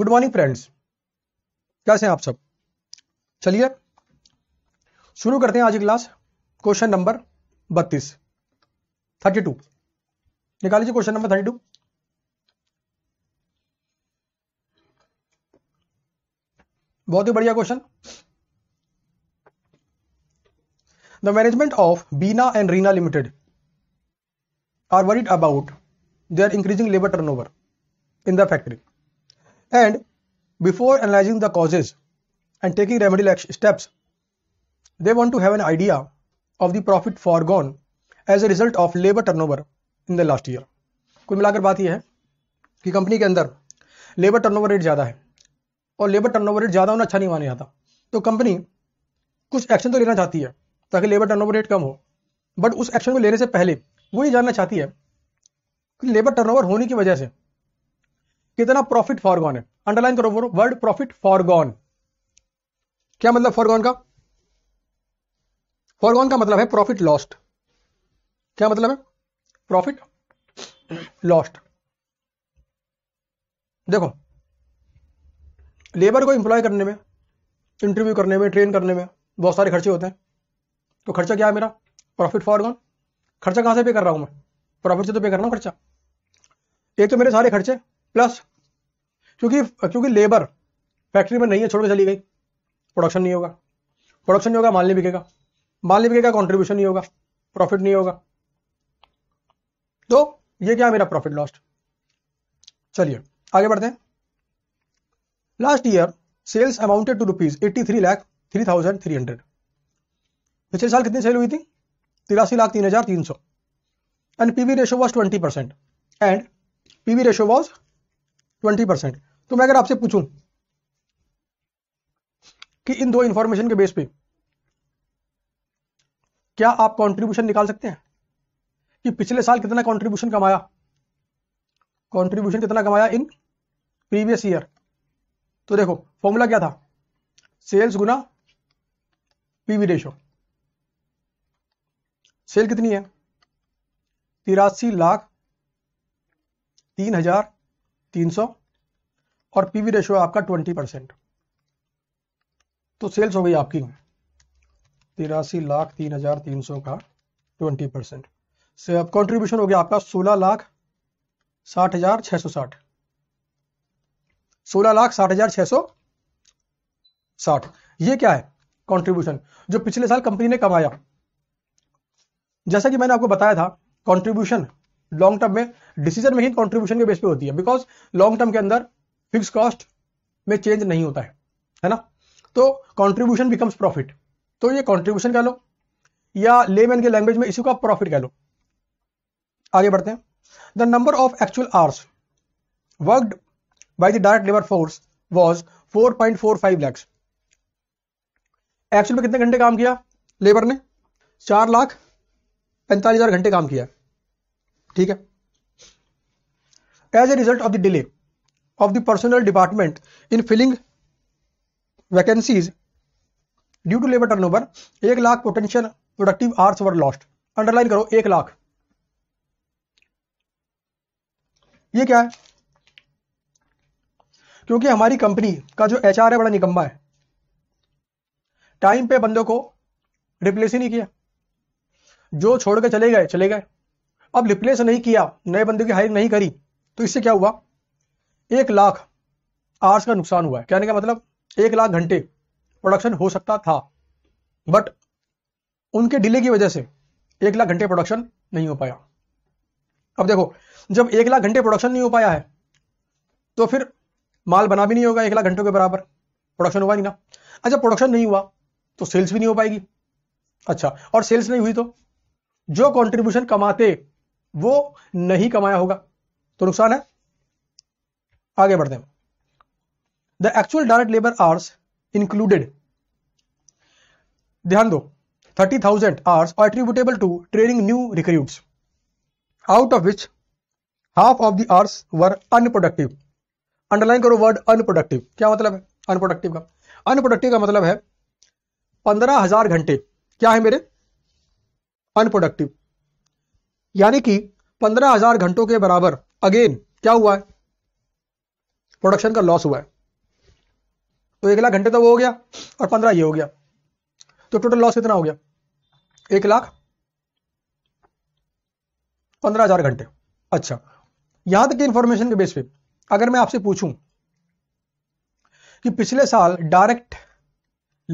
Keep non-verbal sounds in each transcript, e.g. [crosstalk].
Good morning friends कैसे हैं आप सब चलिए शुरू करते हैं आज की क्लास क्वेश्चन नंबर बत्तीस थर्टी टू निकाल लीजिए क्वेश्चन नंबर थर्टी टू बहुत ही बढ़िया question the management of Beena and Reena limited are worried about their increasing labour turnover in the factory And before analyzing the causes and taking remedial steps, they want to have an idea of the profit foregone as a result of labour turnover in the last year कुल मिलाकर बात यह है कि company के अंदर labour turnover rate ज़्यादा है और लेबर टर्नओवर रेट ज़्यादा होना अच्छा नहीं माना जाता तो कंपनी कुछ एक्शन तो लेना चाहती है ताकि लेबर टर्नओवर रेट कम हो बट उस एक्शन को लेने से पहले वो ये जानना चाहती है कि लेबर टर्नओवर होने की वजह से कितना प्रॉफिट फॉरगॉन है अंडरलाइन करो वर्ड प्रॉफिट फॉरगॉन क्या मतलब फॉरगॉन का फॉरगॉन का मतलब है प्रॉफिट लॉस्ट क्या मतलब है प्रॉफिट लॉस्ट देखो लेबर को इंप्लॉय करने में इंटरव्यू करने में ट्रेन करने में बहुत सारे खर्चे होते हैं तो खर्चा क्या है मेरा प्रॉफिट फॉर गॉन खर्चा कहां से पे कर रहा हूं मैं प्रॉफिट से तो पे कर रहा हूँ तो खर्चा एक तो मेरे सारे खर्चे प्लस क्योंकि क्योंकि लेबर फैक्ट्री में नहीं है छोड़ के चली गई प्रोडक्शन नहीं होगा प्रोडक्शन नहीं होगा माल नहीं बिकेगा माल नहीं बिकेगा कॉन्ट्रीब्यूशन नहीं होगा प्रॉफिट नहीं होगा तो ये क्या मेरा प्रॉफिट लॉस्ट चलिए आगे बढ़ते हैं last year sales amounted to rupees eighty three lakh three thousand three hundred पिछले साल कितनी सेल हुई थी तिरासी लाख तीन हजार तीन सौ and PV ratio was twenty percent and PV ratio was twenty percent तो मैं अगर आपसे पूछूं कि इन दो इंफॉर्मेशन के बेस पे क्या आप कंट्रीब्यूशन निकाल सकते हैं कि पिछले साल कितना कंट्रीब्यूशन कमाया कंट्रीब्यूशन कितना कमाया इन प्रीवियस ईयर तो देखो फॉर्मूला क्या था सेल्स गुना पीवी रेशो सेल कितनी है तिरासी लाख तीन हजार तीन सौ और पीवी रेशो आपका ट्वेंटी परसेंट तो सेल्स हो गई आपकी तिरासी लाख तीन हजार तीन सौ का ट्वेंटी परसेंट से अब हो गया आपका सोलह लाख साठ हजार छह सौ साठ सोलह लाख साठ हजार छह सौ साठ ये क्या है कंट्रीब्यूशन जो पिछले साल कंपनी ने कमाया जैसा कि मैंने आपको बताया था कंट्रीब्यूशन लॉन्ग टर्म में डिसीजन मेकिंग कंट्रीब्यूशन के बेस पे होती है बिकॉज लॉन्ग टर्म के अंदर फिक्स कॉस्ट में चेंज नहीं होता है है ना तो कॉन्ट्रीब्यूशन बिकम्स प्रॉफिट तो ये कॉन्ट्रीब्यूशन कह लो या लेमैन के लैंग्वेज में इसी को आप प्रॉफिट कह लो आगे बढ़ते हैं the number of actual hours worked by the direct labour force was four four point five lakhs actual में कितने घंटे काम किया लेबर ने चार लाख पैंतालीस हजार घंटे काम किया ठीक है as a result of the delay of the personnel department in filling vacancies due to labour turnover एक lakh potential productive hours were lost underline करो एक लाख ये क्या है क्योंकि हमारी कंपनी का जो एच है बड़ा निकम्बा है टाइम पे बंदों को रिप्लेस ही नहीं किया जो छोड़ के चले गए चले गए अब रिप्लेस नहीं किया नए बंदे की हायर नहीं करी तो इससे क्या हुआ एक लाख आर्स का नुकसान हुआ है कहने का मतलब एक लाख घंटे प्रोडक्शन हो सकता था बट उनके डिले की वजह से एक लाख घंटे प्रोडक्शन नहीं हो पाया अब देखो जब एक लाख घंटे प्रोडक्शन नहीं हो पाया है तो फिर माल बना भी नहीं होगा एक लाख घंटों के बराबर प्रोडक्शन होगा नहीं ना अच्छा प्रोडक्शन नहीं हुआ तो सेल्स भी नहीं हो पाएगी अच्छा और सेल्स नहीं हुई तो जो कंट्रीब्यूशन कमाते वो नहीं कमाया होगा तो नुकसान है आगे बढ़ते हैं the actual direct labour hours included ध्यान दो thirty thousand hours attributable to training new recruits, out of which half of the hours were underline करो वर्ड अनप्रोडक्टिव क्या मतलब है अनप्रोडक्टिव का अनप्रोडक्टिव का मतलब है पंद्रह हजार घंटे क्या है मेरे अनप्रोडक्टिव यानी कि पंद्रह हजार घंटों के बराबर अगेन क्या हुआ है प्रोडक्शन का लॉस हुआ है तो एक लाख घंटे तो वो हो गया और पंद्रह ये हो गया तो टोटल लॉस कितना हो गया एक लाख पंद्रह हजार घंटे अच्छा यहां तक की इंफॉर्मेशन के बेस पे अगर मैं आपसे पूछूं कि पिछले साल डायरेक्ट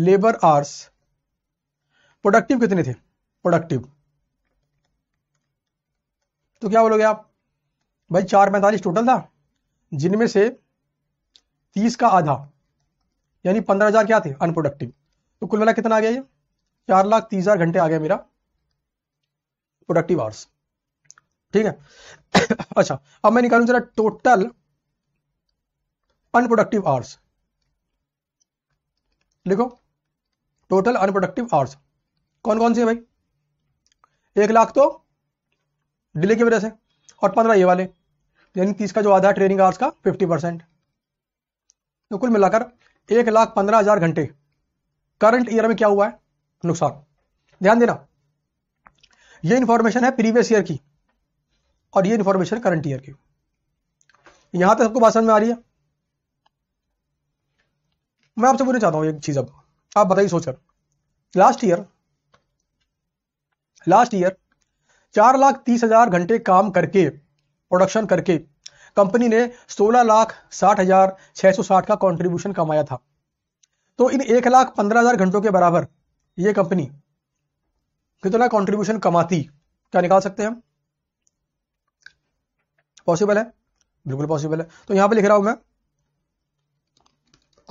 लेबर आवर्स प्रोडक्टिव कितने थे प्रोडक्टिव तो क्या बोलोगे आप भाई चार पैंतालीस टोटल था जिनमें से तीस का आधा यानी पंद्रह हजार क्या थे अनप्रोडक्टिव तो कुल मिला कितना आ गया ये चार लाख तीस हजार घंटे आ गया मेरा प्रोडक्टिव आवर्स ठीक है [coughs] अच्छा अब मैं निकालू जरा टोटल अनप्रोडक्टिव आवर्स लिखो टोटल अनप्रोडक्टिव आवर्स कौन कौन से है भाई एक लाख तो डिले की वजह से और पंद्रह ये वाले यानी तीस का जो आधा ट्रेनिंग आवर्स का फिफ्टी परसेंट तो कुल मिलाकर एक लाख पंद्रह हजार घंटे करंट ईयर में क्या हुआ है नुकसान ध्यान देना ये इंफॉर्मेशन है प्रीवियस ईयर की और ये इंफॉर्मेशन करंट ईयर की यहां तक सबको बात समझ में आ रही है मैं आपसे पूछना चाहता हूं एक चीज अब आप बताइए सोचकर लास्ट ईयर लास्ट ईयर चार लाख तीस हजार घंटे काम करके प्रोडक्शन करके कंपनी ने सोलह लाख साठ हजार छह सौ साठ का कॉन्ट्रीब्यूशन कमाया था तो इन एक लाख पंद्रह हजार घंटों के बराबर ये कंपनी कितना कॉन्ट्रीब्यूशन कमाती क्या निकाल सकते हैं हम पॉसिबल है बिल्कुल पॉसिबल है तो यहां पे लिख रहा हूं मैं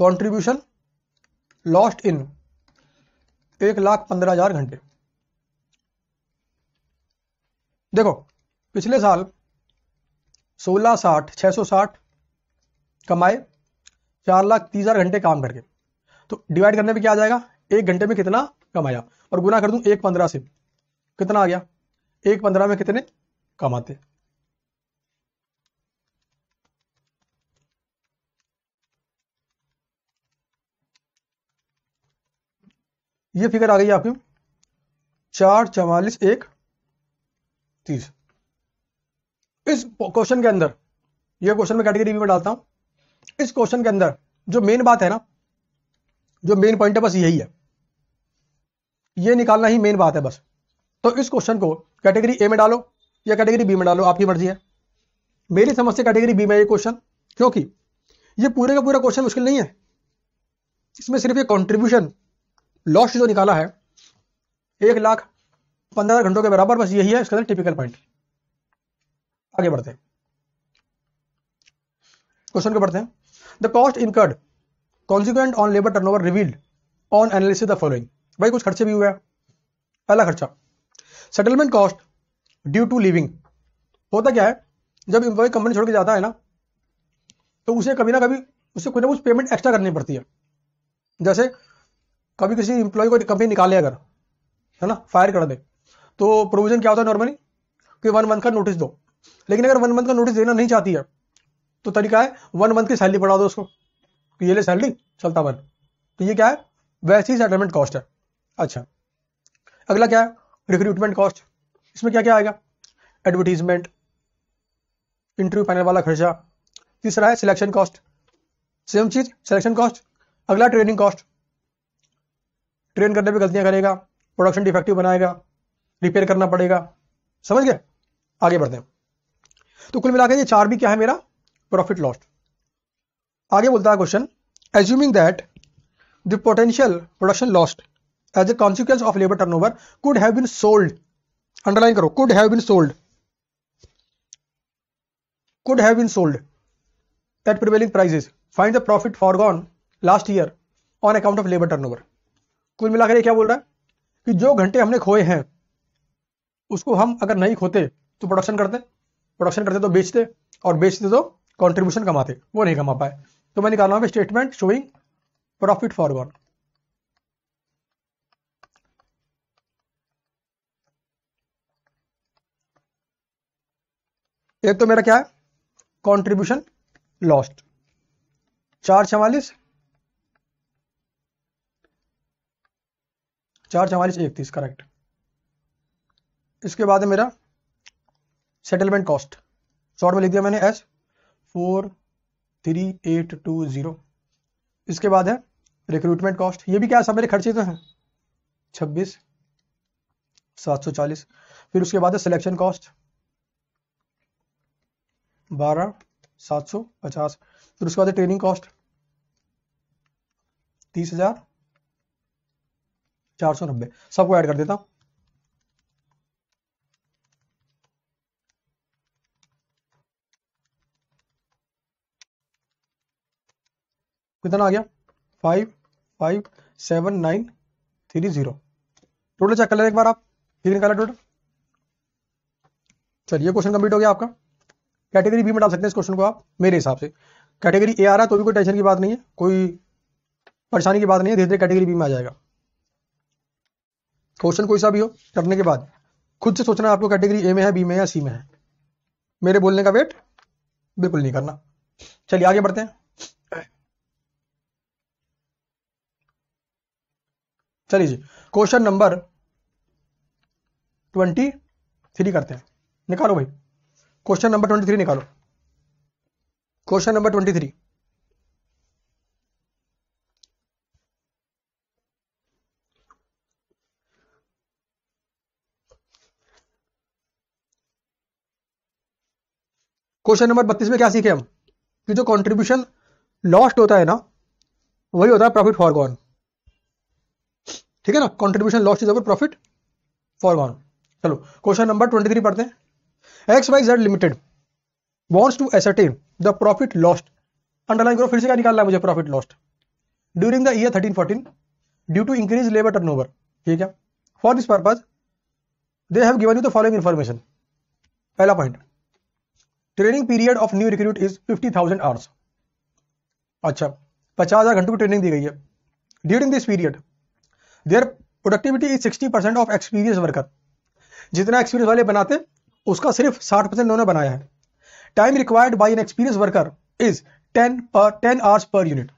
कॉन्ट्रीब्यूशन लॉस्ट इन एक लाख पंद्रह हजार घंटे देखो पिछले साल सोलह साठ छह सौ साठ कमाए चार लाख तीस हज़ार घंटे काम करके तो डिवाइड करने पे क्या आ जाएगा एक घंटे में कितना कमाया और गुना कर दूं एक पंद्रह से कितना आ गया एक पंद्रह में कितने कमाते ये फिगर आ गई आपकी चार चवालीस एक तीस इस क्वेश्चन के अंदर यह क्वेश्चन में कैटेगरी में डालता हूं इस क्वेश्चन के अंदर जो मेन बात है ना जो मेन पॉइंट है बस यही है ये निकालना ही मेन बात है बस तो इस क्वेश्चन को कैटेगरी ए में डालो या कैटेगरी बी में डालो आपकी मर्जी है मेरी समझ से कैटेगरी बी में ये क्वेश्चन क्योंकि ये पूरे का पूरा क्वेश्चन मुश्किल नहीं है इसमें सिर्फ ये कंट्रीब्यूशन लॉस्ट जो निकाला है एक लाख पंद्रह घंटों के बराबर बस यही है इसका टिपिकल पॉइंट आगे बढ़ते हैं क्वेश्चन को बढ़ते हैं the cost incurred consequent on labour turnover revealed on analysis the following भाई कुछ खर्चे भी हुए हैं पहला खर्चा settlement cost due to leaving होता क्या है जब इंप्लॉय कंपनी छोड़ के जाता है ना तो उसे कभी ना कभी उसे कुछ ना कुछ पेमेंट एक्स्ट्रा करनी पड़ती है जैसे कभी किसी इंप्लॉय को कंपनी निकाले अगर है ना फायर कर दे तो प्रोविजन क्या होता है नॉर्मली कि वन मंथ का नोटिस दो लेकिन अगर वन मंथ का नोटिस देना नहीं चाहती है तो तरीका है वन मंथ की सैलरी बढ़ा दो उसको ये ले सैलरी चलता बन तो ये क्या है वैसे ही सेटलमेंट कॉस्ट है अच्छा अगला क्या है रिक्रूटमेंट कॉस्ट इसमें क्या क्या आएगा एडवर्टीजमेंट इंटरव्यू पैनल वाला खर्चा तीसरा है सिलेक्शन कॉस्ट सेम चीज सिलेक्शन कॉस्ट अगला ट्रेनिंग कॉस्ट ट्रेन करने में गलतियां करेगा प्रोडक्शन डिफेक्टिव बनाएगा रिपेयर करना पड़ेगा समझ गए आगे बढ़ते हैं तो कुल मिलाकर ये चार भी क्या है मेरा प्रॉफिट लॉस्ट आगे बोलता है question assuming that the potential production lost as a consequence of labour over could have been sold underline करो could have been sold been sold at prevailing at prevailing the profit foregone last year on account of labour turnover कुल मिलाकर ये क्या बोल रहा है कि जो घंटे हमने खोए हैं उसको हम अगर नहीं खोते तो प्रोडक्शन करते प्रोडक्शन करते तो बेचते और बेचते तो कॉन्ट्रीब्यूशन कमाते वो नहीं कमा पाए तो मैं निकाल रहा हूं statement showing profit for one एक तो मेरा क्या है कॉन्ट्रीब्यूशन लॉस्ट चार चवालीस चार चवालीस इकतीस करेक्ट इसके बाद मेरा सेटलमेंट कॉस्ट शॉर्ट में लिख दिया मैंने as four three eight two zero इसके बाद है रिक्रूटमेंट कॉस्ट ये भी क्या सब मेरे खर्चे तो हैं छब्बीस सात सौ चालीस फिर उसके बाद है सिलेक्शन कॉस्ट बारह सात सौ पचास फिर उसके बाद है ट्रेनिंग कॉस्ट तीस हजार चार सौ नब्बे सबको ऐड कर देता हूं कितना आ गया five five seven nine three zero total check कर ले एक बार आप कितने निकाला टोटल चलिए क्वेश्चन कंप्लीट हो गया आपका कैटेगरी बी में डाल सकते हैं इस क्वेश्चन को आप मेरे हिसाब से कैटेगरी ए आ रहा है तो भी कोई टेंशन की बात नहीं है कोई परेशानी की बात नहीं है धीरे धीरे कैटेगरी बी में आ जाएगा क्वेश्चन कोई सा भी हो करने के बाद खुद से सोचना आपको कैटेगरी ए में है बी में या सी में है मेरे बोलने का वेट बिल्कुल नहीं करना चलिए आगे बढ़ते हैं चलिए जी क्वेश्चन नंबर ट्वेंटी थ्री करते हैं निकालो भाई क्वेश्चन नंबर ट्वेंटी थ्री निकालो question number twenty three question number बत्तीस में क्या सीखे हम कि जो कंट्रीब्यूशन लॉस्ट होता है ना वही होता है प्रॉफिट फॉर गॉन ठीक है ना contribution loss is our profit foregone चलो क्वेश्चन नंबर ट्वेंटी थ्री पढ़ते हैं X Y Z limited wants to ascertain the profit lost underline करो फिर से क्या निकालना है मुझे profit lost during the year thirteen fourteen due to increase labour turnover ठीक है for this purpose they have given you the following information पहला point training period of new recruit is fifty thousand hours अच्छा पचास हजार घंटों की training दी गई है during this period their productivity is sixty percent of experience worker जितना एक्सपीरियंस वाले बनाते हैं उसका सिर्फ साठ परसेंट उन्होंने बनाया है time required by an experience worker is ten per ten hours per unit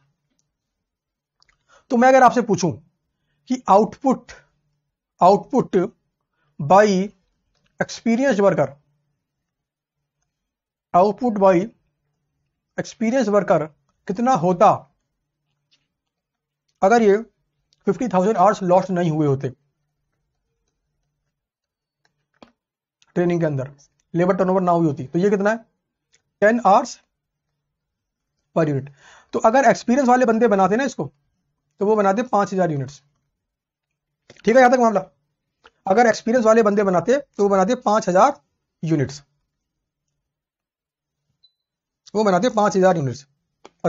तो मैं अगर आपसे पूछूं कि output output by experience worker output by experience worker कितना होता अगर ये फिफ्टी थाउजेंड आवर्स लॉस्ट नहीं हुए होते ट्रेनिंग के अंदर लेबर टर्नओवर ना हुई होती तो ये कितना है टेन आवर्स पर यूनिट तो अगर एक्सपीरियंस वाले बंदे बनाते ना इसको तो वो बनाते पांच हजार यूनिट ठीक है यहां तक मामला अगर एक्सपीरियंस वाले बंदे बनाते तो वो बनाते पांच हजार यूनिट्स वो बनाते पांच हजार यूनिट्स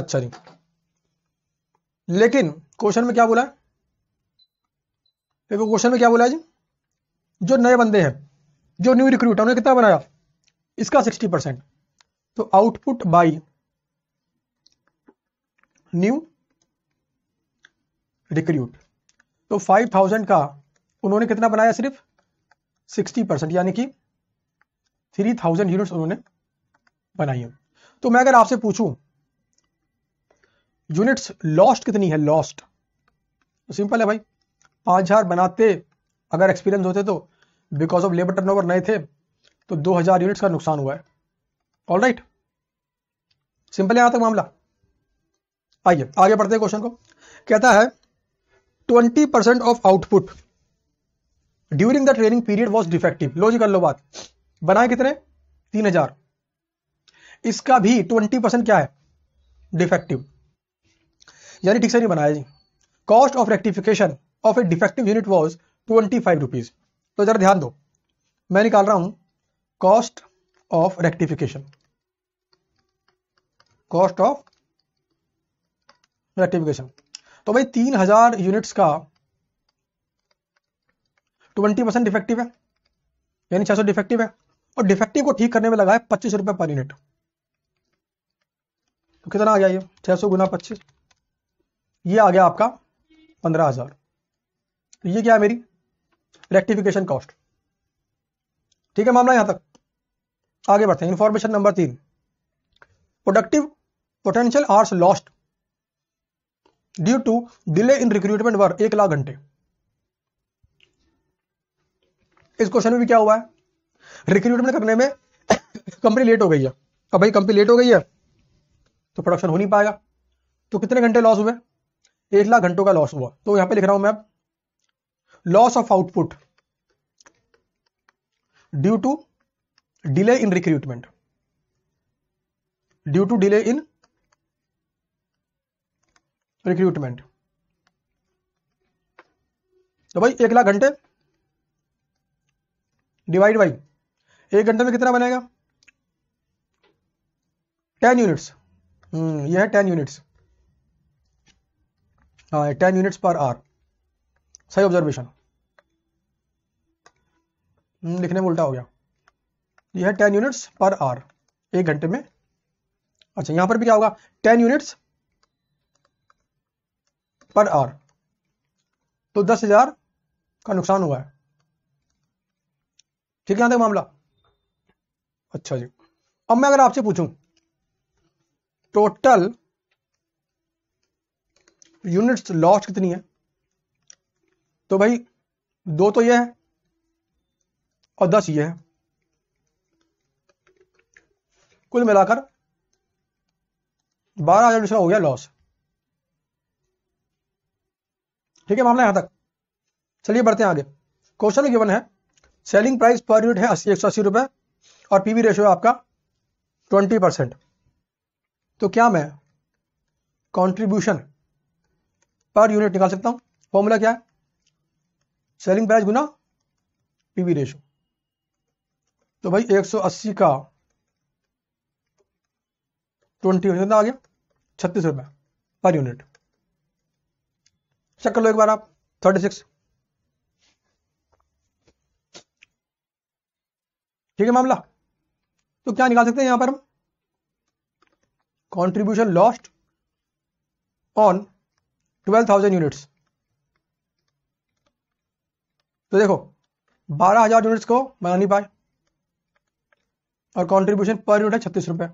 अच्छा जी लेकिन क्वेश्चन में क्या बोला है क्वेश्चन में क्या बोला जी जो नए बंदे हैं जो न्यू रिक्रूट उन्होंने कितना बनाया इसका सिक्सटी परसेंट तो आउटपुट बाई न्यू रिक्रूट तो फाइव थाउजेंड का उन्होंने कितना बनाया सिर्फ सिक्सटी परसेंट यानी कि थ्री थाउजेंड यूनिट्स उन्होंने बनाई है तो मैं अगर आपसे पूछूं यूनिट्स लॉस्ट कितनी है लॉस्ट तो सिंपल है भाई हजार बनाते अगर एक्सपीरियंस होते तो बिकॉज ऑफ लेबर टर्नओवर नए थे तो दो हजार यूनिट्स का नुकसान हुआ है ऑल राइट सिंपल यहां तक मामला आइए आगे बढ़ते हैं क्वेश्चन को कहता है twenty percent of output during the training period was defective कर लो बात बनाए कितने तीन हजार इसका भी ट्वेंटी परसेंट क्या है डिफेक्टिव यानी ठीक से नहीं बनाया जी cost of rectification of a defective unit was twenty five rupees तो जरा ध्यान दो मैं निकाल रहा हूं cost of rectification cost of rectification तो भाई तीन हजार यूनिट्स का ट्वेंटी परसेंट डिफेक्टिव है यानी छह सौ डिफेक्टिव है और डिफेक्टिव को ठीक करने में लगा है पच्चीस रुपए पर यूनिट तो कितना आ गया ये छह सौ गुना पच्चीस ये आ गया आपका पंद्रह हजार तो ये क्या है मेरी रेक्टिफिकेशन कॉस्ट ठीक है मामला यहां तक आगे बढ़ते हैं इंफॉर्मेशन नंबर तीन productive potential hours lost due to delay in recruitment work एक लाख घंटे इस क्वेश्चन में भी क्या हुआ है रिक्रूटमेंट करने में कंपनी [coughs] लेट हो गई है अब भाई कंपनी लेट हो गई है तो प्रोडक्शन हो नहीं पाएगा तो कितने घंटे लॉस हुए एक लाख घंटों का लॉस हुआ तो यहां पे लिख रहा हूं मैं अब loss of output due to delay in recruitment due to delay in recruitment तो भाई एक लाख घंटे डिवाइड बाई एक घंटे में कितना बनेगा टेन हम्म, यूनिट्स हाँ, ये है टेन यूनिट्स हाँ टेन यूनिट्स पर आर सही ऑब्जर्वेशन हम्म, लिखने में उल्टा हो गया यह है टेन यूनिट्स पर आर एक घंटे में अच्छा यहां पर भी क्या होगा टेन यूनिट्स पर आवर तो दस हजार का नुकसान हुआ है ठीक है यहां तक मामला अच्छा जी अब मैं अगर आपसे पूछूं टोटल यूनिट्स लॉस्ट कितनी है तो भाई दो तो ये है और दस ये है कुल मिलाकर बारह हजार हो गया लॉस ठीक है मामला यहां तक चलिए बढ़ते हैं आगे क्वेश्चन गिवन है सेलिंग प्राइस पर यूनिट है अस्सी एक सौ अस्सी रुपए और पीवी रेशियो है आपका ट्वेंटी परसेंट तो क्या मैं कंट्रीब्यूशन पर यूनिट निकाल सकता हूं फॉर्मूला क्या है सेलिंग प्राइस गुना पीवी रेशो तो भाई 180 का ट्वेंटी कितना आ गया छत्तीस रुपए पर यूनिट चेक कर लो एक बार आप थर्टी सिक्स ठीक है मामला तो क्या निकाल सकते हैं यहां पर हम contribution lost on twelve thousand units तो देखो बारह हजार यूनिट्स को बना नहीं पाए और कंट्रीब्यूशन पर यूनिट है छत्तीस रुपए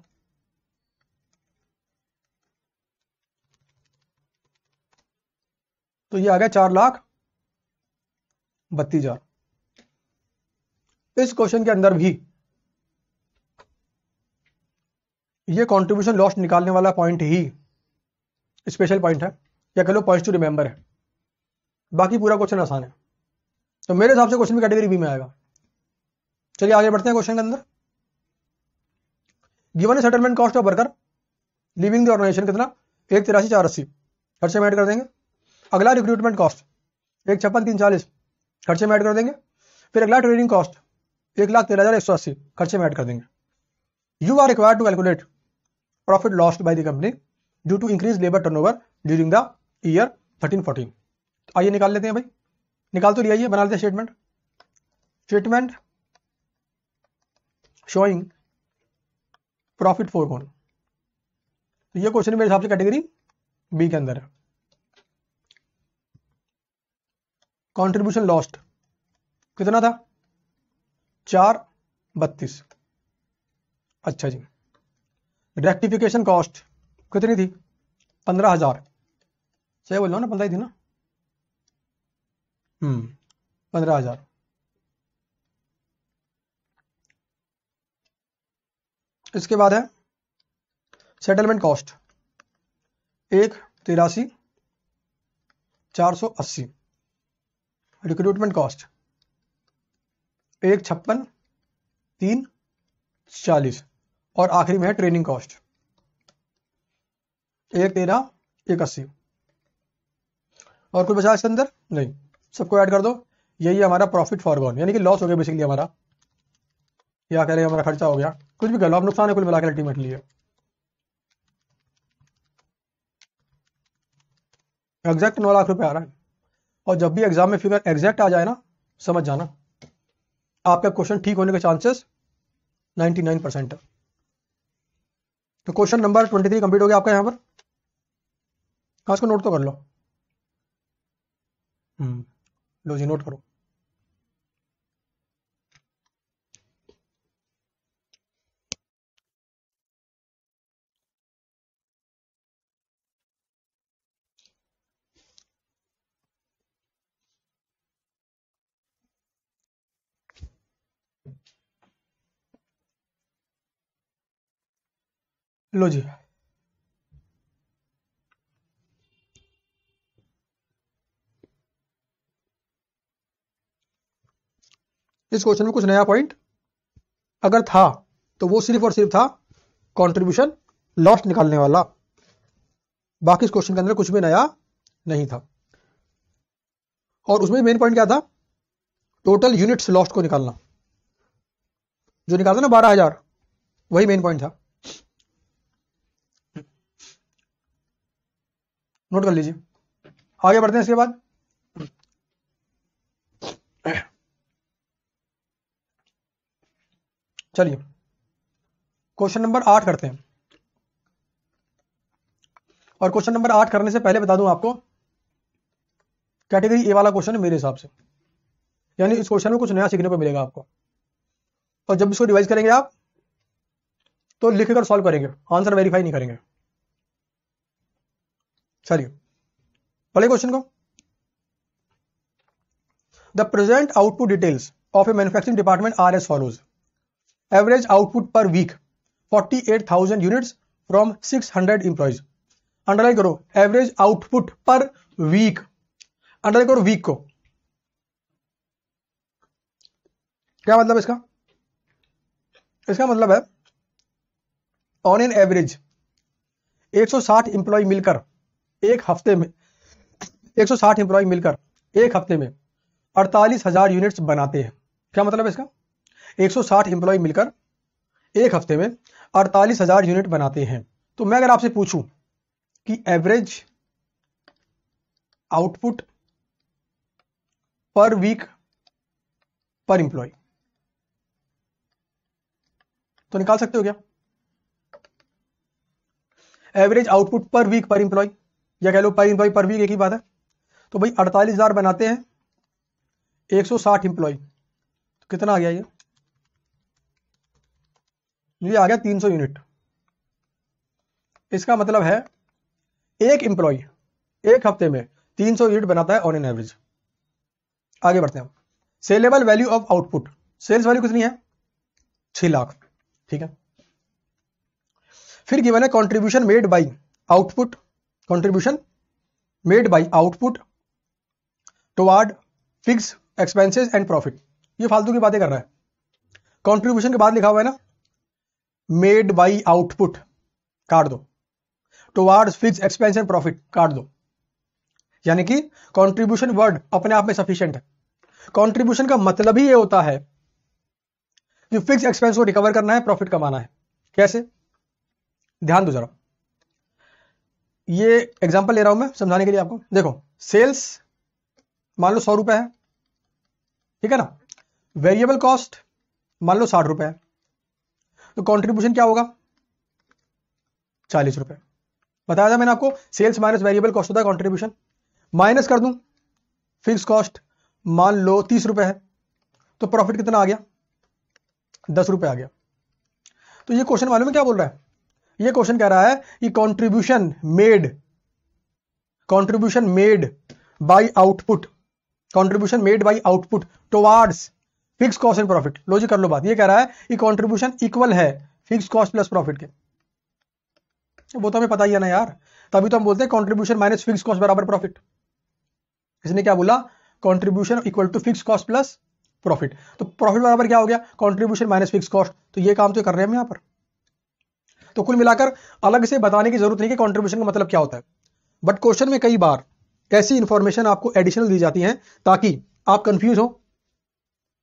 तो ये आ गया चार लाख बत्तीस हजार इस क्वेश्चन के अंदर भी ये कंट्रीब्यूशन लॉस्ट निकालने वाला पॉइंट ही स्पेशल पॉइंट है या कह लो पॉइंट टू रिमेंबर है बाकी पूरा क्वेश्चन आसान है तो मेरे हिसाब से क्वेश्चन भी कैटेगरी बी में आएगा चलिए आगे बढ़ते हैं क्वेश्चन के अंदर given settlement cost of worker leaving the organisation कितना एक तिरासी चार अस्सी खर्चे में ऐड कर देंगे अगला रिक्रूटमेंट कॉस्ट एक छप्पन तीन चालीस खर्चे में ऐड कर देंगे फिर अगला ट्रेनिंग कॉस्ट एक लाख तेरह हज़ार एक सौ अस्सी खर्चे में ऐड कर देंगे you are required to calculate profit lost by the company due to increase labour turnover during the year thirteen fourteen आइए निकाल लेते हैं भाई निकाल तो लिया ये बना लेते statement statement showing profit for कौन तो ये क्वेश्चन मेरे हिसाब से कैटेगरी बी के अंदर है कॉन्ट्रीब्यूशन लॉस्ट कितना था चार बत्तीस अच्छा जी रेक्टिफिकेशन कॉस्ट कितनी थी पंद्रह हजार सही बोल रहा ना पंद्रह थी ना हम्म, पंद्रह हजार इसके बाद है सेटलमेंट कॉस्ट एक तिरासी चार सौ अस्सी रिक्रूटमेंट कॉस्ट एक छप्पन तीन चालीस और आखिरी में है ट्रेनिंग कॉस्ट एक तेरह एक अस्सी और कुछ बचा इसके अंदर नहीं सबको ऐड कर दो यही हमारा प्रॉफिट फॉर गॉन यानी कि लॉस हो गया बेसिकली हमारा या कह रहे हमारा खर्चा हो गया कुछ भी कर लो आप नुकसान है कुल मिलाकर अल्टीमेटली एग्जैक्ट नौ लाख रुपए आ रहा है और जब भी एग्जाम में फिगर एग्जैक्ट आ जाए ना समझ जाना आपका क्वेश्चन ठीक होने के चांसेस 99 परसेंट है तो क्वेश्चन नंबर 23 कंप्लीट हो गया आपका यहां पर हाँ इसको नोट तो कर लो हम्म लो जी नोट करो लो जी इस क्वेश्चन में कुछ नया पॉइंट अगर था तो वो सिर्फ और सिर्फ था कंट्रीब्यूशन लॉस्ट निकालने वाला बाकी इस क्वेश्चन के अंदर कुछ भी नया नहीं था और उसमें मेन पॉइंट क्या था टोटल यूनिट्स लॉस्ट को निकालना जो निकालता ना बारह हजार वही मेन पॉइंट था नोट कर लीजिए आगे बढ़ते हैं इसके बाद चलिए क्वेश्चन नंबर आठ करते हैं और क्वेश्चन नंबर आठ करने से पहले बता दूं आपको कैटेगरी ए वाला क्वेश्चन है मेरे हिसाब से यानी इस क्वेश्चन में कुछ नया सीखने को मिलेगा आपको और जब इसको रिवाइज करेंगे आप तो लिखकर सॉल्व करेंगे आंसर वेरीफाई नहीं करेंगे चलिए पहले क्वेश्चन को the present output details of a manufacturing department are as follows average output per week 48000 units from 600 employees underline करो average output per week underline करो वीक को क्या मतलब इसका इसका मतलब है ऑन एन एवरेज 160 एम्प्लॉय मिलकर एक हफ्ते में 160 एम्प्लॉय मिलकर एक हफ्ते में अड़तालीस हजार यूनिट्स बनाते हैं क्या मतलब है इसका 160 एम्प्लॉय मिलकर एक हफ्ते में अड़तालीस हजार यूनिट बनाते हैं तो मैं अगर आपसे पूछूं कि average output per week per employee तो निकाल सकते हो क्या average output per week per employee या कह लो पर एम्प्लॉय पर वीक एक ही बात है तो भाई अड़तालीस हजार बनाते हैं 160 एम्प्लॉय तो कितना आ गया ये ये आ गया 300 यूनिट इसका मतलब है एक एम्प्लॉय एक हफ्ते में 300 यूनिट बनाता है ऑन एन एवरेज आगे बढ़ते हैं saleable value of output sales value कितनी है छह लाख ठीक है फिर गिवन है contribution made by output contribution made by output toward fix expenses and profit ये फालतू की बातें कर रहा है कंट्रीब्यूशन के बाद लिखा हुआ है ना मेड बाई आउटपुट काट दो towards fix expense and profit काट दो यानी कि कॉन्ट्रीब्यूशन वर्ड अपने आप में सफिशियंट है कॉन्ट्रीब्यूशन का मतलब ही ये होता है कि फिक्स एक्सपेंस को रिकवर करना है प्रॉफिट कमाना है कैसे ध्यान दो जरा ये एग्जांपल ले रहा हूं मैं समझाने के लिए आपको देखो सेल्स मान लो सौ रुपए है ठीक है ना वेरिएबल कॉस्ट मान लो साठ रुपए है तो कॉन्ट्रीब्यूशन क्या होगा चालीस रुपए बताया था मैंने आपको सेल्स माइनस वेरिएबल कॉस्ट होता है कॉन्ट्रीब्यूशन माइनस कर दूं फिक्स कॉस्ट मान लो तीस रुपए है तो प्रॉफिट कितना आ गया दस रुपए आ गया तो ये क्वेश्चन मालूम है क्या बोल रहा है ये क्वेश्चन कह रहा है कि contribution made contribution made by output contribution made by output towards fix cost and profit logic कर लो बात ये कह रहा है कि कॉन्ट्रीब्यूशन इक्वल है फिक्स कॉस्ट प्लस प्रॉफिट के वो तो हमें पता ही है ना यार तभी तो हम बोलते हैं कॉन्ट्रीब्यूशन माइनस फिक्स कॉस्ट बराबर प्रॉफिट इसने क्या बोला contribution equal to fix cost plus profit तो प्रॉफिट बराबर क्या हो गया कॉन्ट्रीब्यूशन माइनस फिक्स कॉस्ट तो ये काम तो कर रहे हैं हम यहाँ पर तो कुल मिलाकर अलग से बताने की जरूरत नहीं कि कॉन्ट्रीब्यूशन का मतलब क्या होता है बट क्वेश्चन में कई बार ऐसी इंफॉर्मेशन आपको एडिशनल दी जाती है ताकि आप कंफ्यूज हो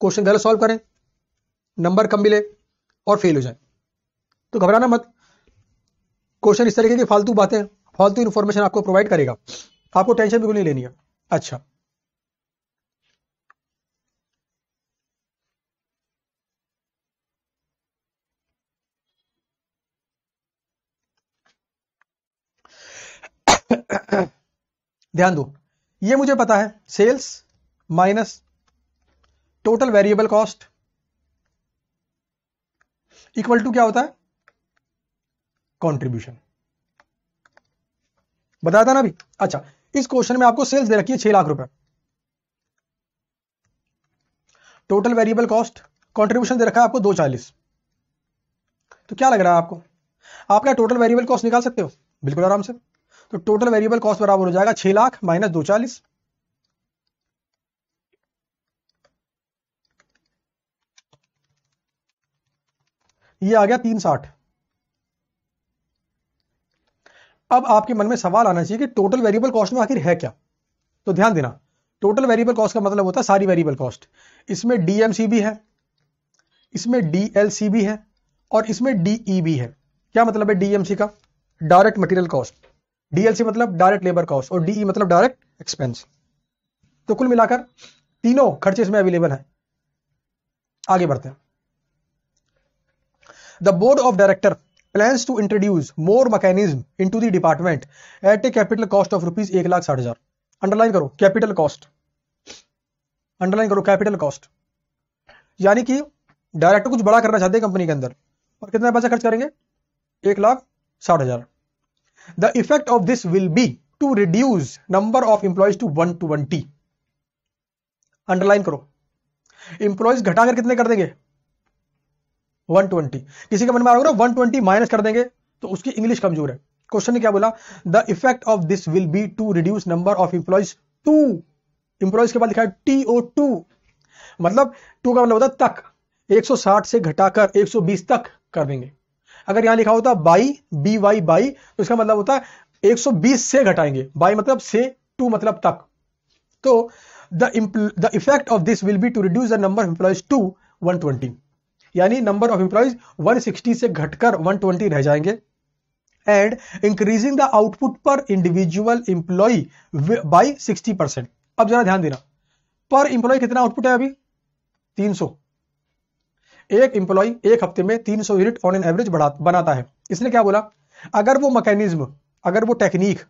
क्वेश्चन गलत सॉल्व करें नंबर कम मिले और फेल हो जाए तो घबराना मत क्वेश्चन इस तरीके की फालतू बातें फालतू इन्फॉर्मेशन आपको प्रोवाइड करेगा आपको टेंशन बिल्कुल नहीं लेनी है अच्छा [coughs] ध्यान दो ये मुझे पता है sales minus total variable cost equal to क्या होता है कंट्रीब्यूशन बताया था ना अभी अच्छा इस क्वेश्चन में आपको सेल्स दे रखी है छह लाख रुपए टोटल वेरिएबल कॉस्ट कंट्रीब्यूशन दे रखा है आपको दो चालीस तो क्या लग रहा है आपको आप क्या टोटल वेरिएबल कॉस्ट निकाल सकते हो बिल्कुल आराम से तो टोटल वेरिएबल कॉस्ट बराबर हो जाएगा छह लाख माइनस दो चालीस ये आ गया तीन साठ अब आपके मन में सवाल आना चाहिए कि टोटल वेरिएबल कॉस्ट में आखिर है क्या तो ध्यान देना टोटल वेरिएबल कॉस्ट का मतलब होता है सारी वेरिएबल कॉस्ट इसमें डीएमसी भी है इसमें डीएलसी भी है और इसमें डीई e भी है क्या मतलब है डीएमसी का डायरेक्ट मटेरियल कॉस्ट डीएलसी मतलब डायरेक्ट लेबर कॉस्ट और डीई e मतलब डायरेक्ट एक्सपेंस तो कुल मिलाकर तीनों खर्चे इसमें अवेलेबल है आगे बढ़ते हैं The board of director plans to introduce more mechanism into the department at a capital cost of rupees एक लाख साठ हजार अंडरलाइन करो कैपिटल कॉस्ट अंडरलाइन करो कैपिटल कॉस्ट यानी कि डायरेक्टर कुछ बड़ा करना चाहते हैं कंपनी के अंदर और कितना पैसा खर्च करेंगे एक लाख साठ हजार the effect of this will be to reduce number of employees to one twenty underline करो इंप्लॉयज घटाकर कितने कर देंगे 120 किसी के मन में आ रहा होगा ना 120 माइनस कर देंगे तो उसकी इंग्लिश कमजोर है क्वेश्चन ने क्या बोला the effect of this will be to reduce number of employees to employees के बाद लिखा है टी ओ टू मतलब टू का मतलब होता तक 160 से घटाकर 120 तक कर देंगे अगर यहां लिखा होता बाई बी वाई बाई तो इसका मतलब होता है 120 से घटाएंगे बाई मतलब से टू मतलब तक तो the effect of this will be to reduce the number of employees to 120 यानी नंबर ऑफ एम्प्लॉयज 160 से घटकर 120 रह जाएंगे and increasing the output per individual employee by 60 percent अब जरा ध्यान देना पर इंप्लॉय कितना आउटपुट है अभी 300 एक इंप्लॉय एक हफ्ते में 300 यूनिट ऑन एन एवरेज बनाता है इसने क्या बोला अगर वो मैकेनिज्म अगर वो टेक्निक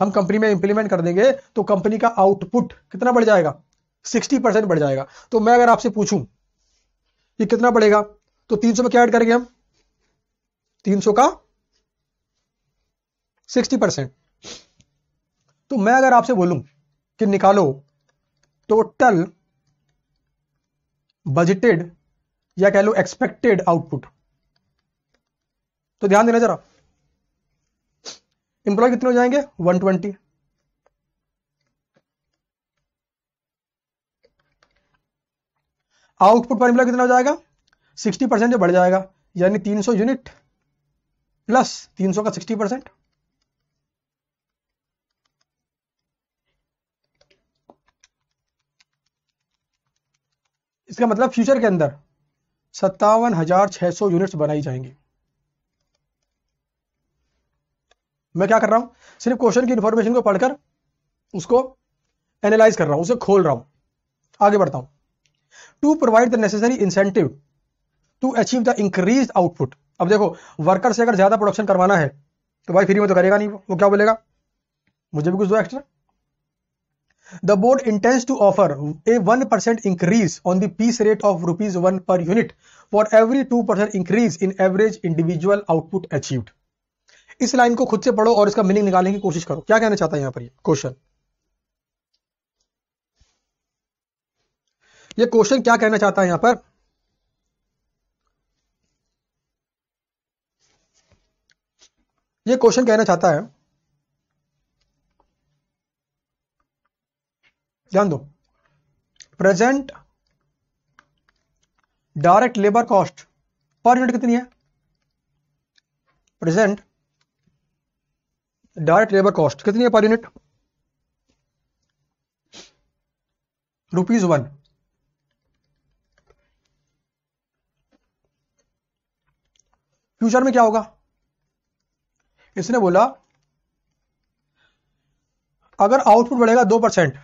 हम कंपनी में इंप्लीमेंट कर देंगे तो कंपनी का आउटपुट कितना बढ़ जाएगा 60 परसेंट बढ़ जाएगा तो मैं अगर आपसे पूछूं ये कितना पड़ेगा तो 300 में क्या ऐड करेंगे हम 300 का 60 परसेंट तो मैं अगर आपसे बोलूं कि निकालो टोटल तो बजटेड या कह लो एक्सपेक्टेड आउटपुट तो ध्यान देना जरा इंप्लॉय कितने हो जाएंगे 120 आउटपुट फार्मूला कितना हो जाएगा सिक्सटी परसेंट बढ़ जाएगा यानी तीन सौ यूनिट प्लस तीन सौ का सिक्सटी परसेंट इसका मतलब फ्यूचर के अंदर सत्तावन हजार छह सौ यूनिट्स बनाई जाएंगी मैं क्या कर रहा हूं सिर्फ क्वेश्चन की इंफॉर्मेशन को पढ़कर उसको एनालाइज कर रहा हूं उसे खोल रहा हूं आगे बढ़ता हूं to provide the necessary incentive to achieve the increase output अब देखो वर्कर से अगर ज्यादा प्रोडक्शन करवाना है तो भाई फ्री में तो करेगा नहीं वो क्या बोलेगा मुझे भी कुछ दो extra the board intends to offer a one percent increase on the piece rate of rupees one per unit for every two percent increase in average individual output achieved इस लाइन को खुद से पढ़ो और इसका मीनिंग निकालने की कोशिश करो क्या कहना चाहता है यहां पर क्वेश्चन ये क्वेश्चन क्या कहना चाहता है यहां पर ये क्वेश्चन कहना चाहता है ध्यान दो present direct labour cost per unit कितनी है प्रेजेंट डायरेक्ट लेबर कॉस्ट कितनी है per unit rupees one future में क्या होगा इसने बोला अगर आउटपुट बढ़ेगा दो परसेंट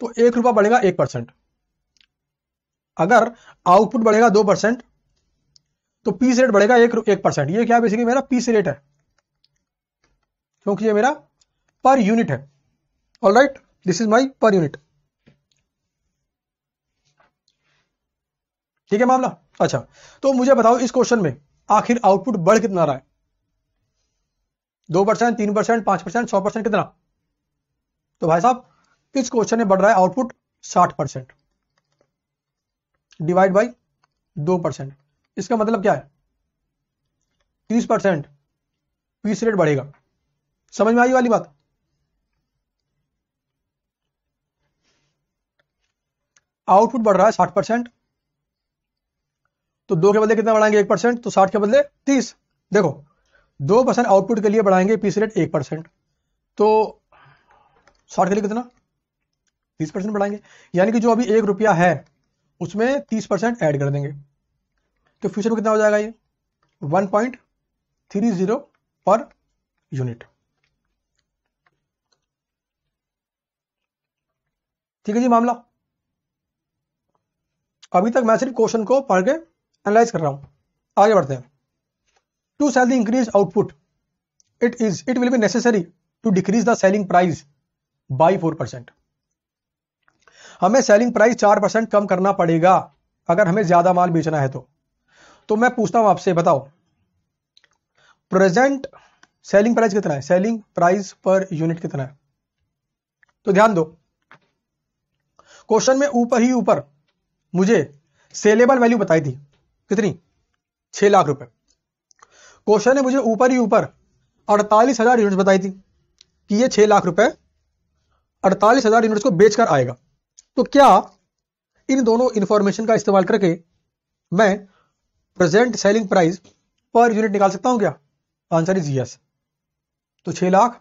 तो एक रुपया बढ़ेगा एक परसेंट अगर आउटपुट बढ़ेगा दो परसेंट तो पीस रेट बढ़ेगा एक, एक परसेंट यह क्या बेसिकली मेरा पीस रेट है क्योंकि ये मेरा पर यूनिट है all right this is my per unit ठीक है मामला अच्छा तो मुझे बताओ इस क्वेश्चन में आखिर आउटपुट बढ़ कितना रहा है दो परसेंट तीन परसेंट पांच परसेंट सौ परसेंट कितना तो भाई साहब इस क्वेश्चन में बढ़ रहा है आउटपुट साठ परसेंट डिवाइड बाई दो परसेंट इसका मतलब क्या है तीस परसेंट पीस रेट बढ़ेगा समझ में आई वाली बात आउटपुट बढ़ रहा है साठ परसेंट तो दो के बदले कितना बढ़ाएंगे एक परसेंट तो साठ के बदले तीस देखो दो परसेंट आउटपुट के लिए बढ़ाएंगे पीसी रेट एक परसेंट तो साठ के लिए कितना तीस परसेंट बढ़ाएंगे यानी कि जो अभी एक रुपया है उसमें तीस परसेंट एड कर देंगे तो फ्यूचर में कितना हो जाएगा ये one point three zero per unit ठीक है जी मामला अभी तक मैं सिर्फ क्वेश्चन को पढ़ के एनालाइज कर रहा हूं आगे बढ़ते हैं to sell the increase output it is it will be necessary to decrease the selling price by four percent हमें सेलिंग प्राइस चार परसेंट कम करना पड़ेगा अगर हमें ज्यादा माल बेचना है तो तो मैं पूछता हूं आपसे बताओ प्रेजेंट सेलिंग प्राइस कितना है सेलिंग प्राइस पर यूनिट कितना है तो ध्यान दो क्वेश्चन में ऊपर ही ऊपर मुझे सेलेबल वैल्यू बताई थी कितनी छह लाख रुपए क्वेश्चन ने मुझे ऊपर ही ऊपर अड़तालीस हजार यूनिट बताई थी कि ये छह लाख रुपए अड़तालीस हजार यूनिट को बेचकर आएगा तो क्या इन दोनों इंफॉर्मेशन का इस्तेमाल करके मैं present selling price per unit निकाल सकता हूं क्या आंसर इज यस तो छह lakh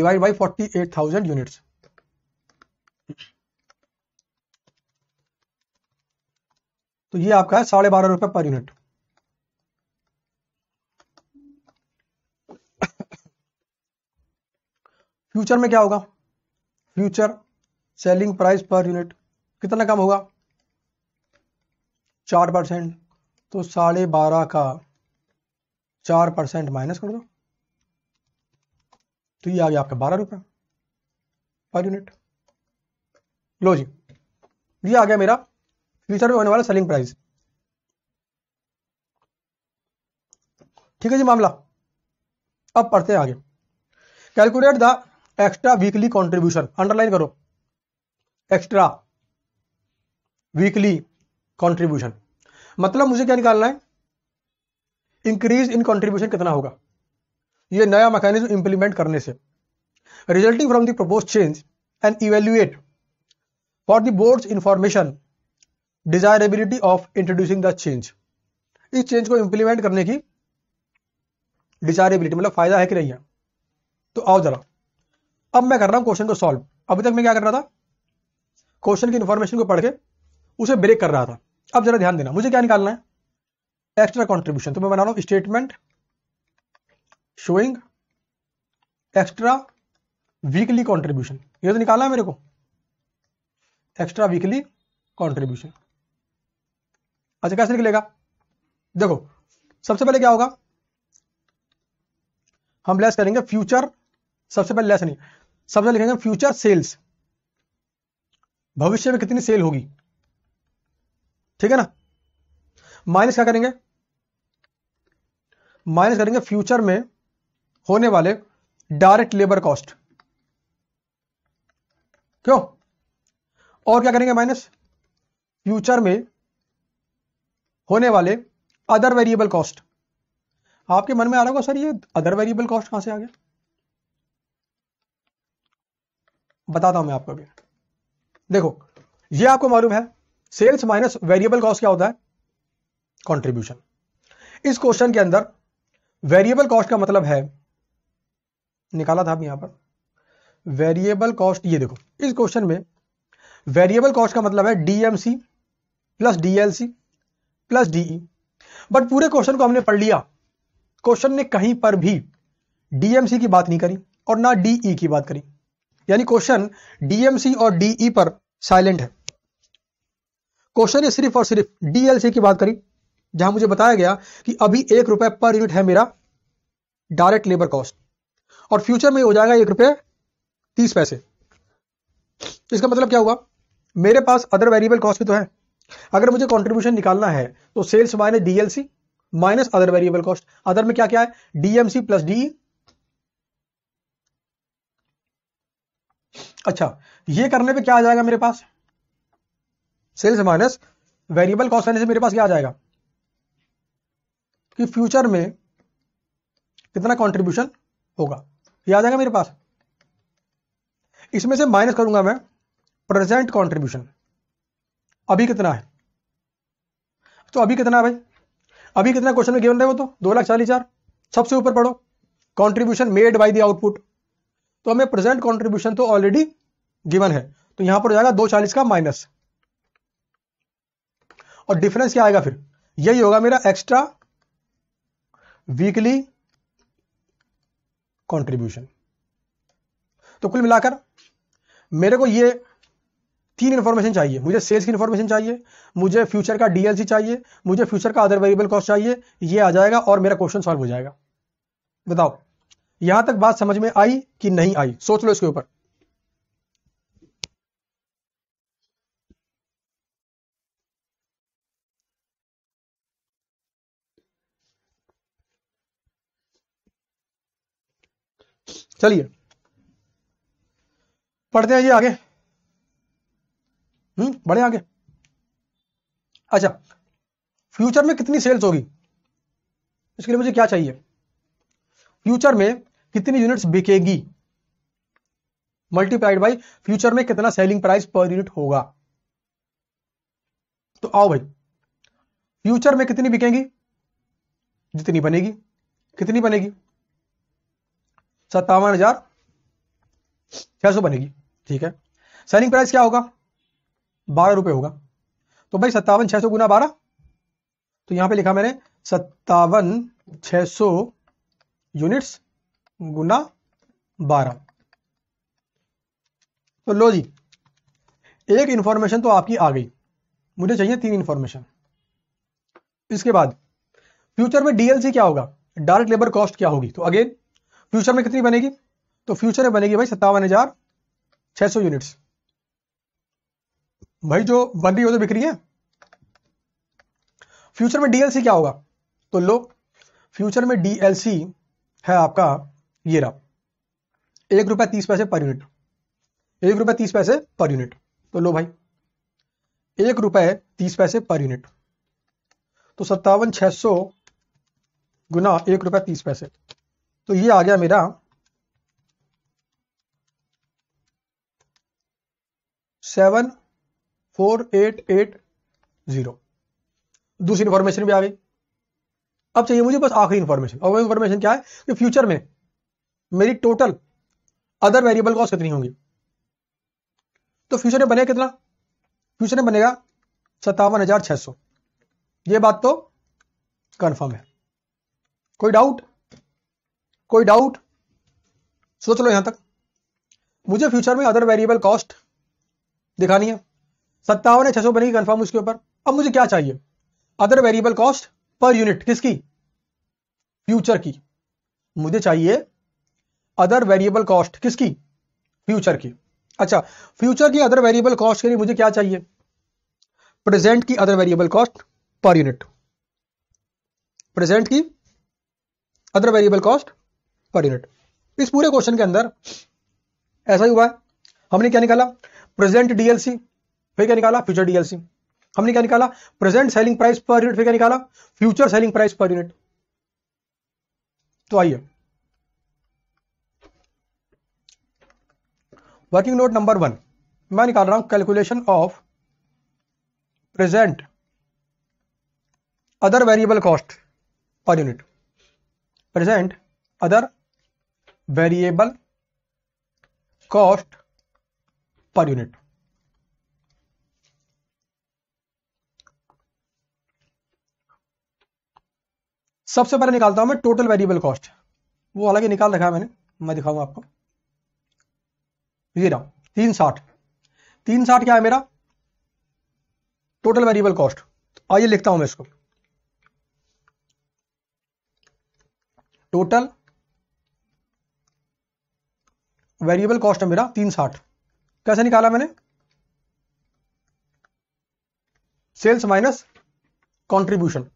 divide by forty eight thousand units तो ये आपका है साढ़े बारह रुपये पर यूनिट फ्यूचर में क्या होगा future selling price per unit कितना कम होगा चार परसेंट तो साढ़े बारह का चार परसेंट माइनस कर दो तो ये आ गया आपका बारह रुपये पर यूनिट लो जी ये आ गया मेरा फ्यूचर में होने वाला सेलिंग प्राइस ठीक है जी मामला अब पढ़ते हैं आगे calculate the extra weekly contribution underline करो एक्स्ट्रा वीकली कॉन्ट्रीब्यूशन मतलब मुझे क्या निकालना है इंक्रीज इन कॉन्ट्रीब्यूशन कितना होगा ये नया मैकेनिज्म इंप्लीमेंट करने से resulting from the propose change and evaluate for the board's information desirability of introducing the change इस चेंज को इंप्लीमेंट करने की डिजायरेबिलिटी मतलब फायदा है कि नहीं है तो आओ जरा अब मैं कर रहा हूं क्वेश्चन को सॉल्व अभी तक मैं क्या कर रहा था क्वेश्चन की इंफॉर्मेशन को पढ़ के उसे ब्रेक कर रहा था अब जरा ध्यान देना मुझे क्या निकालना है एक्स्ट्रा कॉन्ट्रीब्यूशन तो मैं बना रहा हूं statement showing extra weekly contribution ये तो निकालना है मेरे को एक्स्ट्रा वीकली कॉन्ट्रीब्यूशन अच्छा कैसे निकलेगा देखो सबसे पहले क्या होगा हम लेस करेंगे फ्यूचर सबसे पहले लेस नहीं सबसे लिखेंगे फ्यूचर सेल्स भविष्य में कितनी सेल होगी ठीक है ना माइनस क्या करेंगे माइनस करेंगे फ्यूचर में होने वाले डायरेक्ट लेबर कॉस्ट क्यों और क्या करेंगे माइनस फ्यूचर में होने वाले अदर वेरिएबल कॉस्ट आपके मन में आ रहा होगा सर ये अदर वेरिएबल कॉस्ट कहां से आ गया बताता हूं मैं आपको अभी देखो ये आपको मालूम है सेल्स माइनस वेरिएबल कॉस्ट क्या होता है कंट्रीब्यूशन इस क्वेश्चन के अंदर वेरिएबल कॉस्ट का मतलब है निकाला था यहां पर वेरिएबल कॉस्ट ये देखो इस क्वेश्चन में वेरिएबल कॉस्ट का मतलब है DMC plus DLC plus DE but पूरे क्वेश्चन को हमने पढ़ लिया क्वेश्चन ने कहीं पर भी डीएमसी की बात नहीं करी और ना डीई की बात करी यानी क्वेश्चन डीएमसी और डीई पर साइलेंट है क्वेश्चन ने सिर्फ और सिर्फ डीएलसी की बात करी जहां मुझे बताया गया कि अभी एक रुपए पर यूनिट है मेरा डायरेक्ट लेबर कॉस्ट और फ्यूचर में हो जाएगा एक रुपए तीस पैसे इसका मतलब क्या हुआ मेरे पास अदर वेरिएबल कॉस्ट भी तो है अगर मुझे कॉन्ट्रीब्यूशन निकालना है तो sales minus DLC minus other variable cost other में क्या क्या है डीएमसी प्लस डी अच्छा ये करने पे क्या आ जाएगा मेरे पास सेल्स माइनस वेरिएबल कॉस्ट आने से मेरे पास क्या आ जाएगा कि फ्यूचर में कितना कंट्रीब्यूशन होगा ये आ जाएगा मेरे पास इसमें से माइनस करूंगा मैं प्रेजेंट कंट्रीब्यूशन अभी कितना है तो अभी कितना है भाई अभी कितना क्वेश्चन में गिवन रहे वो तो दो लाख चालीस हजार सबसे ऊपर पढ़ो contribution made by the output तो हमें प्रेजेंट कॉन्ट्रीब्यूशन तो ऑलरेडी गिवन है तो यहां पर जाएगा दो चालीस का माइनस और डिफरेंस क्या आएगा फिर यही होगा मेरा एक्स्ट्रा वीकली कंट्रीब्यूशन तो कुल मिलाकर मेरे को ये तीन इन्फॉर्मेशन चाहिए मुझे सेल्स की इन्फॉर्मेशन चाहिए मुझे फ्यूचर का डीएलसी चाहिए मुझे फ्यूचर का अदर वेरिएबल कॉस्ट चाहिए ये आ जाएगा और मेरा क्वेश्चन सॉल्व हो जाएगा बताओ यहां तक बात समझ में आई कि नहीं आई सोच लो इसके ऊपर चलिए पढ़ते हैं जी आगे हम्म बड़े आगे अच्छा फ्यूचर में कितनी सेल्स होगी इसके लिए मुझे क्या चाहिए फ्यूचर में कितनी यूनिट्स बिकेगी मल्टीप्लाइड बाई फ्यूचर में कितना सेलिंग प्राइस पर यूनिट होगा तो आओ भाई फ्यूचर में कितनी बिकेगी जितनी बनेगी कितनी बनेगी सत्तावन हजार छह सौ बनेगी ठीक है सेलिंग प्राइस क्या होगा बारह रुपए होगा तो भाई सत्तावन छह सौ गुना बारह तो यहां पे लिखा मैंने सत्तावन छह सौ यूनिट्स गुना बारह तो लो जी एक इंफॉर्मेशन तो आपकी आ गई मुझे चाहिए तीन इंफॉर्मेशन इसके बाद फ्यूचर में डीएलसी क्या होगा डायरेक्ट लेबर कॉस्ट क्या होगी तो अगेन फ्यूचर में कितनी बनेगी तो फ्यूचर में बनेगी भाई सत्तावन हजार छह सौ यूनिट्स भाई जो बन रही हो तो बिक्री है फ्यूचर में डीएलसी क्या होगा तो लो फ्यूचर में डीएलसी है आपका ये रहा एक रुपए तीस पैसे पर यूनिट एक रुपए तीस पैसे पर यूनिट तो लो भाई एक रुपए तीस पैसे पर यूनिट तो सत्तावन छह सौ गुना एक रुपए तीस पैसे तो ये आ गया मेरा सेवन 4880 एट एट जीरो दूसरी इंफॉर्मेशन भी आ गई अब चाहिए मुझे बस आखिरी इंफॉर्मेशन और वो इंफॉर्मेशन क्या है कि फ्यूचर में मेरी टोटल अदर वेरिएबल कॉस्ट कितनी होंगी तो फ्यूचर में बनेगा कितना फ्यूचर में बनेगा सत्तावन हजार छह सौ ये बात तो कंफर्म है कोई डाउट कोई डाउट सोच लो यहां तक मुझे फ्यूचर में अदर वेरिएबल कॉस्ट दिखानी है सत्तावन है छह सौ बनेगी कंफर्म उसके ऊपर अब मुझे क्या चाहिए other variable cost per unit किसकी फ्यूचर की मुझे चाहिए अदर वेरिएबल कॉस्ट किसकी फ्यूचर की अच्छा फ्यूचर की अदर वेरिएबल कॉस्ट के लिए मुझे क्या चाहिए प्रेजेंट की other variable cost per unit present की other variable cost per unit इस पूरे क्वेश्चन के अंदर ऐसा ही हुआ है हमने क्या निकाला प्रेजेंट डीएलसी फिर क्या निकाला फ्यूचर डीएलसी हमने क्या निकाला present selling price per unit फिर क्या निकाला future selling price per unit तो आइए वर्किंग नोट नंबर वन मैं निकाल रहा हूं calculation of present other variable cost per unit present other variable cost per unit सबसे पहले निकालता हूं मैं टोटल वेरिएबल कॉस्ट वो अलग ही निकाल रखा है मैंने मैं दिखाऊंगा आपको ये रहा तीन साठ तीन साठ क्या है मेरा टोटल वेरिएबल कॉस्ट आइए लिखता हूं मैं इसको टोटल वेरिएबल कॉस्ट है मेरा तीन साठ कैसे निकाला मैंने सेल्स माइनस कंट्रीब्यूशन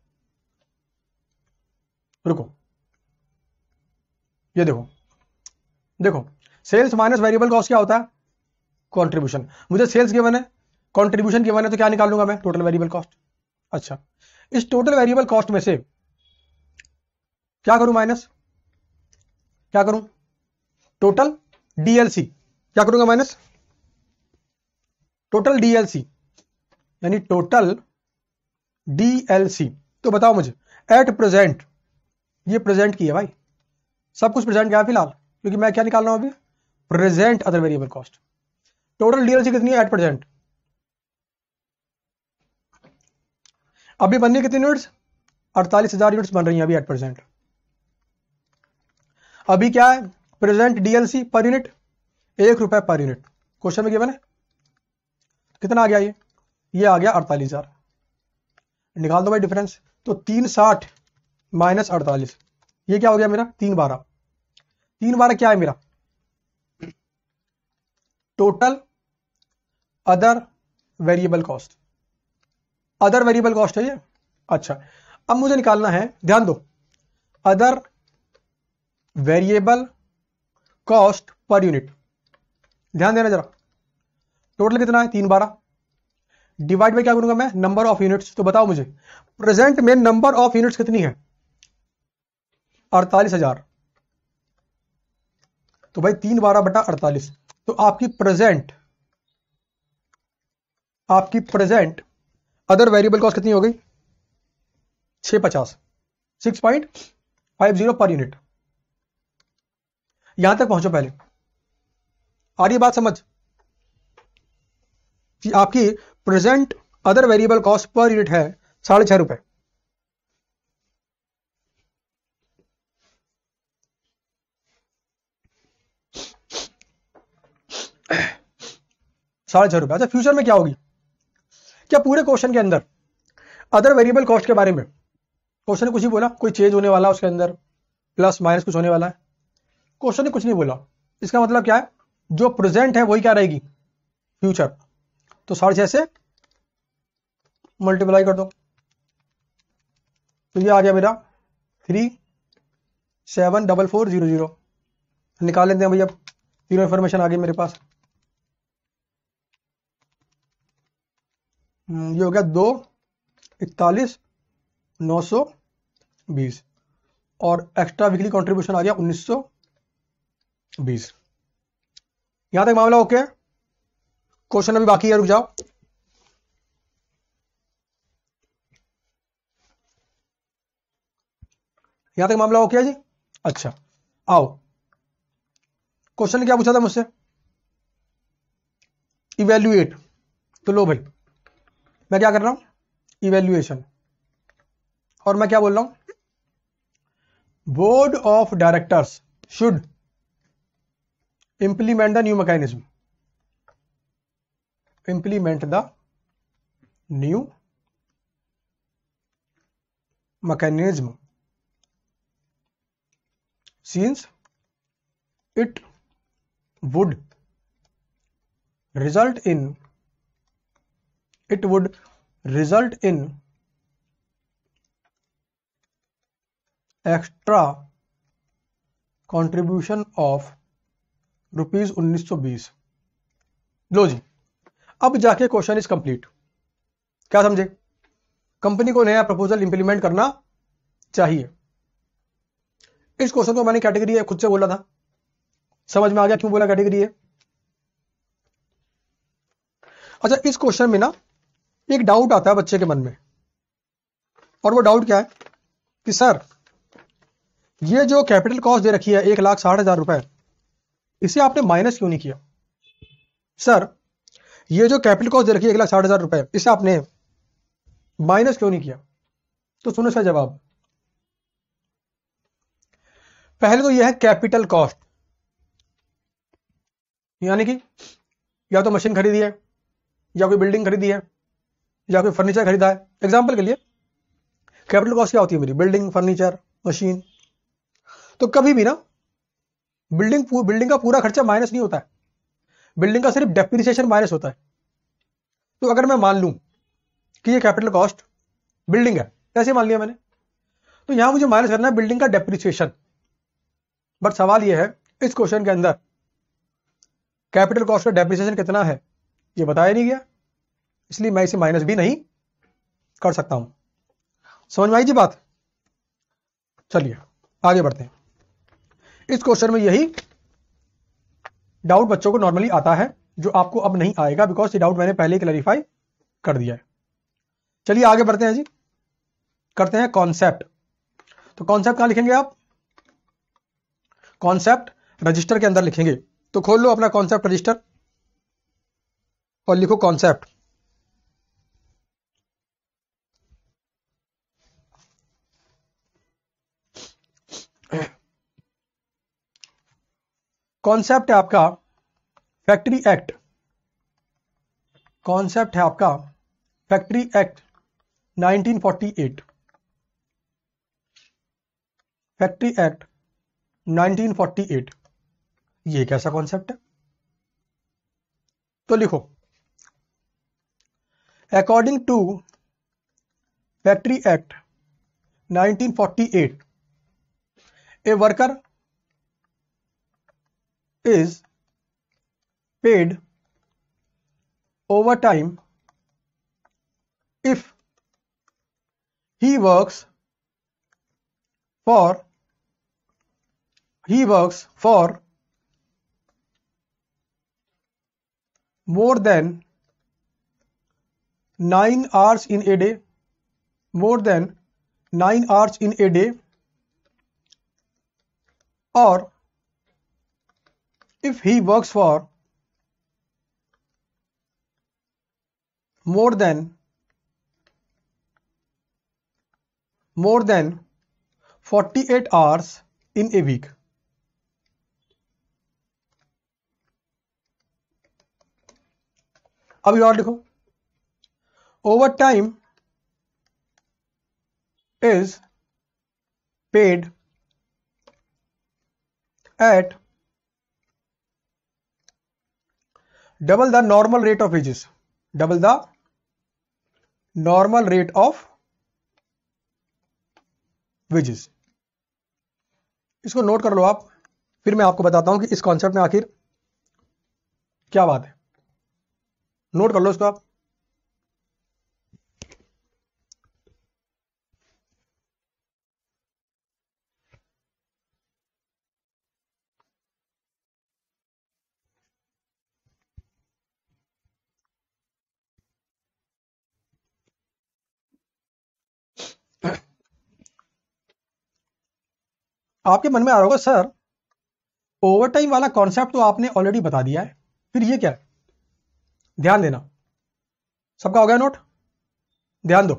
रुको ये देखो देखो सेल्स माइनस वेरिएबल कॉस्ट क्या होता है कॉन्ट्रीब्यूशन मुझे सेल्स गिवन है कॉन्ट्रीब्यूशन गिवन है तो क्या निकालूंगा मैं टोटल वेरिएबल कॉस्ट अच्छा इस टोटल वेरिएबल कॉस्ट में से क्या करूं माइनस क्या करूं टोटल डीएलसी क्या करूंगा माइनस टोटल डीएलसी यानी टोटल डीएलसी तो बताओ मुझे एट प्रेजेंट ये प्रेजेंट की है भाई सब कुछ प्रेजेंट किया फिलहाल क्योंकि मैं क्या निकाल रहा हूं अभी present other variable cost total DLC कितनी है एट प्रेजेंट अभी बन रही कितनी यूनिट्स अड़तालीस हजार यूनिट्स बन रही है अभी एट प्रेजेंट अभी क्या है प्रेजेंट डीएलसी पर यूनिट एक रुपए पर यूनिट क्वेश्चन में क्या बने कितना आ गया ये ये आ गया अड़तालीस हजार निकाल दो भाई डिफरेंस तो तीन साठ माइनस अड़तालीस ये क्या हो गया मेरा तीन बारह तीन बारह क्या है मेरा total other variable cost other variable cost है ये अच्छा अब मुझे निकालना है ध्यान दो other variable cost per unit ध्यान देना जरा टोटल कितना है तीन बारह डिवाइड बाई क्या करूंगा मैं नंबर ऑफ यूनिट्स तो बताओ मुझे प्रेजेंट में नंबर ऑफ यूनिट्स कितनी है अड़तालीस हजार तो भाई तीन बारह बटा अड़तालीस तो आपकी प्रेजेंट आपकी प्रेजेंट अदर वेरिएबल कॉस्ट कितनी हो गई छह पचास six point five zero per unit यहां तक पहुंचो पहले आ रही बात समझ कि आपकी present other variable cost per unit है साढ़े छह रुपए साढ़े छह रुपए अच्छा फ्यूचर में क्या होगी क्या पूरे क्वेश्चन के अंदर अदर वेरिएबल कॉस्ट के बारे में क्वेश्चन ने कुछ ही बोला कोई चेंज होने वाला है उसके अंदर प्लस माइनस कुछ होने वाला है क्वेश्चन ने कुछ नहीं बोला इसका मतलब क्या है जो प्रेजेंट है वही क्या रहेगी फ्यूचर तो साढ़े छह से मल्टीप्लाई कर दो तो ये आ गया मेरा three seven double four zero zero निकाल लेते हैं भैया जीरो इन्फॉर्मेशन आ गई मेरे पास हम्म, ये हो गया दो इकतालीस नौ सौ बीस और एक्स्ट्रा वीकली कंट्रीब्यूशन आ गया उन्नीस सौ बीस यहां तक मामला ओके क्वेश्चन अभी बाकी है रुक जाओ यहां तक मामला ओके जी अच्छा आओ क्वेश्चन क्या पूछा था मुझसे इवेल्युएट तो लो भाई मैं क्या कर रहा हूं इवेल्युएशन और मैं क्या बोल रहा हूं board of directors should implement the new mechanism implement the new mechanism since it would result in it would result in extra contribution of rupees 1920 लो जी अब जाके क्वेश्चन इज कंप्लीट क्या समझे कंपनी को नया प्रपोजल इंप्लीमेंट करना चाहिए इस क्वेश्चन को मैंने कैटेगरी है खुद से बोला था समझ में आ गया क्यों बोला कैटेगरी है अच्छा इस क्वेश्चन में ना एक डाउट आता है बच्चे के मन में और वो डाउट क्या है कि सर ये जो कैपिटल कॉस्ट दे रखी है एक लाख साठ हजार रुपए इसे आपने माइनस क्यों नहीं किया सर ये जो कैपिटल कॉस्ट दे रखी है एक लाख साठ हजार रुपए इसे आपने माइनस क्यों नहीं किया तो सुनो सर जवाब पहले तो यह है कैपिटल कॉस्ट यानी कि या तो मशीन खरीदी है या कोई बिल्डिंग खरीदी है या कोई फर्नीचर खरीदा है एग्जाम्पल के लिए कैपिटल कॉस्ट क्या होती है मेरी बिल्डिंग फर्नीचर मशीन तो कभी भी ना बिल्डिंग बिल्डिंग का पूरा खर्चा माइनस नहीं होता है बिल्डिंग का सिर्फ डेप्रिसिएशन माइनस होता है तो अगर मैं मान लू कि ये कैपिटल कॉस्ट बिल्डिंग है कैसे मान लिया मैंने तो यहां मुझे माइनस करना है बिल्डिंग का डेप्रिसिएशन बट सवाल यह है इस क्वेश्चन के अंदर कैपिटल कॉस्ट का डेप्रिसिएशन कितना है ये बताया नहीं गया इसलिए मैं इसे माइनस भी नहीं कर सकता हूं समझ में आई जी बात चलिए आगे बढ़ते हैं इस क्वेश्चन में यही डाउट बच्चों को नॉर्मली आता है जो आपको अब नहीं आएगा बिकॉज ये डाउट मैंने पहले क्लैरिफाई कर दिया है चलिए आगे बढ़ते हैं जी करते हैं कॉन्सेप्ट तो कॉन्सेप्ट कहां लिखेंगे आप कॉन्सेप्ट रजिस्टर के अंदर लिखेंगे तो खोल लो अपना कॉन्सेप्ट रजिस्टर और लिखो कॉन्सेप्ट कॉन्सेप्ट है आपका फैक्ट्री एक्ट कॉन्सेप्ट है आपका फैक्ट्री एक्ट 1948 फैक्ट्री एक्ट 1948 ये कैसा कॉन्सेप्ट है तो लिखो according to factory act 1948 a worker is paid over time if he works for he works for more than 9 hours in a day more than 9 hours in a day or if he works for more than more than 48 hours in a week. अभी और लिखो overtime is paid at double the normal rate of wages double the normal rate of wages इसको note कर लो आप फिर मैं आपको बताता हूं कि इस कॉन्सेप्ट में आखिर क्या बात है नोट कर लो इसको आप आपके मन में आ रहा होगा सर ओवर टाइम वाला कॉन्सेप्ट तो आपने ऑलरेडी बता दिया है फिर ये क्या है ध्यान देना सबका हो गया नोट ध्यान दो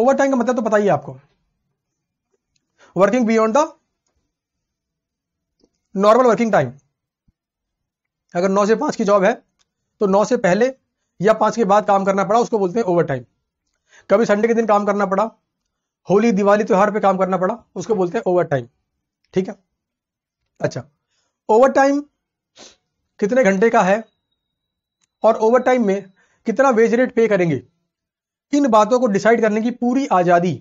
ओवर टाइम का मतलब तो पता ही आपको working beyond the normal working time अगर नौ से पांच की जॉब है तो नौ से पहले या पांच के बाद काम करना पड़ा उसको बोलते हैं ओवर टाइम कभी संडे के दिन काम करना पड़ा होली दिवाली त्योहार पे काम करना पड़ा उसको बोलते हैं ओवर टाइम ठीक है अच्छा ओवर टाइम कितने घंटे का है और ओवर टाइम में कितना वेज रेट पे करेंगे इन बातों को डिसाइड करने की पूरी आज़ादी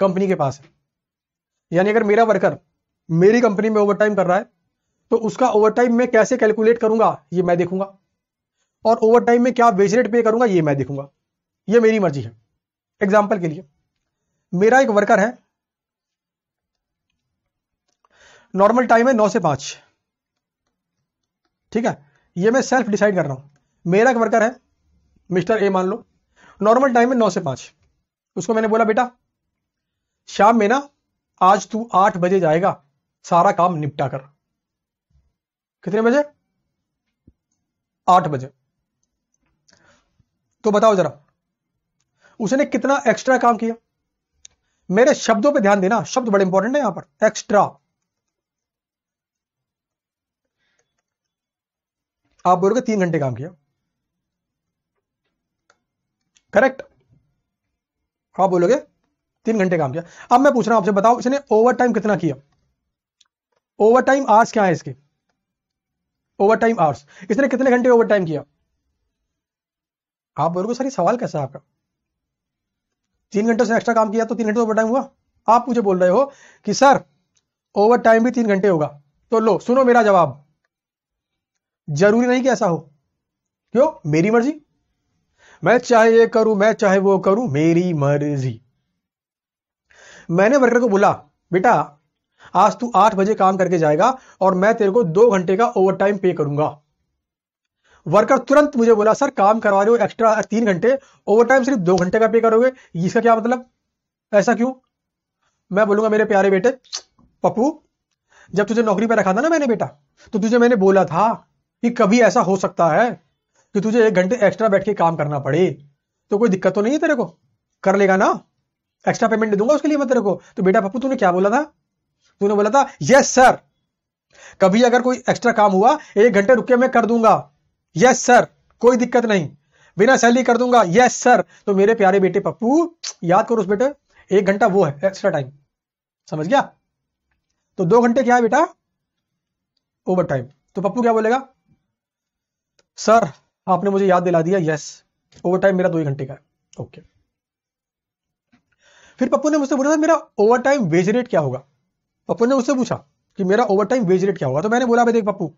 कंपनी के पास है यानी अगर मेरा वर्कर मेरी कंपनी में ओवर टाइम कर रहा है तो उसका ओवर टाइम में कैसे कैलकुलेट करूंगा ये मैं देखूंगा और ओवर टाइम में क्या वेज रेट पे करूंगा ये मैं देखूंगा ये मेरी मर्जी है एग्जाम्पल के लिए मेरा एक वर्कर है नॉर्मल टाइम है नौ से पांच ठीक है ये मैं सेल्फ डिसाइड कर रहा हूं मेरा एक वर्कर है मिस्टर ए मान लो नॉर्मल टाइम है नौ से पांच उसको मैंने बोला बेटा शाम में ना आज तू आठ बजे जाएगा सारा काम निपटा कर कितने बजे आठ बजे तो बताओ जरा उसने कितना एक्स्ट्रा काम किया मेरे शब्दों पे ध्यान देना शब्द बड़े इंपॉर्टेंट है यहां पर एक्स्ट्रा आप बोलोगे तीन घंटे काम किया करेक्ट आप बोलोगे तीन घंटे काम किया अब मैं पूछ रहा हूं आपसे बताओ इसने ओवर टाइम कितना किया ओवर टाइम आवर्स क्या है इसके ओवर टाइम आवर्स इसने कितने घंटे ओवर टाइम किया आप बोलोगे सर सवाल कैसा है आपका तीन घंटे से एक्स्ट्रा काम किया तो तीन घंटे ओवर तो टाइम हुआ आप मुझे बोल रहे हो कि सर ओवर टाइम भी तीन घंटे होगा तो लो सुनो मेरा जवाब जरूरी नहीं कि ऐसा हो क्यों मेरी मर्जी मैं चाहे ये करूं मैं चाहे वो करूं मेरी मर्जी मैंने वर्कर को बोला बेटा आज तू आठ बजे काम करके जाएगा और मैं तेरे को दो घंटे का ओवर टाइम पे करूंगा वर्कर तुरंत मुझे बोला सर काम करवा रहे हो एक्स्ट्रा तीन घंटे ओवर टाइम सिर्फ दो घंटे का पे करोगे इसका क्या मतलब ऐसा क्यों मैं बोलूंगा मेरे प्यारे बेटे पप्पू जब तुझे नौकरी पर रखा था ना मैंने बेटा तो तुझे मैंने बोला था कि कभी ऐसा हो सकता है कि तुझे एक घंटे एक्स्ट्रा बैठ के काम करना पड़े तो कोई दिक्कत तो नहीं है तेरे को कर लेगा ना एक्स्ट्रा पेमेंट दे दूंगा उसके लिए मैं तेरे को तो बेटा पप्पू तूने क्या बोला था तूने बोला था यस सर कभी अगर कोई एक्स्ट्रा काम हुआ एक घंटे रुक के मैं कर दूंगा यस सर कोई दिक्कत नहीं बिना सैलरी कर दूंगा यस सर तो मेरे प्यारे बेटे पप्पू याद करो उस बेटे एक घंटा वो है एक्स्ट्रा टाइम समझ गया तो दो घंटे क्या है बेटा ओवर टाइम तो पप्पू क्या बोलेगा सर आपने मुझे याद दिला दिया यस ओवर टाइम मेरा दो ही घंटे का है ओके फिर पप्पू ने मुझसे पूछा मेरा ओवर टाइम वेज रेट क्या होगा पप्पू ने मुझसे पूछा कि मेरा ओवर टाइम वेज रेट क्या होगा तो मैंने बोला भाई देख पप्पू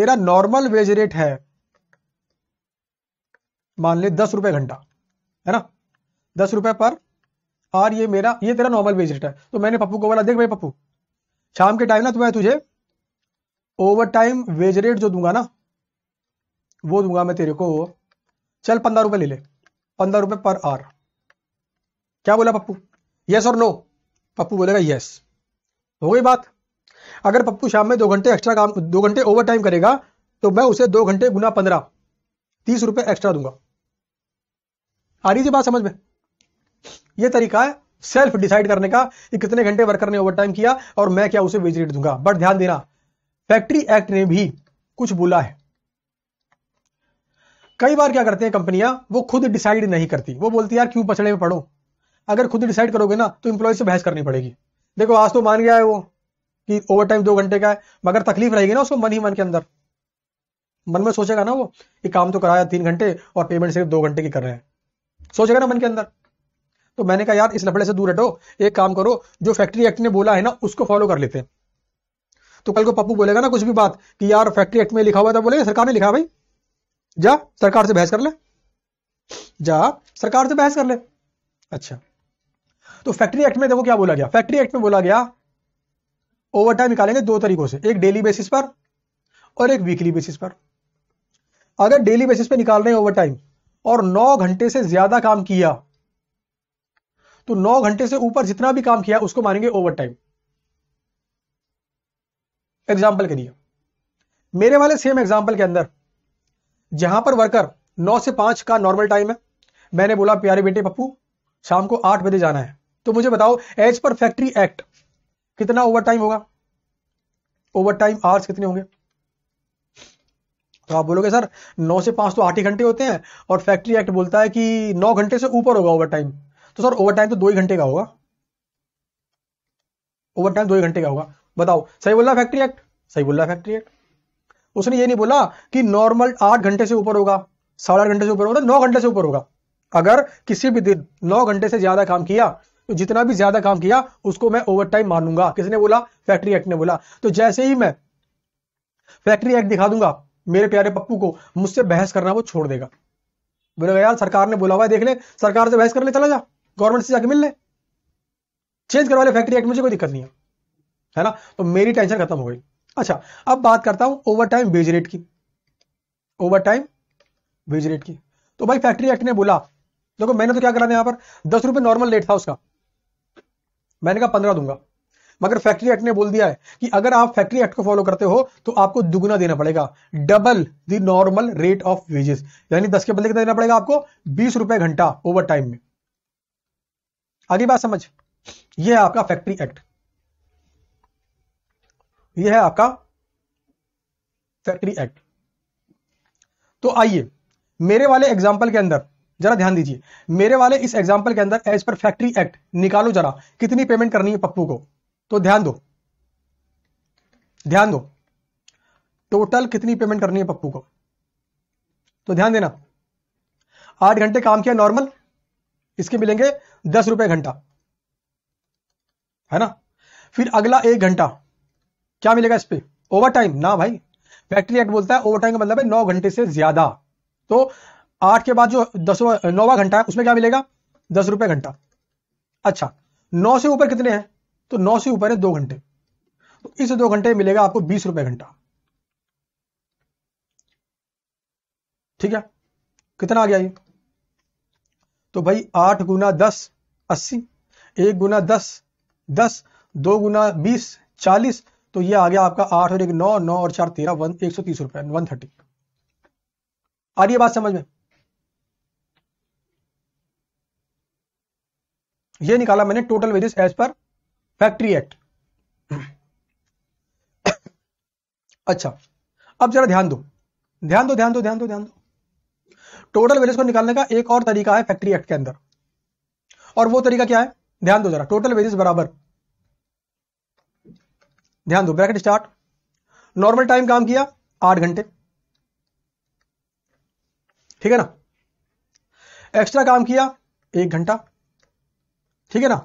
तेरा नॉर्मल वेज रेट है मान ले दस रुपए घंटा है ना दस रुपए पर और ये मेरा ये तेरा नॉर्मल वेज रेट है तो मैंने पप्पू को बोला देख भाई पप्पू शाम के टाइम ना तो मैं तुझे ओवर टाइम वेज रेट जो दूंगा ना वो दूंगा मैं तेरे को चल पंद्रह रुपए ले ले पंद्रह रुपए पर आर क्या बोला पप्पू यस और नो पप्पू बोलेगा यस हो गई बात अगर पप्पू शाम में दो घंटे एक्स्ट्रा काम दो घंटे ओवर टाइम करेगा तो मैं उसे दो घंटे गुना पंद्रह तीस रुपए एक्स्ट्रा दूंगा आ रही थी बात समझ में ये तरीका है सेल्फ डिसाइड करने का कि कितने घंटे वर्कर ने ओवर टाइम किया और मैं क्या उसे वेज रेट दूंगा बट ध्यान देना फैक्ट्री एक्ट ने भी कुछ बोला है कई बार क्या करते हैं कंपनियां वो खुद डिसाइड नहीं करती वो बोलती यार क्यों पछड़े में पड़ो अगर खुद डिसाइड करोगे ना तो इंप्लॉय से बहस करनी पड़ेगी देखो आज तो मान गया है वो कि ओवर टाइम दो घंटे का है मगर तकलीफ रहेगी ना उसको मन ही मन के अंदर मन में सोचेगा ना वो कि काम तो कराया तीन घंटे और पेमेंट सिर्फ दो घंटे की कर रहे हैं सोचेगा ना मन के अंदर तो मैंने कहा यार इस लफड़े से दूर हटो एक काम करो जो फैक्ट्री एक्ट ने बोला है ना उसको फॉलो कर लेते हैं तो कल को पप्पू बोलेगा ना कुछ भी बात कि यार फैक्ट्री एक्ट में लिखा हुआ था बोलेगा सरकार ने लिखा भाई जा सरकार से बहस कर ले जा सरकार से बहस कर ले अच्छा तो फैक्ट्री एक्ट में देखो क्या बोला गया फैक्ट्री एक्ट में बोला गया ओवर टाइम निकालेंगे दो तरीकों से एक डेली बेसिस पर और एक वीकली बेसिस पर अगर डेली बेसिस पर निकाल रहे हैं ओवर टाइम और 9 घंटे से ज्यादा काम किया तो 9 घंटे से ऊपर जितना भी काम किया उसको मानेंगे ओवर टाइम एग्जाम्पल के लिए मेरे वाले सेम एग्जाम्पल के अंदर जहां पर वर्कर 9 से 5 का नॉर्मल टाइम है मैंने बोला प्यारे बेटे पप्पू शाम को आठ बजे जाना है तो मुझे बताओ एज पर फैक्ट्री एक्ट कितना ओवर टाइम होगा ओवर टाइम आवर्स कितने होंगे तो आप बोलोगे सर नौ से पांच तो आठ ही घंटे होते हैं और फैक्ट्री एक्ट बोलता है कि नौ घंटे से ऊपर होगा ओवर टाइम तो सर ओवर टाइम तो दो ही घंटे का होगा ओवर टाइम दो ही घंटे का होगा बताओ सही बोल रहा फैक्ट्री एक्ट सही बोल रहा फैक्ट्री एक्ट उसने ये नहीं बोला कि नॉर्मल आठ घंटे से ऊपर होगा साढ़े आठ घंटे से ऊपर होगा तो नौ घंटे से ऊपर होगा अगर किसी भी दिन नौ घंटे से ज्यादा काम किया तो जितना भी ज्यादा काम किया उसको मैं ओवर टाइम मानूंगा किसने बोला फैक्ट्री एक्ट ने बोला तो जैसे ही मैं फैक्ट्री एक्ट दिखा दूंगा मेरे प्यारे पप्पू को मुझसे बहस करना वो छोड़ देगा बोलेगा यार सरकार ने बोला हुआ है देख ले सरकार से बहस कर ले चला जा गवर्नमेंट से जाके मिल ले चेंज करवा ले फैक्ट्री एक्ट मुझे कोई दिक्कत नहीं है है ना तो मेरी टेंशन खत्म हो गई अच्छा अब बात करता हूं ओवर टाइम वेज रेट की ओवर टाइम वेज रेट की तो भाई फैक्ट्री एक्ट ने बोला देखो मैंने तो क्या करा था यहां पर दस रुपए नॉर्मल रेट था उसका मैंने कहा पंद्रह दूंगा मगर फैक्ट्री एक्ट ने बोल दिया है कि अगर आप फैक्ट्री एक्ट को फॉलो करते हो तो आपको दुगुना देना पड़ेगा double the normal rate of wages यानी दस के बदले कितना देना पड़ेगा आपको बीस रुपए घंटा ओवर टाइम में आगे बात समझ यह है आपका फैक्ट्री एक्ट यह है आपका फैक्ट्री एक्ट तो आइए मेरे वाले एग्जाम्पल के अंदर जरा ध्यान दीजिए मेरे वाले इस एग्जाम्पल के अंदर एज पर फैक्ट्री एक्ट निकालो जरा कितनी पेमेंट करनी है पप्पू को तो ध्यान दो ध्यान दो टोटल कितनी पेमेंट करनी है पप्पू को तो ध्यान देना आठ घंटे काम किया नॉर्मल इसके मिलेंगे दस रुपए घंटा है ना फिर अगला एक घंटा क्या मिलेगा इस पर ओवर टाइम ना भाई फैक्ट्री एक्ट बोलता है ओवर टाइम का मतलब है नौ घंटे से ज्यादा तो आठ के बाद जो दसवा नौवा घंटा है उसमें क्या मिलेगा दस रुपए घंटा अच्छा नौ से ऊपर कितने हैं तो नौ से ऊपर है दो घंटे तो इस दो घंटे मिलेगा आपको बीस रुपए घंटा ठीक है कितना आ गया ये तो भाई आठ गुना दस अस्सी एक गुना दस दस दो गुना बीस चालीस तो ये आ गया आपका आठ और एक नौ नौ और चार तेरह वन एक सौ तीस रुपए वन थर्टी आ रही है बात समझ में ये निकाला मैंने total wages as per factory act अच्छा अब जरा ध्यान दो ध्यान दो ध्यान दो ध्यान दो ध्यान दो टोटल वेजेस को निकालने का एक और तरीका है फैक्ट्री एक्ट के अंदर और वो तरीका क्या है ध्यान दो जरा टोटल वेजेस बराबर ध्यान दो ब्रैकेट स्टार्ट नॉर्मल टाइम काम किया आठ घंटे ठीक है ना एक्स्ट्रा काम किया एक घंटा ठीक है ना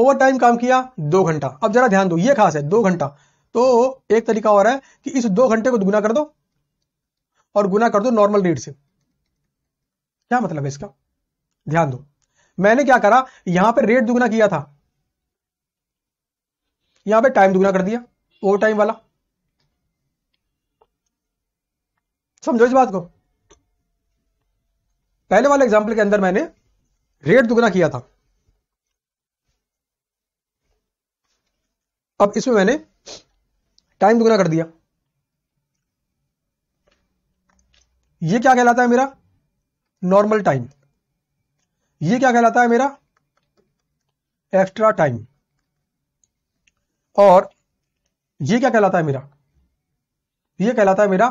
ओवर टाइम काम किया दो घंटा अब जरा ध्यान दो ये खास है दो घंटा तो एक तरीका और है कि इस दो घंटे को दुगुना कर दो और गुना कर दो नॉर्मल रेट से क्या मतलब है इसका ध्यान दो मैंने क्या करा यहां पर रेट दुगुना किया था यहां पर टाइम दुगुना कर दिया ओवर टाइम वाला समझो इस बात को पहले वाले एग्जाम्पल के अंदर मैंने रेट दुगुना किया था अब इसमें मैंने टाइम दुगना कर दिया ये क्या कहलाता है मेरा नॉर्मल टाइम ये क्या कहलाता है मेरा एक्स्ट्रा टाइम और ये क्या कहलाता है मेरा ये कहलाता है मेरा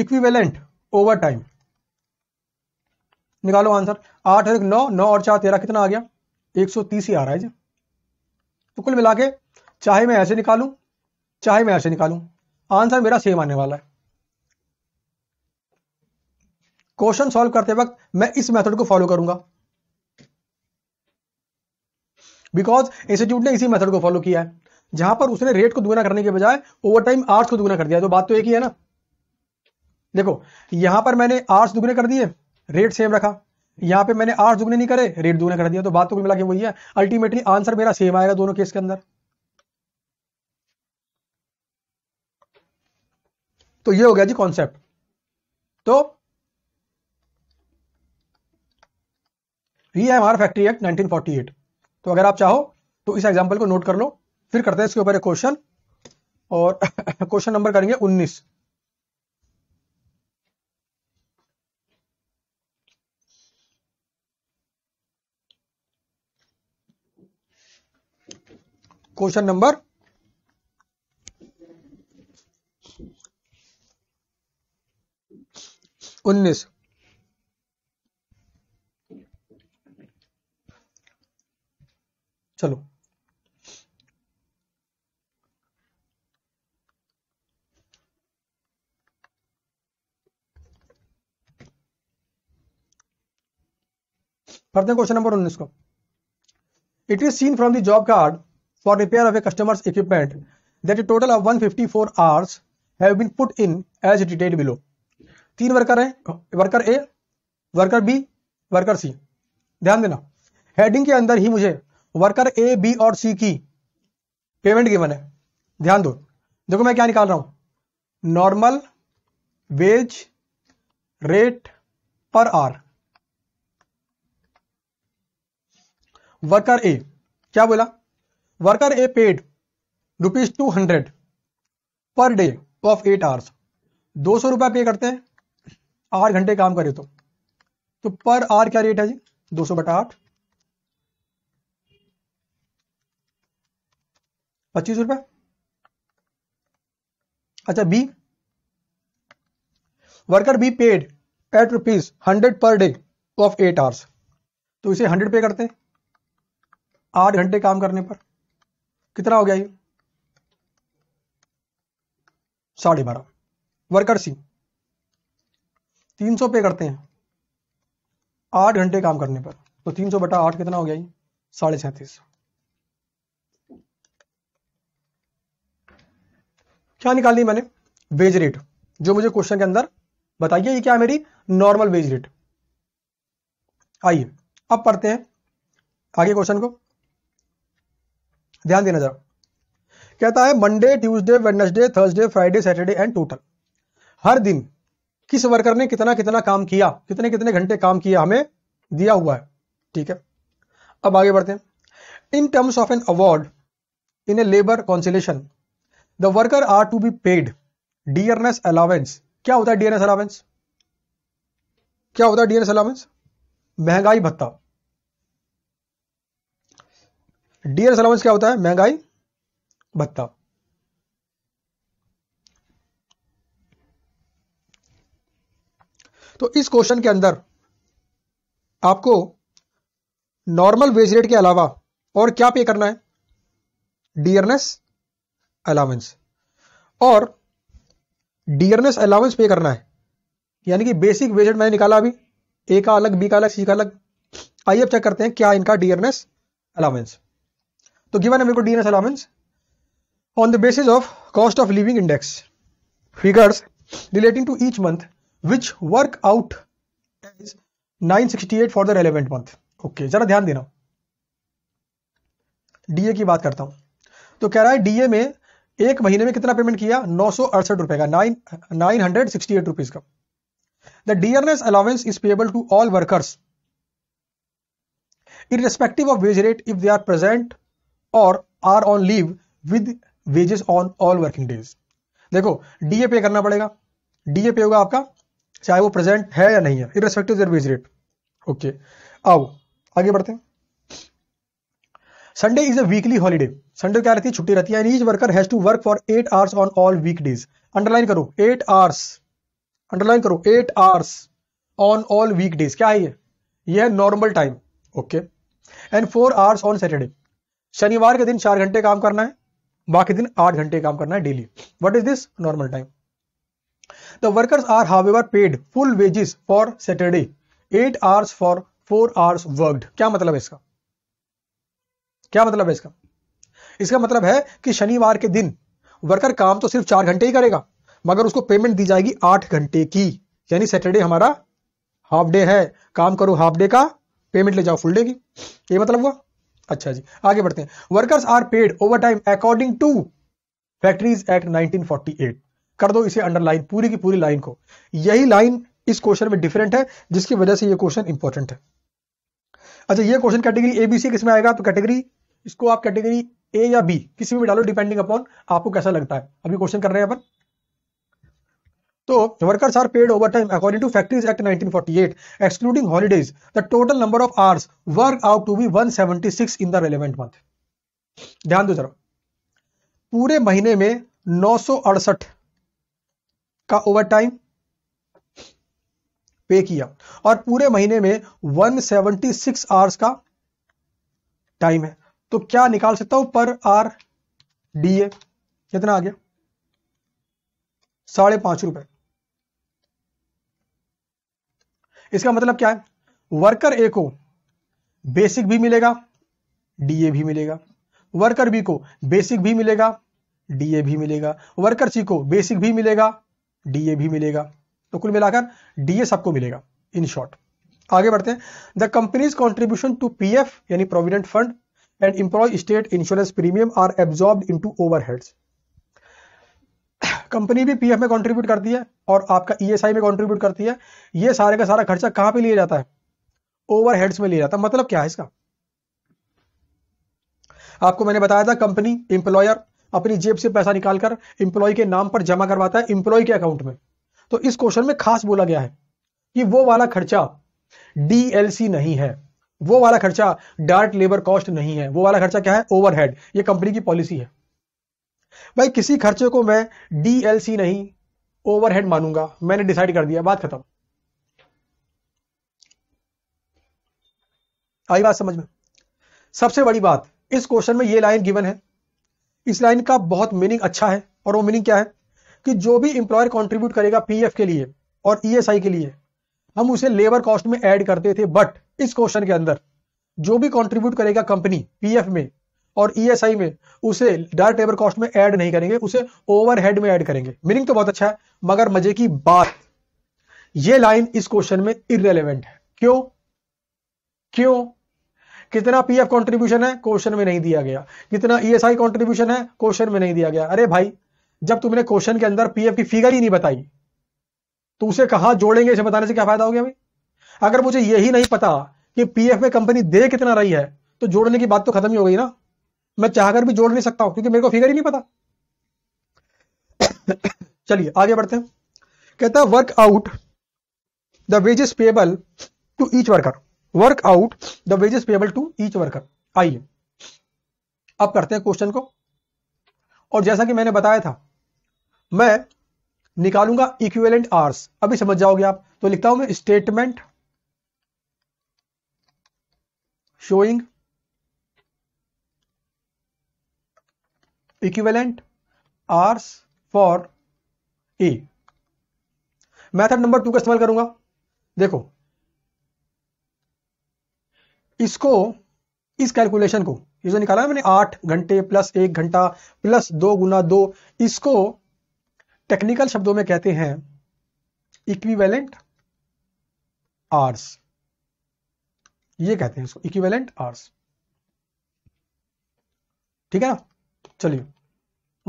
इक्विवेलेंट ओवर टाइम निकालो आंसर आठ एक नौ नौ और चार तेरह कितना आ गया एक सौ तीस ही आ रहा है जी तो कुल मिला के चाहे मैं ऐसे निकालूं चाहे मैं ऐसे निकालूं आंसर मेरा सेम आने वाला है क्वेश्चन सॉल्व करते वक्त मैं इस मेथड को फॉलो करूंगा बिकॉज इंस्टीट्यूट ने इसी मेथड को फॉलो किया है जहां पर उसने रेट को दुगना करने के बजाय ओवर टाइम आर्ट्स को दुगना कर दिया तो बात तो एक ही है ना देखो यहां पर मैंने आर्ट्स दुगने कर दिए रेट सेम रखा यहां पे मैंने आठ दुगने नहीं करे रेट दुगने कर दिया तो बात तो मिला के वही है अल्टीमेटली आंसर मेरा सेम आएगा दोनों केस के अंदर तो ये हो गया जी कॉन्सेप्ट तो ये है हमारा फैक्ट्री एक्ट 1948 तो अगर आप चाहो तो इस एग्जाम्पल को नोट कर लो फिर करते हैं इसके ऊपर एक क्वेश्चन और क्वेश्चन [laughs] नंबर करेंगे उन्नीस क्वेश्चन नंबर उन्नीस चलो पढ़ते हैं क्वेश्चन नंबर उन्नीस को it is seen from the job card for repair of a customer's equipment that a total of 154 hours have been put in as detailed below. तीन worker हैं worker A worker B worker C ध्यान देना heading के अंदर ही मुझे worker A B और सी की payment given है ध्यान दो देखो मैं क्या निकाल रहा हूं नॉर्मल वेज रेट पर आर वर्कर ए क्या बोला Worker A paid rupees 200 per day of 8 hours. दो सौ रुपया पे करते हैं आठ घंटे काम करे तो तो पर आर क्या रेट है जी दो सौ बटा आठ पच्चीस रुपए अच्छा B worker B paid eight rupees hundred per day of eight hours तो इसे हंड्रेड पे करते हैं आठ घंटे काम करने पर कितना हो गया ये साढ़े बारह वर्कर सी तीन सौ पे करते हैं आठ घंटे काम करने पर तो तीन सौ बटा आठ कितना हो गया ये साढ़े सैंतीस क्या निकाल ली मैंने वेज रेट जो मुझे क्वेश्चन के अंदर बताइए ये क्या है मेरी नॉर्मल वेज रेट आइए अब पढ़ते हैं आगे क्वेश्चन को ध्यान देना जरा कहता है Monday Tuesday Wednesday Thursday Friday Saturday and total हर दिन किस वर्कर ने कितना कितना काम किया कितने कितने घंटे काम किया हमें दिया हुआ है ठीक है अब आगे बढ़ते हैं in terms of an award in a labour conciliation the worker are to be paid dearness allowance क्या होता है डीएनएस अलावेंस क्या होता है डीएनएस अलावेंस महंगाई भत्ता डीएल अलाउंस क्या होता है महंगाई भत्ता तो इस क्वेश्चन के अंदर आपको नॉर्मल वेज रेट के अलावा और क्या पे करना है डियरनेस अलाउंस और डियरनेस अलाउंस पे करना है यानी कि बेसिक वेज रेट मैंने निकाला अभी ए का अलग बी का अलग सी का अलग आइए अब चेक करते हैं क्या इनका डियरनेस अलाउंस तो गिवन है मेरे को dearness allowance on the basis of cost of living index figures relating to each month which work out as 968 for the relevant month okay जरा ध्यान देना डीए की बात करता हूं तो कह रहा है डीए में एक महीने में कितना पेमेंट किया नौ सौ अड़सठ रुपए का nine nine hundred sixty eight rupees का the dearness allowance is payable to all workers in respective of wage rate if they are present और are on leave with wages on all working days देखो DA pay करना पड़ेगा DA पे होगा आपका चाहे वो प्रेजेंट है या नहीं है irrespective their wage rate okay आओ आगे बढ़ते हैं Sunday is a weekly holiday Sunday क्या रहती है छुट्टी रहती है and each worker has to work for eight hours on all week days underline करो एट आवर्स अंडरलाइन करो eight hours on all week days क्या है ये ये है normal time okay and four hours on Saturday शनिवार के दिन चार घंटे काम करना है बाकी दिन आठ घंटे काम करना है daily what is this normal time the workers are ever paid full wages for Saturday eight hours for four hours worked क्या मतलब है इसका क्या मतलब है इसका इसका मतलब है कि शनिवार के दिन वर्कर काम तो सिर्फ चार घंटे ही करेगा मगर उसको पेमेंट दी जाएगी आठ घंटे की यानी सैटरडे हमारा हाफ डे है काम करो हाफ डे का पेमेंट ले जाओ फुल डे की ये मतलब हुआ अच्छा जी आगे बढ़ते हैं workers are paid overtime according to factories act 1948 कर दो इसे अंडरलाइन पूरी की पूरी लाइन को यही लाइन इस क्वेश्चन में डिफरेंट है जिसकी वजह से यह क्वेश्चन इंपॉर्टेंट है अच्छा ये question category A B C किसमें आएगा तो कैटेगरी इसको आप कैटेगरी ए या बी किसी में भी डालो डिपेंडिंग अपॉन आपको कैसा लगता है अभी क्वेश्चन कर रहे हैं अपन तो workers are paid overtime according to factories act 1948 excluding holidays the total number of hours work out to be 176 in the relevant month ध्यान दो जरा पूरे महीने में नौ का ओवर टाइम पे किया और पूरे महीने में 176 आवर्स का टाइम है तो क्या निकाल सकता हूं पर आर डीए कितना आ गया साढ़े पांच रुपए इसका मतलब क्या है वर्कर ए को बेसिक भी मिलेगा डीए भी मिलेगा वर्कर बी को बेसिक भी मिलेगा डीए भी मिलेगा वर्कर सी को बेसिक भी मिलेगा डीए भी मिलेगा तो कुल मिलाकर डीए सबको मिलेगा इन शॉर्ट आगे बढ़ते हैं the company's contribution to F यानी provident fund and employ state insurance premium are absorb overheads company भी पीएफ में कंट्रीब्यूट करती है और आपका ईएसआई e में कंट्रीब्यूट करती है ये सारे का सारा खर्चा कहां पे लिया जाता है ओवरहेड्स में लिया जाता है मतलब क्या है इसका आपको मैंने बताया था कंपनी इंप्लॉयर अपनी जेब से पैसा निकालकर इंप्लॉय के नाम पर जमा करवाता है इंप्लॉय के अकाउंट में तो इस क्वेश्चन में खास बोला गया है कि वो वाला खर्चा डीएलसी नहीं है वो वाला खर्चा डायरेक्ट लेबर कॉस्ट नहीं है वो वाला खर्चा क्या है ओवरहेड ये कंपनी की पॉलिसी है भाई किसी खर्चे को मैं डीएलसी नहीं ओवरहेड मानूंगा मैंने डिसाइड कर दिया बात खत्म आई बात समझ में सबसे बड़ी बात इस क्वेश्चन में ये लाइन गिवन है इस लाइन का बहुत मीनिंग अच्छा है और वो मीनिंग क्या है कि जो भी इंप्लॉयर कंट्रीब्यूट करेगा पीएफ के लिए और ईएसआई e के लिए हम उसे लेबर कॉस्ट में ऐड करते थे बट इस क्वेश्चन के अंदर जो भी कंट्रीब्यूट करेगा कंपनी पीएफ में और ईएसआई e में उसे डायरेक्ट लेबर कॉस्ट में ऐड नहीं करेंगे उसे ओवरहेड में ऐड करेंगे मीनिंग तो बहुत अच्छा है मगर मजे की बात यह लाइन इस क्वेश्चन में इरेलीवेंट है क्यों क्यों कितना पीएफ कंट्रीब्यूशन है क्वेश्चन में नहीं दिया गया कितना ईएसआई e कंट्रीब्यूशन है क्वेश्चन में नहीं दिया गया अरे भाई जब तुमने क्वेश्चन के अंदर पीएफ की फिगर ही नहीं बताई तो उसे कहां जोड़ेंगे इसे बताने से क्या फायदा हो गया अगर मुझे यही नहीं पता कि पीएफ में कंपनी दे कितना रही है तो जोड़ने की बात तो खत्म ही हो गई ना मैं चाहकर भी जोड़ नहीं सकता हूं क्योंकि मेरे को फिगर ही नहीं पता [coughs] चलिए आगे बढ़ते हैं कहता है work out the wages payable to each worker work out the wages payable to each worker आइए अब करते हैं क्वेश्चन को और जैसा कि मैंने बताया था मैं निकालूंगा इक्विवेलेंट आर्स अभी समझ जाओगे आप तो लिखता हूं मैं statement showing equivalent hours for a method number two का इस्तेमाल करूंगा देखो इसको इस कैलकुलेशन को ये जो निकाला है मैंने आठ घंटे प्लस एक घंटा प्लस दो गुना दो इसको टेक्निकल शब्दों में कहते हैं इक्विवेलेंट आर्स ये कहते हैं इसको इक्विवेलेंट आर्स ठीक है ना चलिए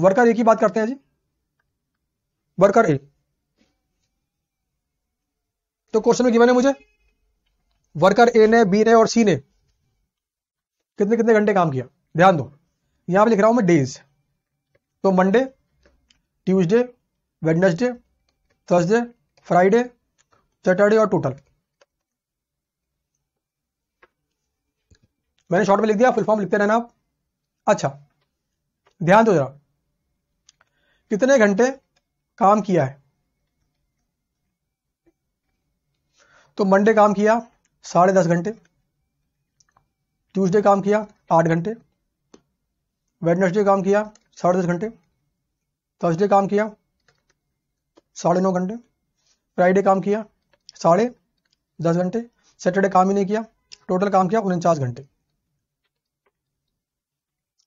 वर्कर ए की बात करते हैं जी वर्कर ए तो क्वेश्चन में गिवन है मुझे वर्कर ए ने बी ने और सी ने कितने कितने घंटे काम किया ध्यान दो यहां पे लिख रहा हूं मैं डेज तो Monday Tuesday Wednesday Thursday Friday Saturday और टोटल मैंने शॉर्ट में लिख दिया फुल फॉर्म लिखते रहना आप अच्छा ध्यान दो जरा कितने घंटे काम किया है तो मंडे काम किया साढ़े दस घंटे ट्यूसडे काम किया आठ घंटे वेडनेसडे काम किया साढ़े दस घंटे थर्सडे काम किया साढ़े नौ घंटे फ्राइडे काम किया साढ़े दस घंटे सैटरडे काम ही नहीं किया टोटल काम किया उनचास घंटे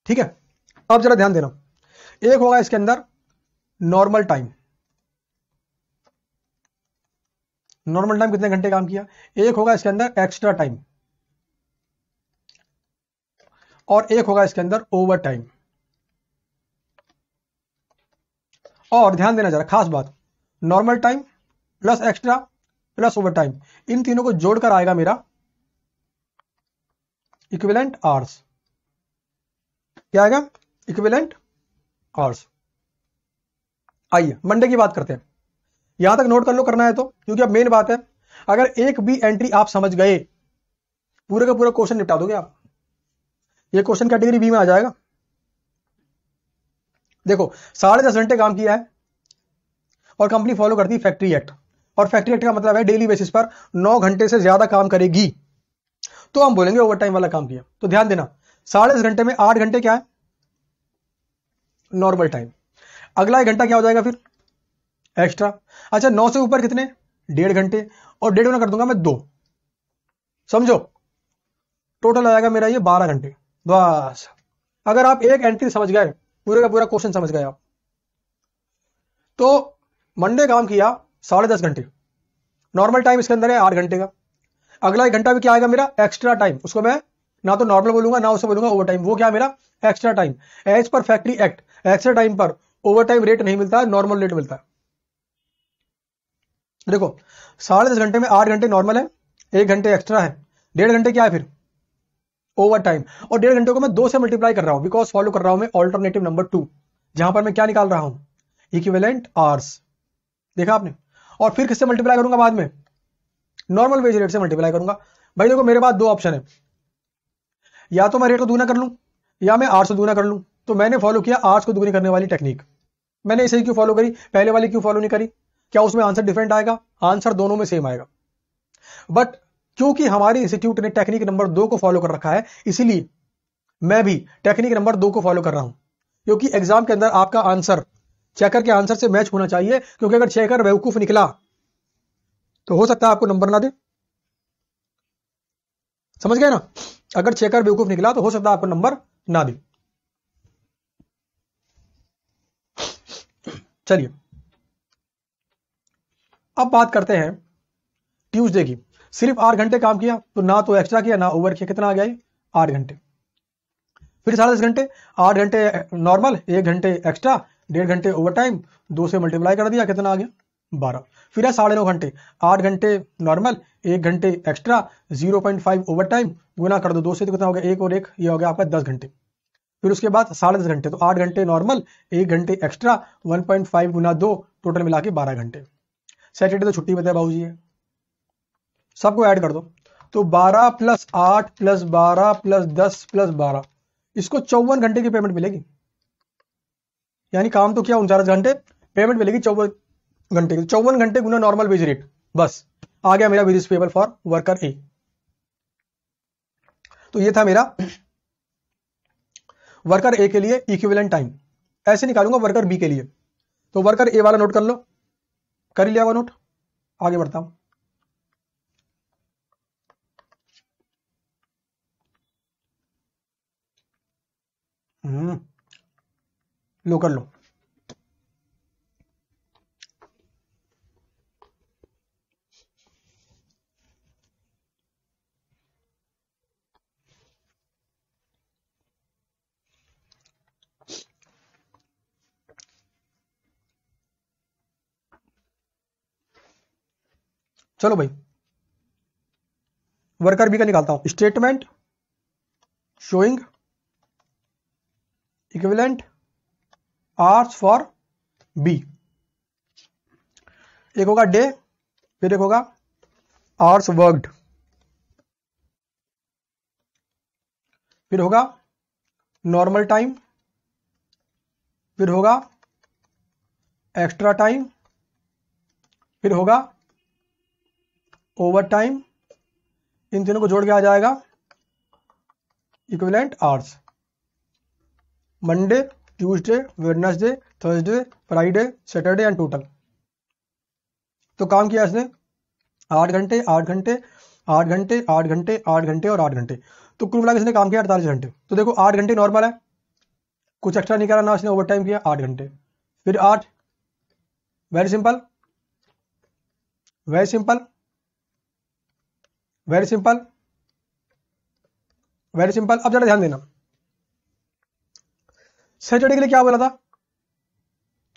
ठीक है अब जरा ध्यान देना एक होगा इसके अंदर नॉर्मल टाइम नॉर्मल टाइम कितने घंटे काम किया एक होगा इसके अंदर एक्स्ट्रा टाइम और एक होगा इसके अंदर ओवर टाइम और ध्यान देना जरा खास बात normal time plus extra plus overtime इन तीनों को जोड़कर आएगा मेरा इक्विवेलेंट आर्स क्या आएगा इक्विवेलेंट आवर्स आइए मंडे की बात करते हैं यहां तक नोट कर लो करना है तो क्योंकि अब मेन बात है अगर एक भी एंट्री आप समझ गए पूरे का पूरा क्वेश्चन निपटा दोगे आप ये क्वेश्चन कैटेगरी बी में आ जाएगा देखो साढ़े दस घंटे काम किया है और कंपनी फॉलो करती है फैक्ट्री एक्ट और फैक्ट्री एक्ट का मतलब है डेली बेसिस पर नौ घंटे से ज्यादा काम करेगी तो हम बोलेंगे ओवर टाइम वाला काम किया तो ध्यान देना साढ़े दस घंटे में आठ घंटे क्या है नॉर्मल टाइम अगला एक घंटा क्या हो जाएगा फिर एक्स्ट्रा अच्छा नौ से ऊपर कितने डेढ़ घंटे और डेढ़ घंटा कर दूंगा मैं दो समझो टोटल आएगा मेरा ये बारह घंटे बस अगर आप एक एंट्री समझ गए पूरे का पूरा क्वेश्चन समझ गए आप तो मंडे काम किया साढ़े दस घंटे नॉर्मल टाइम इसके अंदर है आठ घंटे का अगला एक घंटा भी क्या आएगा मेरा एक्स्ट्रा टाइम उसको मैं ना तो नॉर्मल बोलूंगा ना उसे बोलूंगा ओवर टाइम वो क्या मेरा extra time as per factory act extra time पर ओवर टाइम रेट नहीं मिलता नॉर्मल रेट मिलता है देखो साढ़े दस घंटे में आठ घंटे नॉर्मल है एक घंटे एक्स्ट्रा है डेढ़ घंटे क्या है फिर ओवर टाइम और डेढ़ घंटे को मैं दो से मल्टीप्लाई कर रहा हूं बिकॉज फॉलो कर रहा हूं मैं ऑल्टरनेटिव नंबर टू जहां पर मैं क्या निकाल रहा हूं इक्विवेलेंट आर्स देखा आपने और फिर किससे मल्टीप्लाई करूंगा बाद में नॉर्मल वेज रेट से मल्टीप्लाई करूंगा भाई देखो मेरे पास दो ऑप्शन है या तो मैं रेट को दूना कर लूं या मैं आर से दूना कर लूं तो मैंने फॉलो किया आर्ट्स को दुगनी करने वाली टेक्निक मैंने इसे क्यों फॉलो करी पहले वाली क्यों फॉलो नहीं करी क्या उसमें आंसर डिफरेंट आएगा आंसर दोनों में सेम आएगा बट क्योंकि हमारे इंस्टीट्यूट ने टेक्निक नंबर दो को फॉलो कर रखा है इसीलिए मैं भी टेक्निक नंबर दो को फॉलो कर रहा हूं क्योंकि एग्जाम के अंदर आपका आंसर चेकर के आंसर से मैच होना चाहिए क्योंकि अगर चेकर बेवकूफ निकला तो हो सकता है आपको नंबर ना दे समझ गए ना अगर चेकर बेवकूफ निकला तो हो सकता है आपको नंबर ना दे चलिए अब बात करते हैं ट्यूजडे की सिर्फ आठ घंटे काम किया तो ना तो एक्स्ट्रा किया ना ओवर किया कितना आ गया आठ घंटे फिर साढ़े दस घंटे आठ घंटे नॉर्मल एक घंटे एक्स्ट्रा डेढ़ घंटे ओवर टाइम दो से मल्टीप्लाई कर दिया कितना आ गया बारह फिर है साढ़े नौ घंटे आठ घंटे नॉर्मल एक घंटे extra zero point five overtime गुना कर दो दो से तो कितना हो गया एक और एक ये हो गया आपका दस घंटे फिर उसके बाद साढ़े दस घंटे तो आठ घंटे नॉर्मल एक घंटे एक्स्ट्रा वन पॉइंट फाइव गुना दो टोटल मिला के बारह घंटे सैटरडे तो छुट्टी बताया बाबू जी है सबको ऐड कर दो तो बारह प्लस आठ प्लस बारह प्लस दस प्लस बारह इसको चौवन घंटे की पेमेंट मिलेगी यानी काम तो क्या उनचास घंटे पेमेंट मिलेगी चौवन घंटे की चौवन घंटे गुना नॉर्मल वेज रेट बस आ गया मेरा wage payable for worker A तो ये था मेरा वर्कर ए के लिए इक्विवेलेंट टाइम ऐसे निकालूंगा वर्कर बी के लिए तो वर्कर ए वाला नोट कर लो कर लिया हुआ नोट आगे बढ़ता हूं हम्म, लो कर लो चलो भाई वर्कर बी का निकालता हूं statement showing equivalent hours for B एक होगा डे फिर एक होगा आर्स वर्कड फिर होगा नॉर्मल टाइम फिर होगा एक्स्ट्रा टाइम फिर होगा ओवर टाइम इन तीनों को जोड़ के आ जाएगा equivalent hours Monday Tuesday Wednesday Thursday Friday Saturday and total तो काम किया इसने आठ घंटे आठ घंटे आठ घंटे आठ घंटे आठ घंटे और आठ घंटे तो कुल मिला इसने काम किया अड़तालीस घंटे तो देखो आठ घंटे नॉर्मल है कुछ एक्स्ट्रा नहीं करा ना इसने ओवर टाइम किया आठ घंटे फिर आठ very simple very simple very simple very simple अब जरा ध्यान देना सैटरडे के लिए क्या बोला था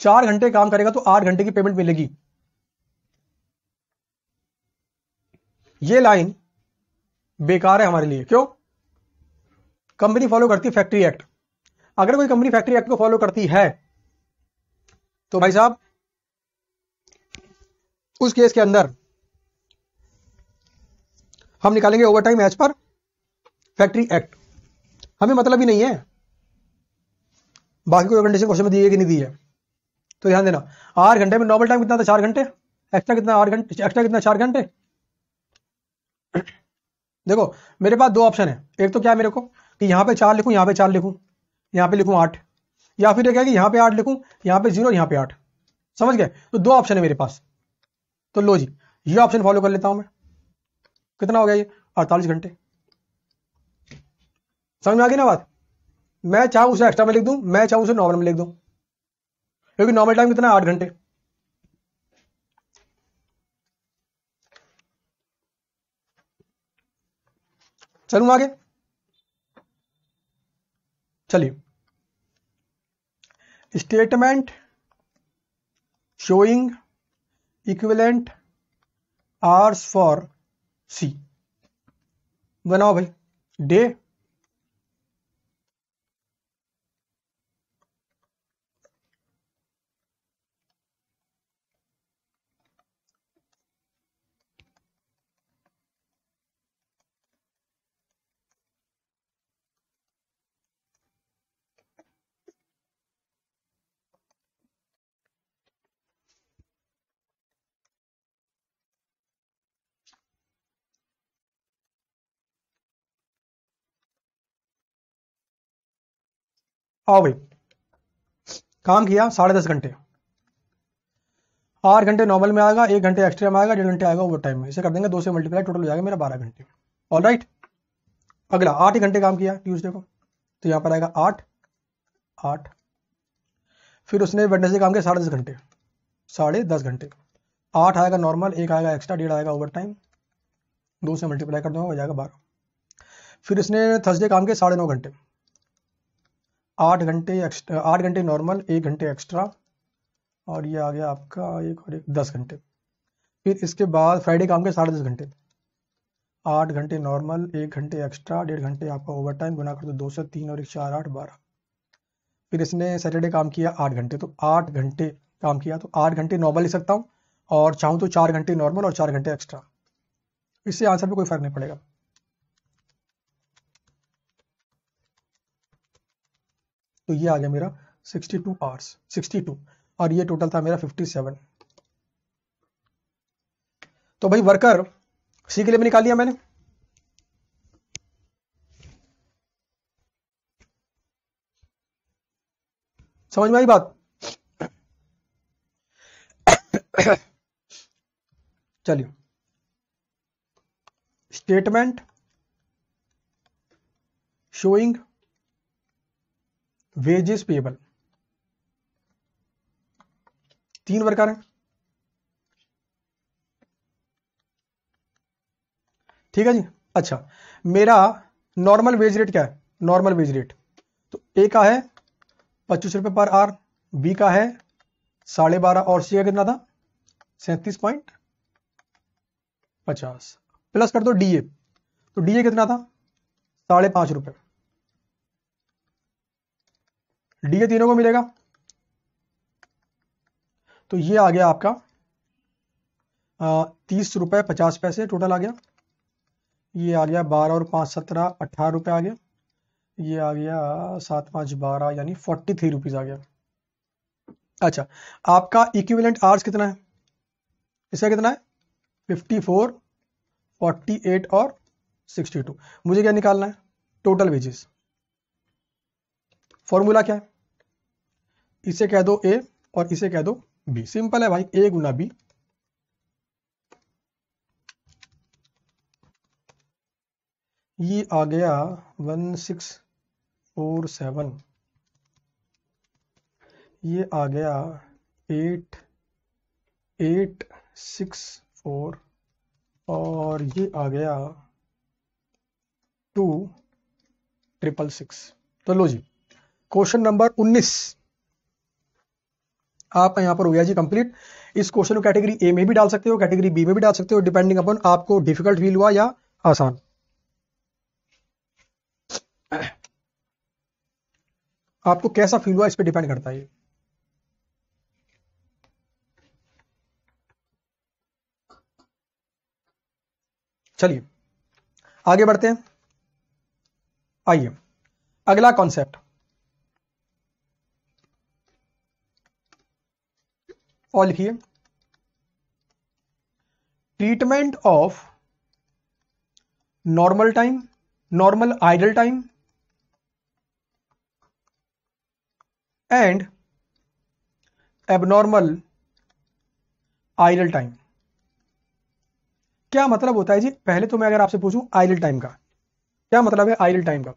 चार घंटे काम करेगा तो आठ घंटे की पेमेंट मिलेगी ये लाइन बेकार है हमारे लिए क्यों कंपनी फॉलो करती फैक्ट्री एक्ट अगर कोई कंपनी फैक्ट्री एक्ट को फॉलो करती है तो भाई साहब उस केस के अंदर हम निकालेंगे overtime as per factory act हमें मतलब ही नहीं है बाकी कोई कंडीशन क्वेश्चन में दी है कि नहीं दी है तो ध्यान देना आठ घंटे में नॉर्मल टाइम कितना था चार घंटे एक्स्ट्रा कितना आठ घंटे एक्स्ट्रा कितना चार घंटे देखो मेरे पास दो ऑप्शन है एक तो क्या है मेरे को कि यहाँ पे चार लिखू यहाँ पे चार लिखू यहाँ पे लिखू आठ या फिर क्या कि यहाँ पे आठ लिखू यहाँ पे जीरो यहाँ पे आठ समझ गए तो दो ऑप्शन है मेरे पास तो लो जी ये ऑप्शन फॉलो कर लेता हूं मैं कितना हो गया ये अड़तालीस घंटे समझ में आ गई ना बात मैं चाहूं उसे एक्स्ट्रा में लिख दू मैं चाहूं उसे नॉर्मल में लिख दू क्योंकि नॉर्मल टाइम कितना आठ घंटे चलू आगे चलिए statement showing equivalent hours for C बनाओ भाई डे आओ भाई काम किया साढ़े दस घंटे आठ घंटे नॉर्मल में आएगा एक घंटे एक्स्ट्रा में आएगा डेढ़ घंटे आएगा ओवर टाइम में इसे कर देंगे दो से मल्टीप्लाई टोटल हो जाएगा मेरा बारह घंटे ऑल राइट अगला आठ ही घंटे काम किया ट्यूजडे को तो यहां पर आएगा आठ आठ फिर उसने वेडनेसडे काम किया साढ़े दस घंटे साढ़े दस घंटे आठ आएगा नॉर्मल एक आएगा एक्स्ट्रा डेढ़ आएगा ओवर टाइम दो से मल्टीप्लाई कर दूंगा हो जाएगा बारह फिर इसने थर्सडे काम किया साढ़े नौ घंटे आठ घंटे एक्स्ट्रा आठ घंटे नॉर्मल एक घंटे एक्स्ट्रा और ये आ गया आपका एक और एक दस घंटे फिर इसके बाद फ्राइडे काम के साढ़े दस घंटे आठ घंटे नॉर्मल एक घंटे एक्स्ट्रा डेढ़ घंटे आपका ओवर टाइम गुना कर दो दो से तीन और एक चार आठ बारह फिर इसने सैटरडे काम किया आठ घंटे तो आठ घंटे काम किया तो आठ घंटे नॉर्मल ले सकता हूँ और चाहूँ तो चार घंटे नॉर्मल और चार घंटे एक्स्ट्रा इससे आंसर में कोई फर्क नहीं पड़ेगा तो ये आ गया मेरा 62 टू आवर्स सिक्सटी और ये टोटल था मेरा 57 तो भाई वर्कर सी के लिए भी निकाल लिया मैंने समझ में आई बात चलिए स्टेटमेंट शोइंग वेजेस पेबल तीन प्रकार हैं ठीक है जी अच्छा मेरा नॉर्मल वेज रेट क्या है नॉर्मल वेज रेट तो ए का है पच्चीस रुपए पर आर बी का है साढ़े बारह और सी का कितना था सैतीस पॉइंट पचास प्लस कर दो डीए तो डीए कितना था साढ़े पांच रुपए डी तीनों को मिलेगा तो ये आ गया आपका तीस रुपए पचास पैसे टोटल आ गया ये आ गया बारह और पांच सत्रह अट्ठारह रुपए आ गया ये आ गया सात पांच बारह यानी फोर्टी थ्री रुपीज़ आ गया अच्छा आपका इक्विवेलेंट आर्स कितना है इसका कितना है फिफ्टी फोर फोर्टी एट और सिक्सटी टू मुझे क्या निकालना है टोटल वेजेस फॉर्मूला क्या है इसे कह दो ए और इसे कह दो बी सिंपल है भाई ए गुना बी ये आ गया वन सिक्स फोर सेवन ये आ गया एट एट सिक्स फोर और ये आ गया टू ट्रिपल सिक्स तो लो जी क्वेश्चन नंबर 19 आपका यहां पर हो गया जी कंप्लीट इस क्वेश्चन को कैटेगरी ए में भी डाल सकते हो कैटेगरी बी में भी डाल सकते हो डिपेंडिंग अपन आपको डिफिकल्ट फील हुआ या आसान आपको कैसा फील हुआ इस पर डिपेंड करता है चलिए आगे बढ़ते हैं आइए अगला कॉन्सेप्ट और लिखिए treatment of normal time normal idle time and abnormal idle time क्या मतलब होता है जी पहले तो मैं अगर आपसे पूछूं आइडल टाइम का क्या मतलब है आइडल टाइम का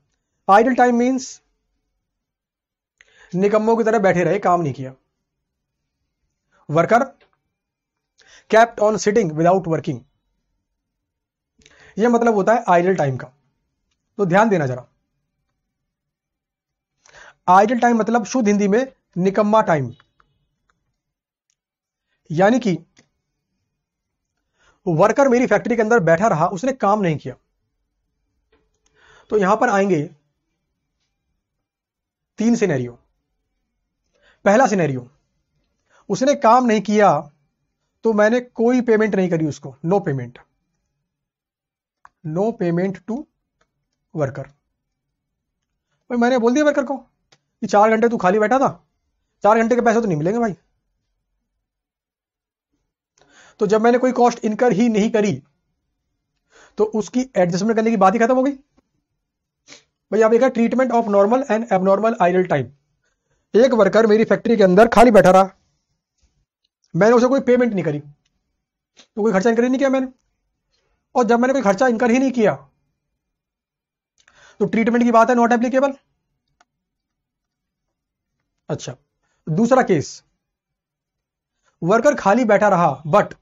आइडल टाइम मीन्स निकम्मों की तरह बैठे रहे काम नहीं किया worker kept on sitting without working यह मतलब होता है आइडल टाइम का तो ध्यान देना जरा आइडल टाइम मतलब शुद्ध हिंदी में निकम्मा टाइम यानी कि वर्कर मेरी फैक्ट्री के अंदर बैठा रहा उसने काम नहीं किया तो यहां पर आएंगे तीन सिनेरियो पहला सिनेरियो उसने काम नहीं किया तो मैंने कोई पेमेंट नहीं करी उसको no payment no payment to worker भाई मैंने बोल दिया वर्कर को कि चार घंटे तू खाली बैठा था चार घंटे के पैसे तो नहीं मिलेंगे भाई तो जब मैंने कोई कॉस्ट इनकर ही नहीं करी तो उसकी एडजस्टमेंट करने की बात ही खत्म हो गई भाई आप देखा treatment of normal and abnormal idle time एक वर्कर मेरी फैक्ट्री के अंदर खाली बैठा रहा मैंने उसे कोई पेमेंट नहीं करी तो कोई खर्चा इनकर ही नहीं किया मैंने और जब मैंने कोई खर्चा इनकर ही नहीं किया तो ट्रीटमेंट की बात है नॉट एप्लीकेबल अच्छा दूसरा केस वर्कर खाली बैठा रहा but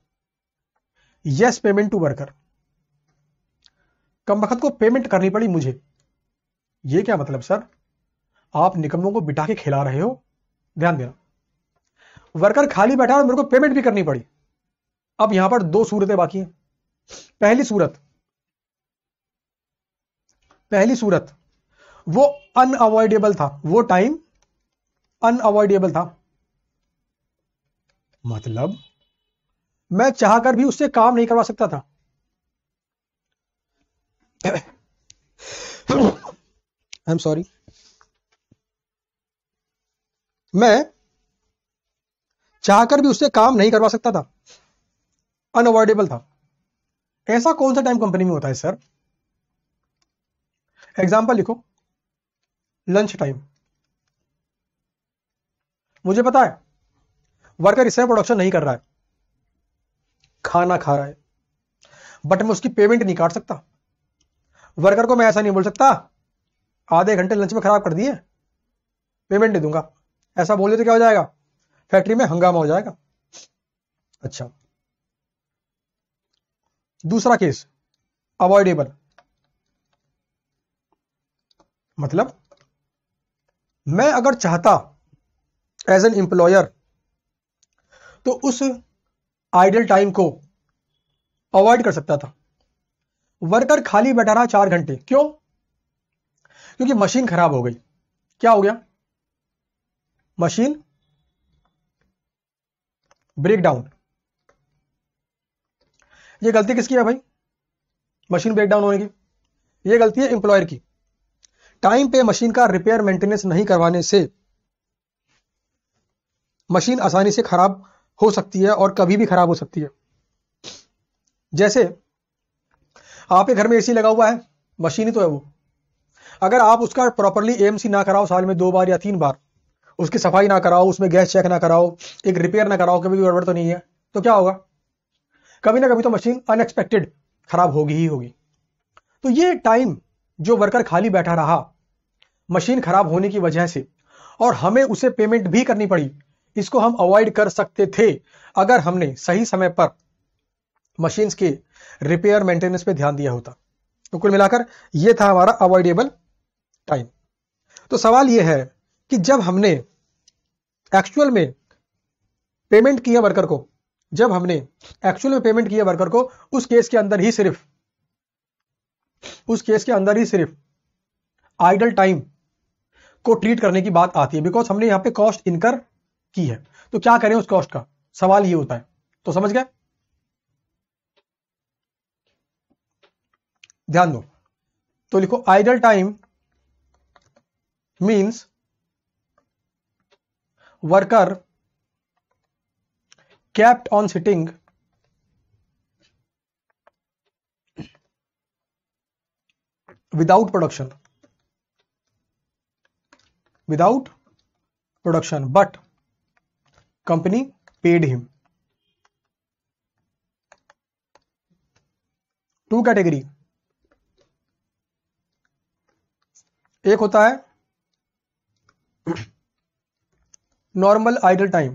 yes payment to worker कम वक्त को पेमेंट करनी पड़ी मुझे यह क्या मतलब सर आप निकमों को बिठा के खिला रहे हो ध्यान देना वर्कर खाली बैठा और मेरे को पेमेंट भी करनी पड़ी अब यहां पर दो सूरतें बाकी हैं पहली सूरत पहली सूरत वो अनअवॉइडेबल था वो टाइम अनअवॉइडेबल था मतलब मैं चाहकर भी उससे काम नहीं करवा सकता था आई एम सॉरी मैं चाहकर भी उससे काम नहीं करवा सकता था अनअवॉर्डेबल था ऐसा कौन सा टाइम कंपनी में होता है सर एग्जाम्पल लिखो लंच टाइम मुझे पता है वर्कर इससे प्रोडक्शन नहीं कर रहा है खाना खा रहा है बट मैं उसकी पेमेंट नहीं काट सकता वर्कर को मैं ऐसा नहीं बोल सकता आधे घंटे लंच में खराब कर दिए पेमेंट नहीं दूंगा ऐसा बोले तो क्या हो जाएगा फैक्ट्री में हंगामा हो जाएगा अच्छा दूसरा केस अवॉइडेबल मतलब मैं अगर चाहता एज एन एम्प्लॉयर तो उस आइडल टाइम को अवॉइड कर सकता था वर्कर खाली बैठा रहा चार घंटे क्यों क्योंकि मशीन खराब हो गई क्या हो गया मशीन ब्रेक डाउन ये गलती किसकी है भाई मशीन ब्रेक डाउन होने की ये गलती है एम्प्लॉयर की टाइम पे मशीन का रिपेयर मेंटेनेंस नहीं करवाने से मशीन आसानी से खराब हो सकती है और कभी भी खराब हो सकती है जैसे आपके घर में एसी लगा हुआ है मशीन ही तो है वो अगर आप उसका प्रॉपरली एएमसी ना कराओ साल में दो बार या तीन बार उसकी सफाई ना कराओ उसमें गैस चेक ना कराओ एक रिपेयर ना कराओ कभी भी गड़बड़ तो नहीं है तो क्या होगा कभी ना कभी तो मशीन अनएक्सपेक्टेड खराब होगी ही होगी तो ये टाइम जो वर्कर खाली बैठा रहा मशीन खराब होने की वजह से और हमें उसे पेमेंट भी करनी पड़ी इसको हम अवॉइड कर सकते थे अगर हमने सही समय पर मशीन्स के रिपेयर मेंटेनेंस पे ध्यान दिया होता तो कुल मिलाकर यह था हमारा अवॉइडेबल टाइम तो सवाल यह है कि जब हमने एक्चुअल में पेमेंट किया वर्कर को जब हमने एक्चुअल में पेमेंट किया वर्कर को उस केस के अंदर ही सिर्फ उस केस के अंदर ही सिर्फ आइडल टाइम को ट्रीट करने की बात आती है बिकॉज हमने यहां पे कॉस्ट इनकर की है तो क्या करें उस कॉस्ट का सवाल ये होता है तो समझ गए ध्यान दो तो लिखो idle time means worker kept on sitting without production without production but company paid him to category एक होता है नॉर्मल आइडल टाइम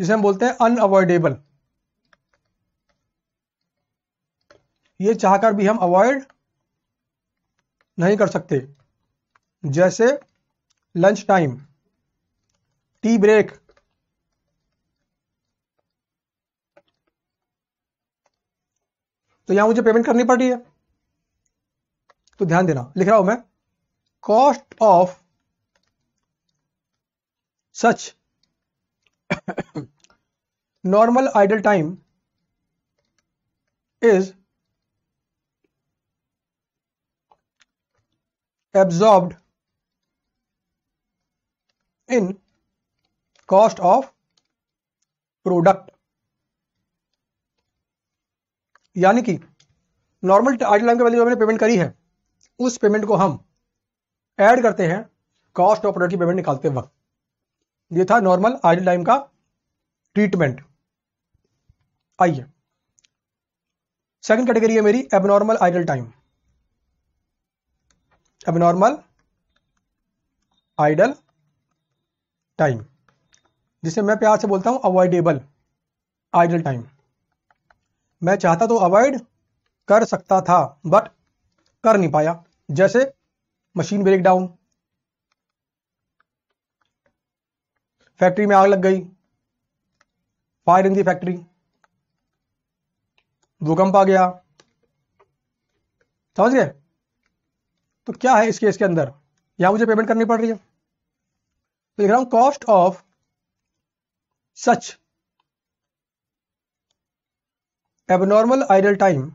जिसे हम बोलते हैं अनअवॉइडेबल ये चाहकर भी हम अवॉइड नहीं कर सकते जैसे लंच टाइम टी ब्रेक तो यहां मुझे पेमेंट करनी पड़ रही है तो ध्यान देना लिख रहा हूं मैं cost of such normal idle time is absorbed in cost of product यानी कि नॉर्मल आइडल टाइम के वैल्यू हमने पेमेंट करी है उस पेमेंट को हम ऐड करते हैं कॉस्ट ऑफ प्रोडक्ट की पेमेंट निकालते वक्त ये था नॉर्मल आयरन लाइम का ट्रीटमेंट आइए सेकंड कैटेगरी है मेरी abnormal idle time abnormal idle time जिसे मैं प्यार से बोलता हूं अवॉइडेबल आइडल टाइम मैं चाहता तो अवॉइड कर सकता था बट कर नहीं पाया जैसे मशीन ब्रेकडाउन फैक्ट्री में आग लग गई फायर इन दी फैक्ट्री भूकंप आ गया समझ गए तो क्या है इस केस के अंदर यहां मुझे पेमेंट करनी पड़ रही है तो रहा हूं cost of such abnormal idle time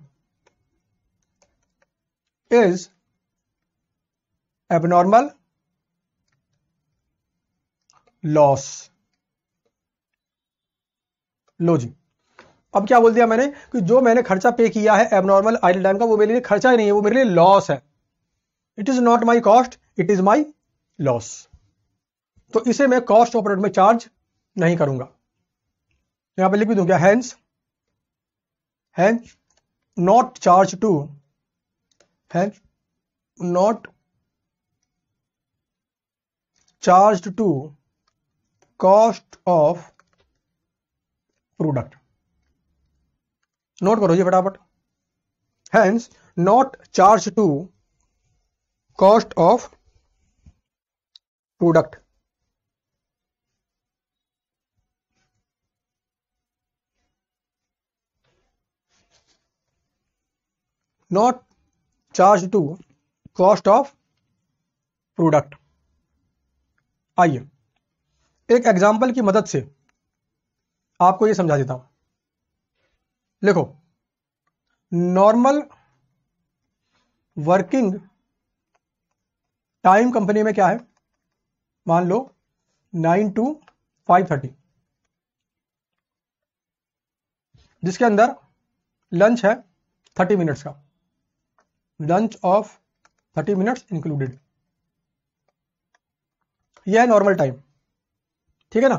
is abnormal loss लो जी अब क्या बोल दिया मैंने कि जो मैंने खर्चा पे किया है एबनॉर्मल आइडल टाइम का वो मेरे लिए खर्चा ही नहीं है वो मेरे लिए लॉस है it is not my cost it is my loss तो इसे मैं कॉस्ट ऑपरेट में चार्ज नहीं करूंगा यहां पर लिख भी दूंगा हैंस है नॉट चार्ज टू है not charge to cost of product note करो जी फटाफट hence not charge to cost of product not charge to cost of product आइए एक एग्जाम्पल की मदद से आपको यह समझा देता हूं देखो नॉर्मल वर्किंग टाइम कंपनी में क्या है मान लो नाइन टू फाइव थर्टी जिसके अंदर लंच है थर्टी मिनट्स का lunch of thirty minutes included यह है नॉर्मल टाइम ठीक है ना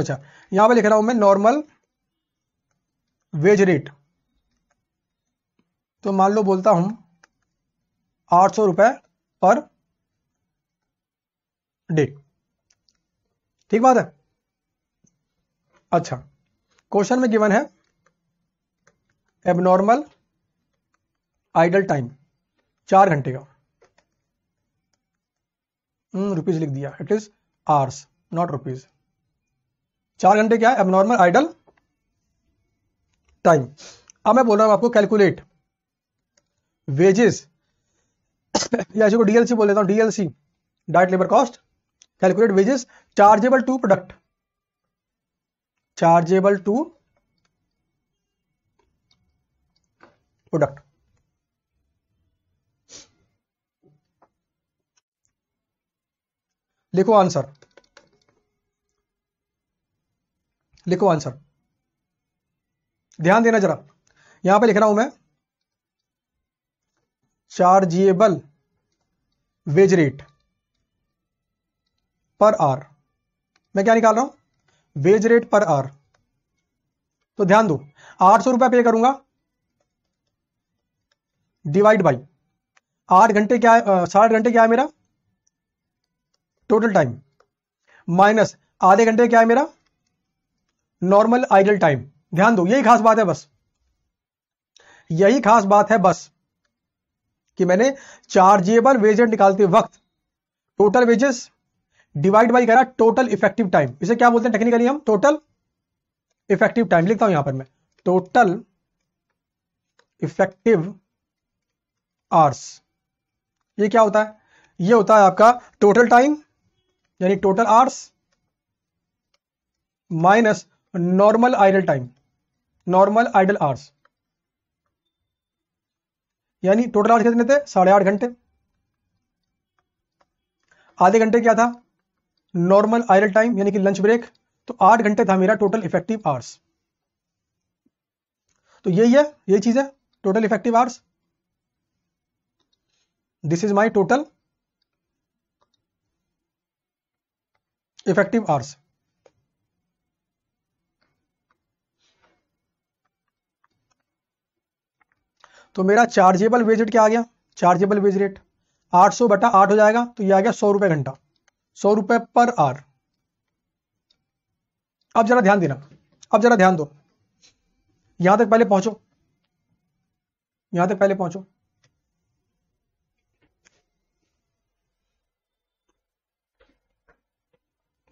अच्छा यहां पे लिख रहा हूं मैं नॉर्मल वेज रेट तो मान लो बोलता हूं आठ सौ रुपए पर डे ठीक बात है अच्छा क्वेश्चन में गिवन है एबनॉर्मल आइडल टाइम चार घंटे का रुपीज हम्म, लिख दिया it is hours not rupees चार घंटे क्या है एबनॉर्मल आइडल टाइम अब मैं बोल रहा हूं आपको कैलकुलेट वेजेस या इसको डीएलसी बोल देता हूं DLC direct labour cost calculate wages chargeable to product chargeable to product लिखो आंसर लिखो आंसर ध्यान देना जरा यहां पे लिख रहा हूं मैं chargeable wage rate per hour मैं क्या निकाल रहा हूं वेज रेट पर आर तो ध्यान दो आठ सौ रुपया पे करूंगा डिवाइड बाई आठ घंटे क्या है साठ घंटे क्या है मेरा टोटल टाइम माइनस आधे घंटे क्या है मेरा नॉर्मल आइडल टाइम ध्यान दो यही खास बात है बस यही खास बात है बस कि मैंने चार्जेबल वेजेस निकालते वक्त टोटल वेजेस डिवाइड बाई करा टोटल इफेक्टिव टाइम इसे क्या बोलते हैं टेक्निकली हम टोटल इफेक्टिव टाइम लिखता हूं यहां पर मैं टोटल इफेक्टिव आर्स ये क्या होता है ये होता है आपका टोटल टाइम यानी total hours minus normal idle time normal idle hours यानी टोटल आवर्स कितने थे साढ़े आठ घंटे आधे घंटे क्या था नॉर्मल आइडल टाइम यानी कि लंच ब्रेक तो आठ घंटे था मेरा टोटल इफेक्टिव आवर्स तो यही है यही चीज है total effective hours this is my total effective hours तो मेरा चार्जेबल वेज रेट क्या आ गया चार्जेबल वेज रेट सौ बटा आठ हो जाएगा तो यह आ गया सौ रुपए घंटा सौ रुपए पर आर अब जरा ध्यान देना अब जरा ध्यान दो यहां तक पहले पहुंचो यहां तक पहले पहुंचो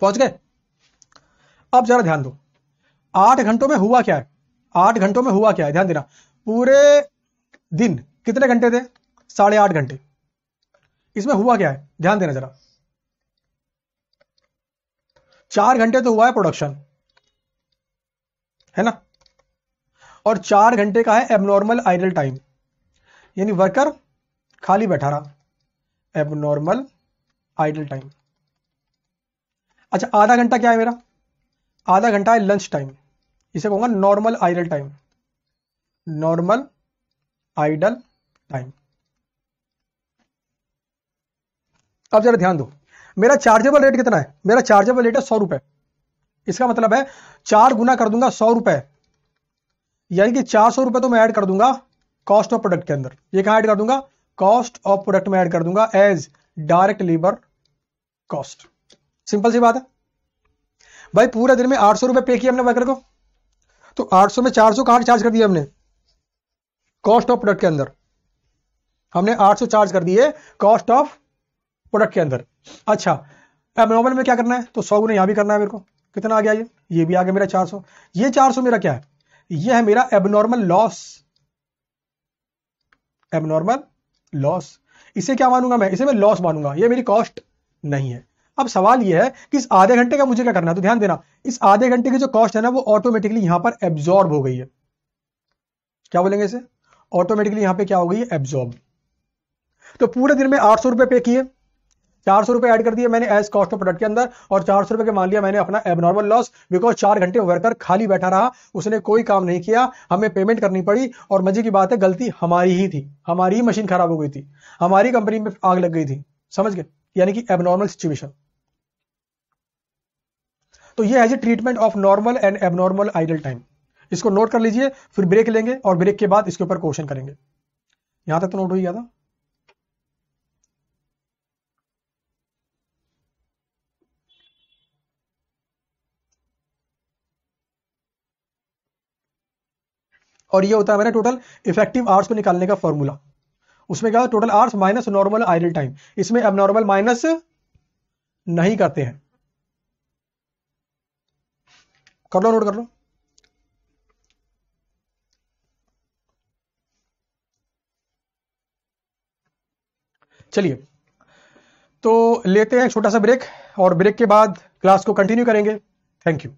पहुंच गए अब जरा ध्यान दो आठ घंटों में हुआ क्या है आठ घंटों में हुआ क्या है ध्यान देना पूरे दिन कितने घंटे थे साढ़े आठ घंटे इसमें हुआ क्या है ध्यान देना जरा चार घंटे तो हुआ है प्रोडक्शन है ना और चार घंटे का है एबनॉर्मल आइडल टाइम यानी वर्कर खाली बैठा रहा एबनॉर्मल आइडल टाइम अच्छा आधा घंटा क्या है मेरा आधा घंटा है लंच टाइम इसे कहूंगा normal idle time normal idle time अब जरा ध्यान दो मेरा चार्जेबल रेट कितना है मेरा चार्जेबल रेट है सौ रुपए इसका मतलब है चार गुना कर दूंगा सौ रुपए यानी कि चार सौ रुपए तो मैं ऐड कर दूंगा कॉस्ट ऑफ प्रोडक्ट के अंदर ये कहा ऐड कर दूंगा कॉस्ट ऑफ प्रोडक्ट में ऐड कर दूंगा as direct labour cost simple सी बात है भाई पूरे दिन में आठ सौ रुपए पे किया हमने वर्कर को तो आठ सौ में चार सौ कहां चार्ज कर दिया हमने कॉस्ट ऑफ प्रोडक्ट के अंदर हमने 800 चार्ज कर दिए कॉस्ट ऑफ प्रोडक्ट के अंदर अच्छा एबनॉर्मल में क्या करना है तो सौ गुना यहां भी करना है मेरे को कितना आ गया ये ये भी आ गया मेरा चार सौ ये चार सौ मेरा क्या है ये है मेरा एबनॉर्मल लॉस एबनॉर्मल लॉस इसे क्या मानूंगा मैं इसे मैं लॉस मानूंगा ये मेरी कॉस्ट नहीं है अब सवाल यह है कि इस आधे घंटे का मुझे क्या करना है तो ध्यान देना इस आधे घंटे की जो कॉस्ट है ना वो ऑटोमेटिकली यहां पर एब्जॉर्ब हो गई है क्या बोलेंगे इसे ऑटोमेटिकली यहां पे क्या हो गई एब्जॉर्ब तो पूरे दिन में आठ सौ पे किए चार सौ रुपए ऐड कर दिए मैंने एज कॉस्ट ऑफ प्रोडक्ट के अंदर और चार सौ रुपए के मान लिया मैंने अपना एबनॉर्मल लॉस बिकॉज चार घंटे वर्कर खाली बैठा रहा उसने कोई काम नहीं किया हमें पेमेंट करनी पड़ी और मजे की बात है गलती हमारी ही थी हमारी ही मशीन खराब हो गई थी हमारी कंपनी में आग लग गई थी समझ गए यानी कि एबनॉर्मल सिचुएशन तो ये है जी treatment of normal and abnormal idle time इसको नोट कर लीजिए फिर ब्रेक लेंगे और ब्रेक के बाद इसके ऊपर क्वेश्चन करेंगे यहां तक तो नोट हो गया था और ये होता है मेरा टोटल इफेक्टिव आवर्स को निकालने का फॉर्मूला उसमें क्या total hours minus normal idle time इसमें अब नॉर्मल माइनस नहीं करते हैं कर लो नोट कर लो चलिए तो लेते हैं छोटा सा ब्रेक और ब्रेक के बाद क्लास को कंटिन्यू करेंगे thank you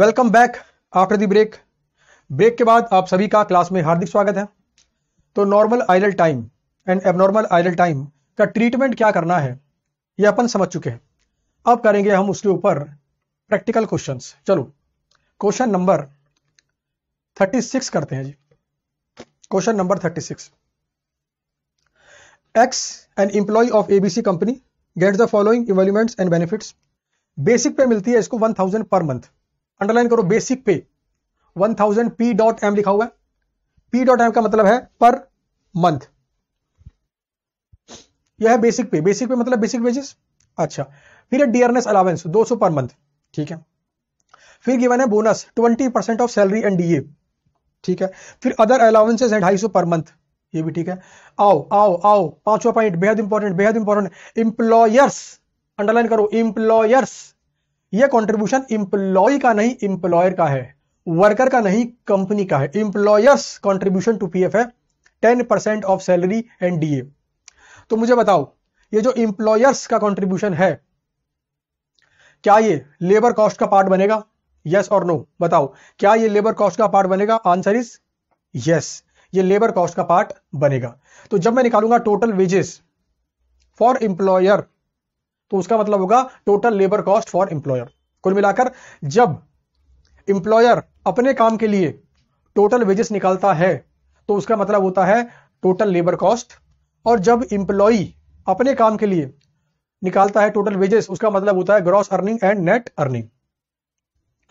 welcome back after the break break के बाद आप सभी का क्लास में हार्दिक स्वागत है तो normal idle time and abnormal idle time का ट्रीटमेंट क्या करना है ये अपन समझ चुके हैं अब करेंगे हम उसके ऊपर प्रैक्टिकल क्वेश्चंस चलो क्वेश्चन नंबर 36 करते हैं जी question number 36 X and employee of ABC company gets the following emoluments and benefits basic pay मिलती है इसको 1000 पर मंथ अंडरलाइन करो बेसिक पे 1000 पी डॉट एम लिखा हुआ है पी डॉट एम का मतलब है पर मंथ यह है बेसिक पे बेसिक पे मतलब बेसिक वेजेस अच्छा फिर है डियरनेस अलावेंस 200 पर मंथ ठीक है फिर गिवन है bonus 20 percent of salary and DA ठीक है फिर अदर अलाउंसेस है ढाई सौ पर मंथ ये भी ठीक है आओ आओ आओ पांचवा पॉइंट बेहद इंपॉर्टेंट बेहद इंपॉर्टेंट इंप्लॉयर्स अंडरलाइन करो इंप्लॉयर्स यह कॉन्ट्रीब्यूशन इंप्लॉय का नहीं इंप्लॉयर का है वर्कर का नहीं कंपनी का है इंप्लॉयर्स कॉन्ट्रीब्यूशन टू एफ है ten percent of salary and DA तो मुझे बताओ ये जो इंप्लॉयर्स का कॉन्ट्रीब्यूशन है क्या ये लेबर कॉस्ट का पार्ट बनेगा यस और नो बताओ क्या ये लेबर कॉस्ट का पार्ट बनेगा आंसर इज यस ये लेबर कॉस्ट का पार्ट बनेगा तो जब मैं निकालूंगा टोटल वेजेस फॉर इंप्लॉयर तो उसका मतलब होगा total labour cost for employer कुल मिलाकर जब एम्प्लॉयर अपने काम के लिए टोटल वेजेस निकालता है तो उसका मतलब होता है टोटल लेबर कॉस्ट और जब इंप्लॉई अपने काम के लिए निकालता है टोटल वेजेस उसका मतलब होता है gross earning and net earning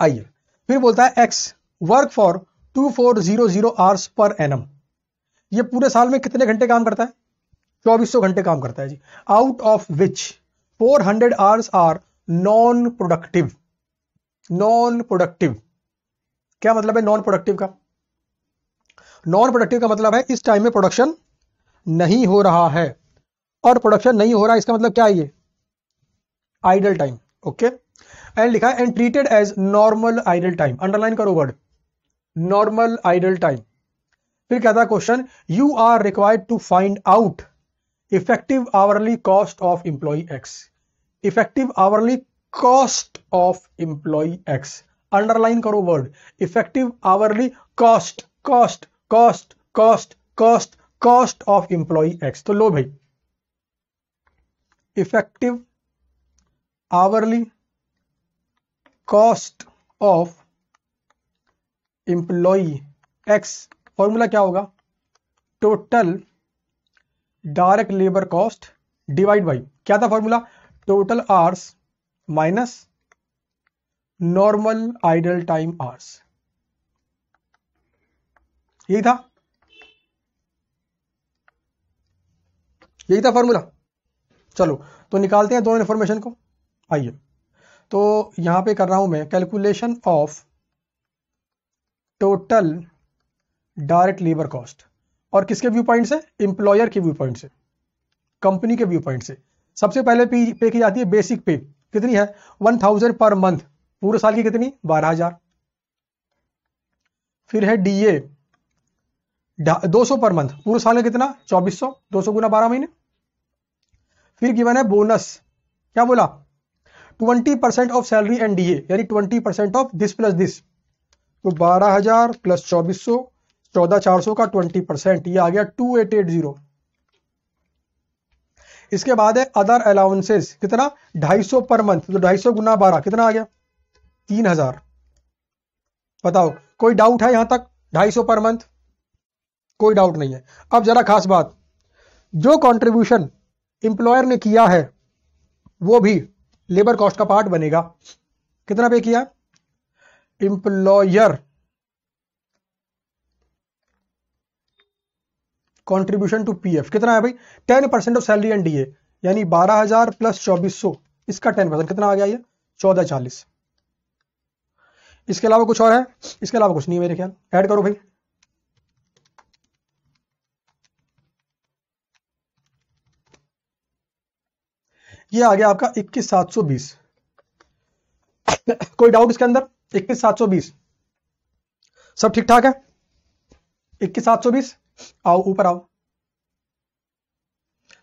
आइए फिर बोलता है X work for two four zero zero hours per annum ये पूरे साल में कितने घंटे काम करता है चौबीस घंटे काम करता है जी out of which 400 hours are non productive non productive क्या मतलब है नॉन प्रोडक्टिव का नॉन प्रोडक्टिव का मतलब है इस टाइम में प्रोडक्शन नहीं हो रहा है और प्रोडक्शन नहीं हो रहा है इसका मतलब क्या है ये आइडल टाइम ओके एंड लिखा है and treated as normal idle time underline करो वर्ड नॉर्मल आइडल टाइम फिर कहता है question you are required to find out effective hourly cost of employee X effective hourly cost of employee X underline करो word effective hourly cost cost cost cost cost cost of employee X तो लो भाई effective hourly cost of employee X formula क्या होगा total direct labour cost divide by क्या था formula total hours minus normal idle time hours यही था यही था फॉर्मूला चलो तो निकालते हैं दोनों इंफॉर्मेशन को आइए तो यहां पे कर रहा हूं मैं calculation of total direct labour cost और किसके व्यू पॉइंट से इंप्लॉयर के व्यू पॉइंट से कंपनी के व्यू पॉइंट से सबसे पहले पे की जाती है बेसिक पे कितनी है वन थाउजेंड पर मंथ पूरे साल की कितनी बारह हजार फिर है डीए दो सौ पर मंथ पूरे साल का कितना चौबीस सौ दो सौ गुना बारह महीने फिर गिवन है बोनस क्या बोला twenty percent of salary and DA यानी twenty percent of this plus this तो बारह हजार प्लस चौबीस सौ चौदह चार सौ का ट्वेंटी परसेंट यह आ गया टू एट एट जीरो इसके बाद है अदर अलाउंसेस कितना ढाई सौ पर मंथ तो ढाई सौ गुना बारह कितना आ गया तीन हजार बताओ कोई डाउट है यहां तक ढाई सौ पर मंथ कोई डाउट नहीं है अब जरा खास बात जो कंट्रीब्यूशन इंप्लॉयर ने किया है वो भी लेबर कॉस्ट का पार्ट बनेगा कितना पे किया employer contribution to P F कितना है भाई ten percent of salary and यानी बारह हजार प्लस चौबीस सौ इसका टेन परसेंट कितना आ गया ये चौदह चालीस इसके अलावा कुछ और है इसके अलावा कुछ नहीं है मेरे ख्याल ऐड करो भाई ये आ गया आपका इक्कीस सात सौ बीस कोई डाउट इसके अंदर इक्कीस सात सौ बीस सब ठीक ठाक है इक्कीस सात सौ बीस आओ ऊपर आओ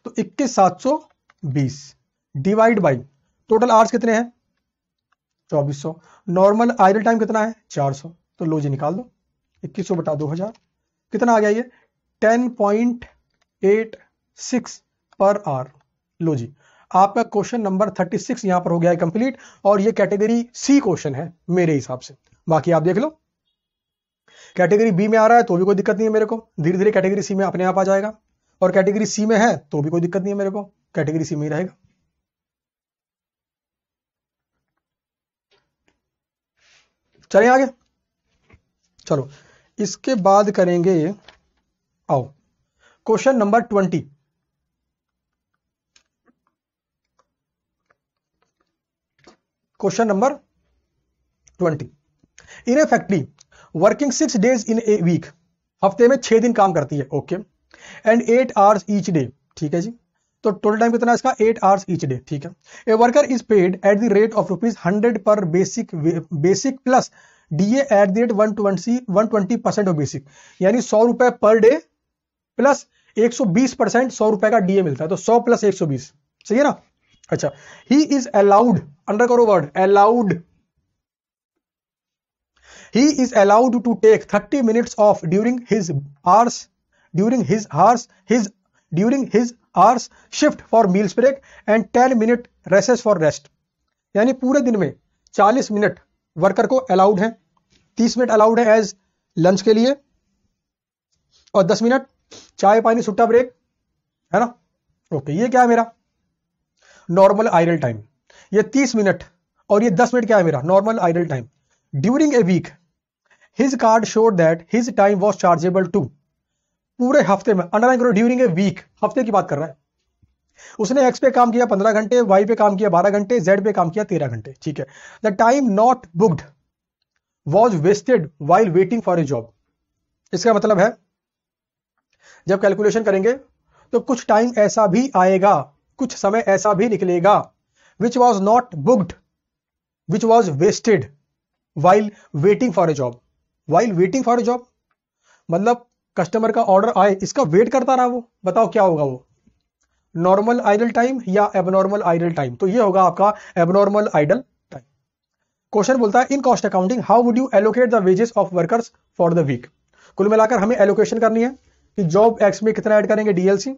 तो इक्कीस सात सौ बीस डिवाइड बाई टोटल आर्स कितने हैं चौबीस सौ नॉर्मल आइडल टाइम कितना है चार सौ तो लो जी निकाल दो इक्कीस सौ बटा दो हजार कितना आ गया ये ten point eight six per hour लो जी आपका क्वेश्चन नंबर थर्टी सिक्स यहां पर हो गया है कंप्लीट और ये कैटेगरी सी क्वेश्चन है मेरे हिसाब से बाकी आप देख लो कैटेगरी बी में आ रहा है तो भी कोई दिक्कत नहीं है मेरे को धीरे धीरे कैटेगरी सी में अपने आप आ जाएगा और कैटेगरी सी में है तो भी कोई दिक्कत नहीं है मेरे को कैटेगरी सी में ही रहेगा चले आगे चलो इसके बाद करेंगे आओ question number twenty question number twenty in a factory working six days in a week हफ्ते में छह दिन काम करती है okay and eight hours each day ठीक है जी तो टोटल टाइम कितना इसका एट आवर्स ईच डे ठीक है a worker is paid at the rate of rupees hundred per basic basic plus DA at the rate one twenty one twenty percent of basic यानी सौ रुपए per debt plus एक सौ बीस percent सौ रुपए का डीए मिलता है तो सौ प्लस एक सौ बीस सही है ना अच्छा ही इज अलाउड अंडर करो word allowed he is allowed to take 30 minutes off during his hours during his hours his during his hours shift for meals break and 10 minute recess for rest यानी पूरे दिन में 40 minute worker को allowed है 30 minute allowed है as lunch के लिए और 10 मिनट चाय पानी सुट्टा ब्रेक है ना ओके ये क्या है मेरा नॉर्मल आइडल टाइम ये 30 मिनट और ये 10 मिनट क्या है मेरा normal idle time during a week his card showed that his time was chargeable to पूरे हफ्ते में अंडरलाइन करो ड्यूरिंग ए वीक हफ्ते की बात कर रहा है उसने एक्स पे काम किया पंद्रह घंटे वाई पे काम किया बारह घंटे जेड पे काम किया तेरह घंटे ठीक है the time not booked was wasted while waiting for a job इसका मतलब है जब कैलकुलेशन करेंगे तो कुछ टाइम ऐसा भी आएगा कुछ समय ऐसा भी निकलेगा which was not booked which was wasted while waiting for a job while waiting for job मतलब कस्टमर का ऑर्डर आए इसका वेट करता रहा वो बताओ क्या होगा वो नॉर्मल आइडल टाइम या एबनॉर्मल आइडल टाइम तो ये होगा आपका एबनॉर्मल आइडल टाइम क्वेश्चन बोलता है in cost accounting how would you allocate the wages of workers for the week कुल मिलाकर हमें एलोकेशन करनी है कि जॉब एक्स में कितना ऐड करेंगे डीएलसी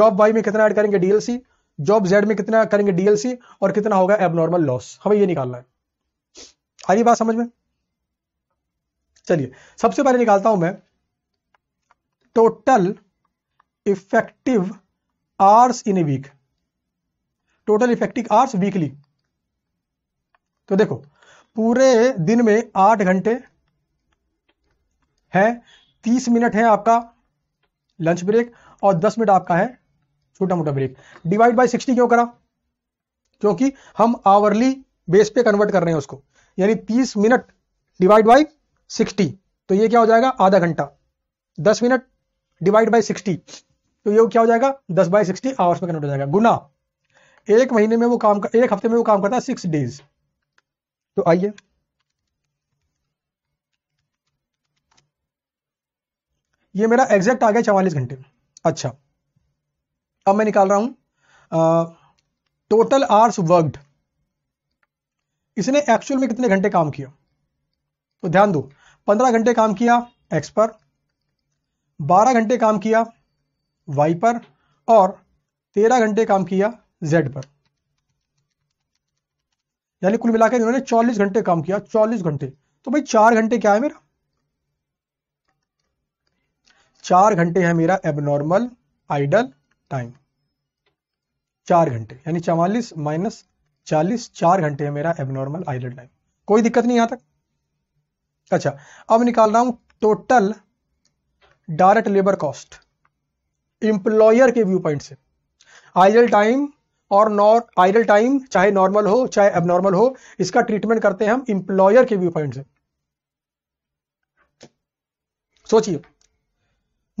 जॉब वाई में कितना ऐड करेंगे डीएलसी जॉब जेड में कितना करेंगे डीएलसी और कितना होगा एबनॉर्मल लॉस हमें ये निकालना है आ रही बात समझ में चलिए सबसे पहले निकालता हूं मैं total effective hours in a week total effective hours weekly तो देखो पूरे दिन में आठ घंटे है तीस मिनट है आपका लंच ब्रेक और दस मिनट आपका है छोटा मोटा ब्रेक डिवाइड बाय सिक्सटी क्यों करा क्योंकि हम आवरली बेस पे कन्वर्ट कर रहे हैं उसको यानी तीस मिनट डिवाइड बाई सिक्सटी तो ये क्या हो जाएगा आधा घंटा दस मिनट डिवाइड बाई सिक्सटी तो ये क्या हो जाएगा दस बाई सिक्सटी आवर्स में कन्वर्ट हो जाएगा गुना एक महीने में वो काम कर, एक हफ्ते में वो काम करता है सिक्स डेज तो आइए ये मेरा एग्जैक्ट आ गया चवालीस घंटे अच्छा अब मैं निकाल रहा हूं टोटल आवर्स वर्कड इसने एक्चुअल में कितने घंटे काम किया तो ध्यान दो पंद्रह घंटे काम किया एक्स पर बारह घंटे काम किया वाई पर और तेरह घंटे काम किया जेड पर यानी कुल मिलाकर इन्होंने चौलीस घंटे काम किया चौलीस घंटे तो भाई चार घंटे क्या है मेरा चार घंटे है मेरा एबनॉर्मल आइडल टाइम चार घंटे यानी चवालीस माइनस चालीस चार घंटे है मेरा एबनॉर्मल आइडल टाइम कोई दिक्कत नहीं यहां तक अच्छा अब निकाल रहा हूं total direct labour cost employer के व्यू पॉइंट से आइडल टाइम और नॉट आइडल टाइम चाहे नॉर्मल हो चाहे एबनॉर्मल हो इसका ट्रीटमेंट करते हैं हम इंप्लॉयर के व्यू पॉइंट से सोचिए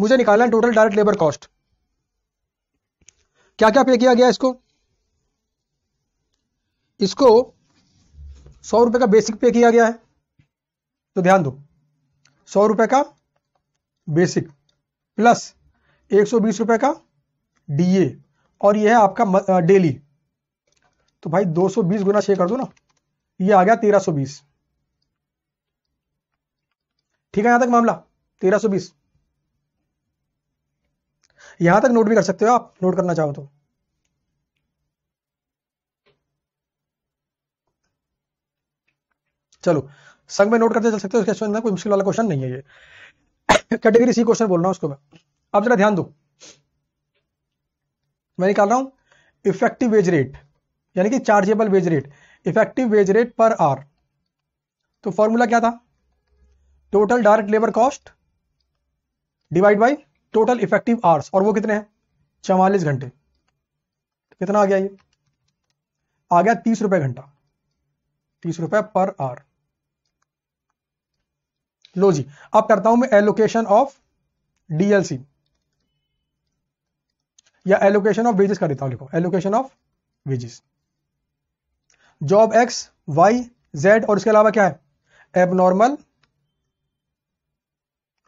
मुझे निकालना है टोटल डायरेक्ट लेबर कॉस्ट क्या क्या पे किया गया इसको इसको सौ रुपए का बेसिक पे किया गया है तो ध्यान दो सौ रुपए का बेसिक प्लस एक सौ बीस रुपए का डीए और यह है आपका डेली तो भाई दो सौ बीस गुना छह कर दो ना ये आ गया तेरह सौ बीस ठीक है यहां तक मामला तेरह सौ बीस यहां तक नोट भी कर सकते हो आप नोट करना चाहो तो चलो संग में नोट करते चल सकते हो इसके ना कोई मुश्किल वाला क्वेश्चन नहीं है ये कैटेगरी सी क्वेश्चन बोल रहा हूँ उसको मैं अब जरा ध्यान दो मैं निकाल रहा हूं इफेक्टिव वेज रेट यानी कि chargeable wage rate effective wage rate per hour तो फॉर्मूला क्या था total direct labour cost divide by total effective hours और वो कितने हैं चवालीस घंटे कितना आ गया ये आ गया तीस रुपए घंटा तीस रुपए पर आर लो जी अब करता हूं मैं एलोकेशन ऑफ डीएलसी या एलोकेशन ऑफ वेजेस कर देता हूं लिखो allocation of wages job X Y Z और इसके अलावा क्या है एबनॉर्मल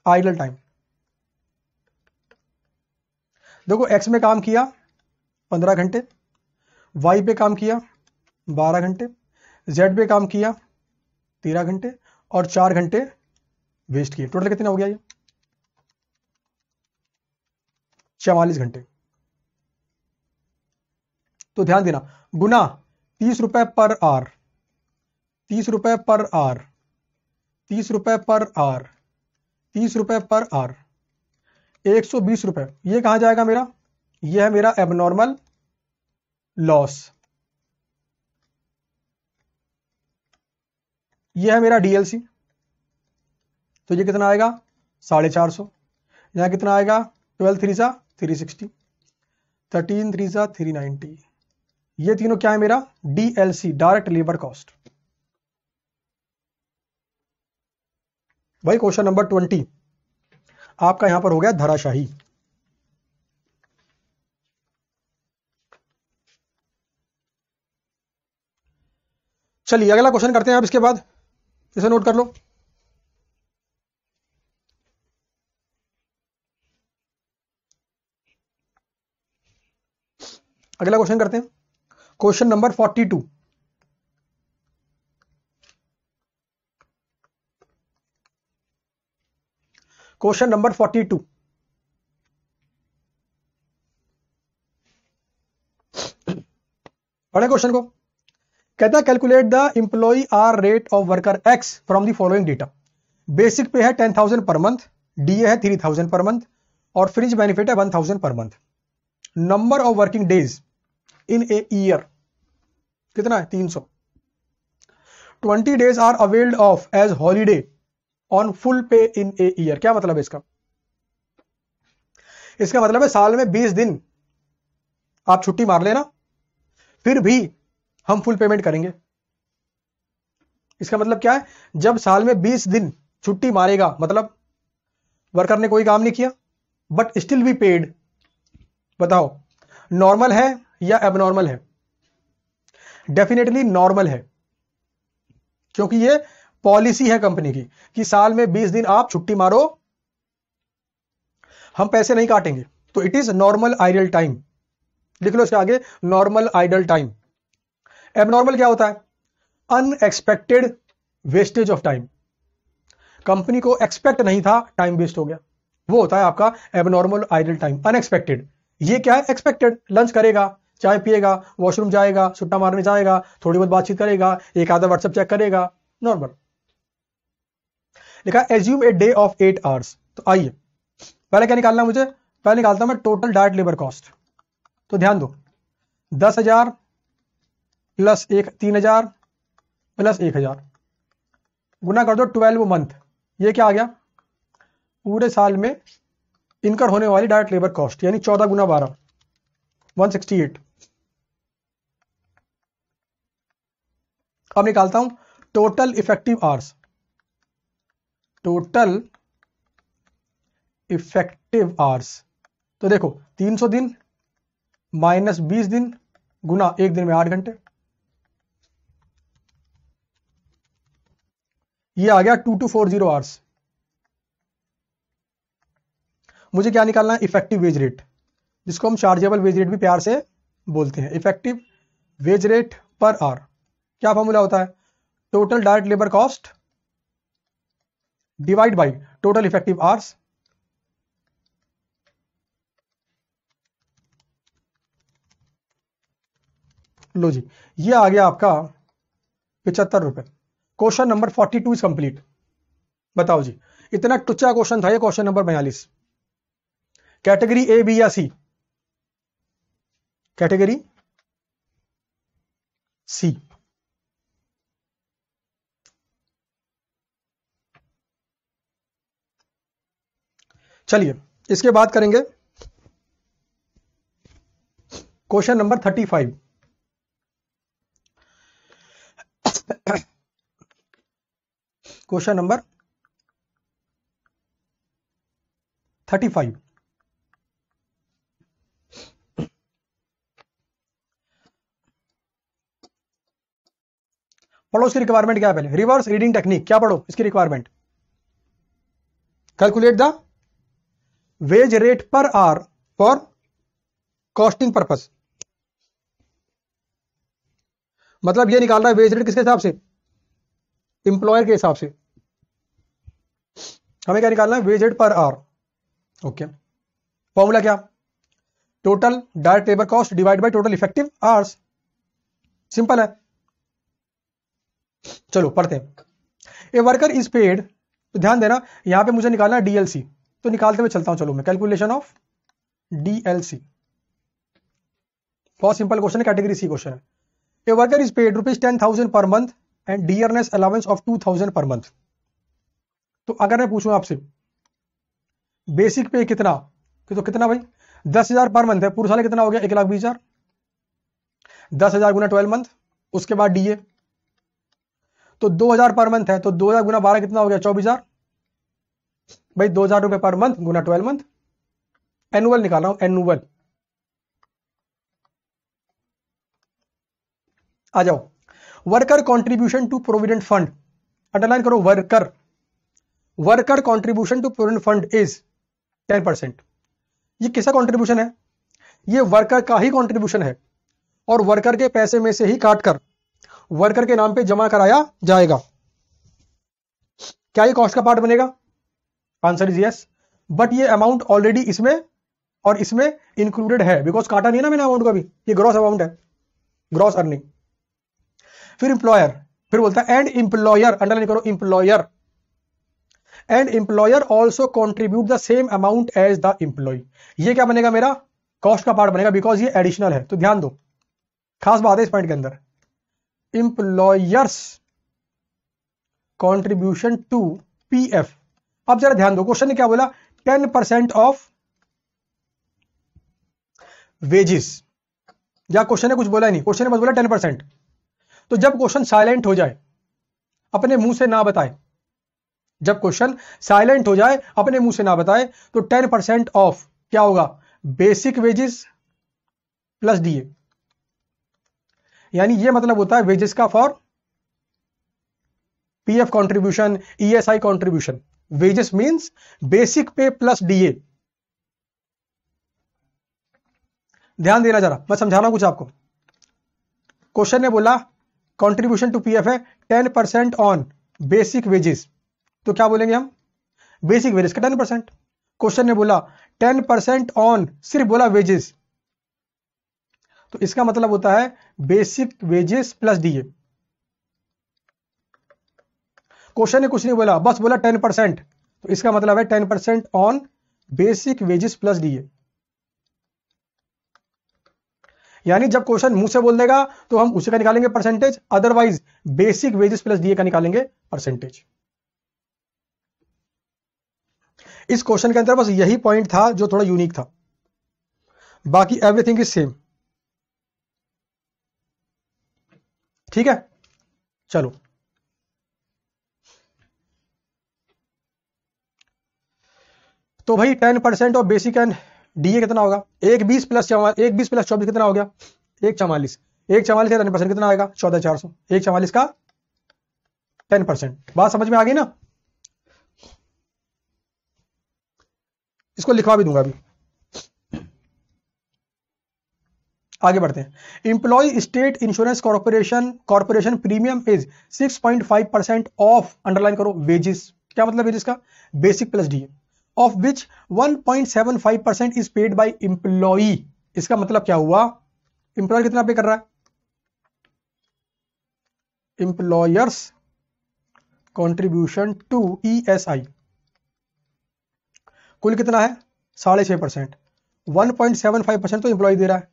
आइडल टाइम देखो एक्स में काम किया पंद्रह घंटे वाई पे काम किया बारह घंटे जेड पे काम किया तेरह घंटे और चार घंटे वेस्ट किए टोटल कितना हो गया ये चवालीस घंटे तो ध्यान देना गुना तीस रुपए पर आर तीस रुपए पर आर तीस रुपए पर आर तीस रुपए पर आर एक सौ बीस रुपए ये कहा जाएगा मेरा यह है मेरा एबनॉर्मल लॉस यह है मेरा डीएलसी तो ये कितना आएगा साढ़े चार सौ यहाँ कितना आएगा ट्वेल्व थ्री सा थ्री सिक्सटी थर्टीन थ्री सा थ्री नाइनटी ये तीनों क्या है मेरा सी डायरेक्ट लेबर कॉस्ट भाई क्वेश्चन नंबर ट्वेंटी आपका यहां पर हो गया धराशाही चलिए अगला क्वेश्चन करते हैं आप इसके बाद इसे नोट कर लो अगला क्वेश्चन करते हैं question number forty two question number forty two पढ़े क्वेश्चन को कहता है calculate the employee hour rate of worker X from the following data basic pay है ten thousand per month DA है थ्री थाउजेंड पर मंथ और fringe benefit है one thousand per month number of working days in a year कितना है तीन सौ twenty days are availed of as holiday on full पे in a year क्या मतलब है इसका इसका मतलब है साल में बीस दिन आप छुट्टी मार लेना फिर भी हम फुल पेमेंट करेंगे इसका मतलब क्या है जब साल में बीस दिन छुट्टी मारेगा मतलब वर्कर ने कोई काम नहीं किया बट स्टिल बी पेड बताओ नॉर्मल है या एबनॉर्मल है डेफिनेटली नॉर्मल है क्योंकि ये पॉलिसी है कंपनी की कि साल में 20 दिन आप छुट्टी मारो हम पैसे नहीं काटेंगे तो it is normal idle time लिख लो इसके आगे नॉर्मल आइडल टाइम एबनॉर्मल क्या होता है unexpected wastage of time company को एक्सपेक्ट नहीं था टाइम वेस्ट हो गया वो होता है आपका एबनॉर्मल आइडल टाइम अनएक्सपेक्टेड ये क्या है एक्सपेक्टेड लंच करेगा चाय पिएगा वॉशरूम जाएगा छुट्टा मारने जाएगा थोड़ी बहुत बातचीत करेगा एक आधा व्हाट्सएप चेक करेगा नॉर्मल लिखा assume a day of eight hours तो आइए पहले क्या निकालना मुझे पहले निकालता हूं मैं टोटल डायरेक्ट लेबर कॉस्ट तो ध्यान दो दस हजार प्लस एक तीन हजार प्लस एक हजार गुना कर दो ट्वेल्व मंथ ये क्या आ गया पूरे साल में इनकर होने वाली डायरेक्ट लेबर कॉस्ट यानी चौदह गुना बारह वन सिक्सटी एट तो अब निकालता हूं total effective hours total effective hours तो देखो 300 दिन माइनस बीस दिन गुना एक दिन में आठ घंटे ये आ गया two two four zero hours मुझे क्या निकालना है इफेक्टिव वेज रेट जिसको हम चार्जेबल वेज रेट भी प्यार से बोलते हैं effective wage rate per hour क्या फॉर्मूला होता है total direct labour cost divide by total effective hours लो जी ये आ गया आपका पिछहत्तर रुपए question number forty two is complete बताओ जी इतना टुच्चा क्वेश्चन था ये क्वेश्चन नंबर बयालीस कैटेगरी ए बी या सी कैटेगरी सी चलिए इसके बाद करेंगे question number thirty five question number thirty five पढ़ो इसकी रिक्वायरमेंट क्या है पहले रिवर्स रीडिंग टेक्निक क्या पढ़ो इसकी requirement calculate the wage rate per hour for costing purpose मतलब ये निकाल रहा है वेज रेट किसके हिसाब से इंप्लॉयर के हिसाब से हमें क्या निकालना है wage rate per hour okay formula क्या total direct labour cost divide by total effective hours simple है चलो पढ़ते हैं ए वर्कर इज पेड तो ध्यान देना यहां पे मुझे निकालना है डीएलसी तो निकालते हुए चलता हूं चलो मैं calculation of D L C बहुत सिंपल क्वेश्चन है कैटेगरी सी क्वेश्चन है a worker is paid rupees ten thousand per month and dearness allowance of two thousand per month तो अगर मैं पूछूं आपसे बेसिक पे कितना तो कितना भाई दस हजार पर मंथ है पूरे साल कितना हो गया एक लाख बीस हजार दस हजार गुना ट्वेल्व मंथ उसके बाद डीए तो दो हजार पर मंथ है तो दो हजार गुना बारह कितना हो गया चौबीस हजार भाई दो हजार रुपए पर मंथ गुना ट्वेल्व मंथ एनुअल निकाल रहा हूं एनुअल आ जाओ worker contribution to provident fund underline करो worker worker contribution to provident fund is ten percent ये किसका कंट्रीब्यूशन है ये वर्कर का ही कंट्रीब्यूशन है और वर्कर के पैसे में से ही काटकर वर्कर के नाम पे जमा कराया जाएगा क्या ये कॉस्ट का पार्ट बनेगा आंसर इज यस बट ये अमाउंट ऑलरेडी इसमें और इसमें इंक्लूडेड है बिकॉज काटा नहीं ना मैंने अमाउंट का भी ये ग्रॉस अमाउंट है ग्रॉस अर्निंग फिर इंप्लॉयर फिर बोलता है एंड इंप्लॉयर अंडरलाइन करो employer and employer also contribute the same amount as the employee ये क्या बनेगा मेरा कॉस्ट का पार्ट बनेगा बिकॉज ये एडिशनल है तो ध्यान दो खास बात है इस पॉइंट के अंदर employers contribution to P F अब जरा ध्यान दो क्वेश्चन ने क्या बोला टेन परसेंट ऑफ वेजिस या क्वेश्चन ने कुछ बोला नहीं क्वेश्चन ने बस बोला टेन परसेंट तो जब क्वेश्चन साइलेंट हो जाए अपने मुंह से ना बताए जब क्वेश्चन साइलेंट हो जाए अपने मुंह से ना बताए तो टेन परसेंट ऑफ क्या होगा बेसिक वेजिस प्लस डीए यानी ये मतलब होता है वेजिस का for PF contribution ESI contribution wages means basic pay plus DA ध्यान देना जरा मैं समझाना कुछ आपको क्वेश्चन ने बोला कंट्रीब्यूशन टू पीएफ है ten percent on basic wages तो क्या बोलेंगे हम बेसिक वेजेस का टेन परसेंट क्वेश्चन ने बोला टेन परसेंट ऑन सिर्फ बोला वेजेस तो इसका मतलब होता है basic wages plus DA question ने कुछ नहीं बोला बस बोला टेन परसेंट तो इसका मतलब है ten percent on basic wages plus DA यानी जब क्वेश्चन मुंह से बोल देगा तो हम उसी का निकालेंगे percentage otherwise basic wages plus DA का निकालेंगे परसेंटेज इस क्वेश्चन के अंदर बस यही पॉइंट था जो थोड़ा यूनिक था बाकी एवरीथिंग इज सेम ठीक है चलो तो भाई ten percent of basic and D A कितना होगा एक बीस प्लस एक बीस प्लस चौबीस कितना हो गया एक चवालीस एक चवालीस टेन परसेंट कितना आएगा चौदह चार सौ एक चवालीस का टेन परसेंट बात समझ में आ गई ना इसको लिखवा भी दूंगा अभी आगे बढ़ते हैं employee state insurance corporation corporation premium is 6.5 percent of underline करो वेजिस क्या मतलब वेजिस का basic plus DA of which 1.75 percent is paid by employee इसका मतलब क्या हुआ इंप्लॉयर कितना पे कर रहा है employers contribution to E S I कुल कितना है साढ़े छह percent one point seven five percent तो इंप्लॉय दे रहा है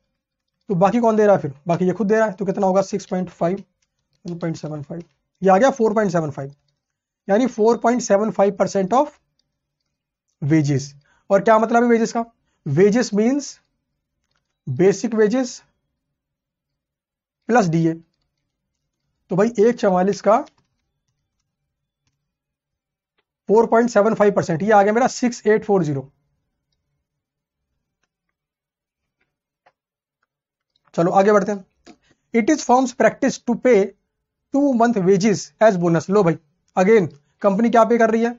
तो बाकी कौन दे रहा है फिर बाकी ये खुद दे रहा है तो कितना होगा six point five one point seven five ये आ गया फोर पॉइंट सेवन फाइव यानी four point seven five percent of wages और क्या मतलब है वेजेस का wages means basic wages plus DA तो भाई एक चवालीस का 4.75 परसेंट ये आ गया मेरा 6840 चलो आगे बढ़ते हैं it is firm's practice to pay two month wages as bonus लो भाई अगेन कंपनी क्या पे कर रही है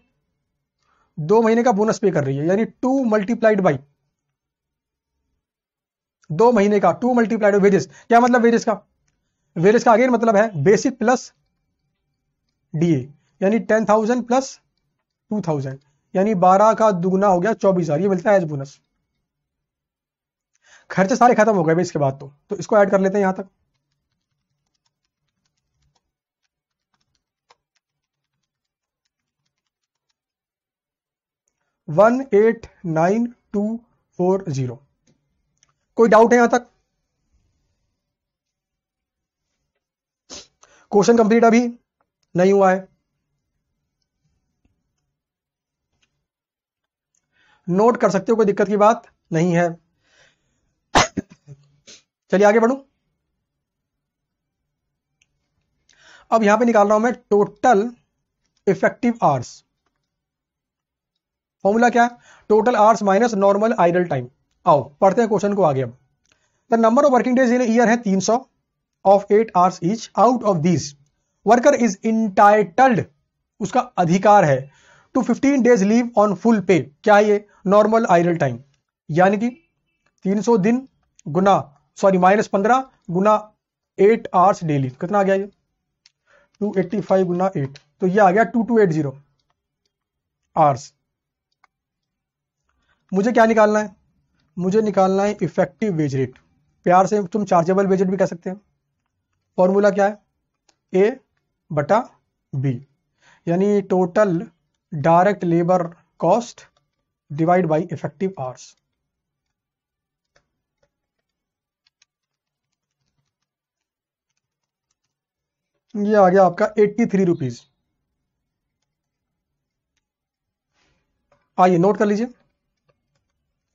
दो महीने का बोनस पे कर रही है यानी टू मल्टीप्लाइड बाई दो महीने का टू मल्टीप्लाइड वेजेस क्या मतलब वेजेस का वेजेस का अगेन मतलब है बेसिक प्लस डीए यानी ten thousand plus two thousand यानी बारह का दुगना हो गया चौबीस हजार ये मिलता है एज बोनस खर्चे सारे खत्म हो गए इसके बाद तो, तो इसको ऐड कर लेते हैं यहां तक one eight nine two four zero कोई डाउट है यहां तक क्वेश्चन कंप्लीट अभी नहीं हुआ है नोट कर सकते हो कोई दिक्कत की बात नहीं है चलिए आगे बढ़ू अब यहां पे निकाल रहा हूं मैं टोटल इफेक्टिव आवर्स फॉर्मूला क्या है total hours minus normal idle time आओ पढ़ते हैं क्वेश्चन को आगे अब the number of working days in year है 300 of eight hours each out of these worker is entitled उसका अधिकार है to 15 days leave on full pay क्या ये नॉर्मल आइडल टाइम यानी कि 300 दिन गुना सॉरी माइनस पंद्रह गुना एट आवर्स डेली कितना आ गया ये 285 एट्टी गुना एट तो ये आ गया 2280 आवर्स मुझे क्या निकालना है मुझे निकालना है इफेक्टिव वेज रेट प्यार से तुम चार्जेबल वेज रेट भी कह सकते हैं फॉर्मूला क्या है ए बटा बी यानी total direct labour cost divide by effective hours ये आ गया आपका एट्टी थ्री रुपीज आइए नोट कर लीजिए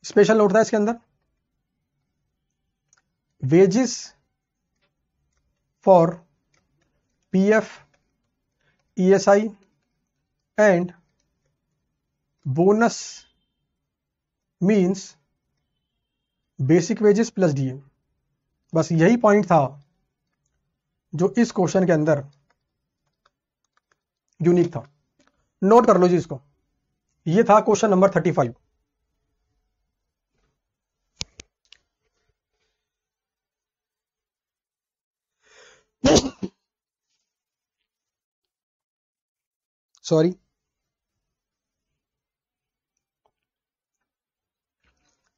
स्पेशल नोट था इसके अंदर wages for PF ESI and bonus means basic wages plus DA बस यही पॉइंट था जो इस क्वेश्चन के अंदर यूनिक था नोट कर लो जी इसको ये था question number thirty five sorry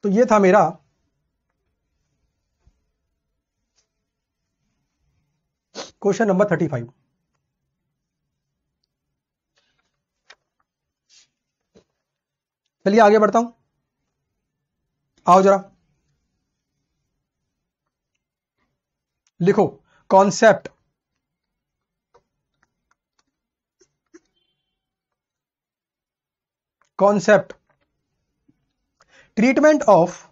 तो ये था मेरा क्वेश्चन नंबर थर्टी फाइव चलिए आगे बढ़ता हूं आओ जरा लिखो concept concept treatment of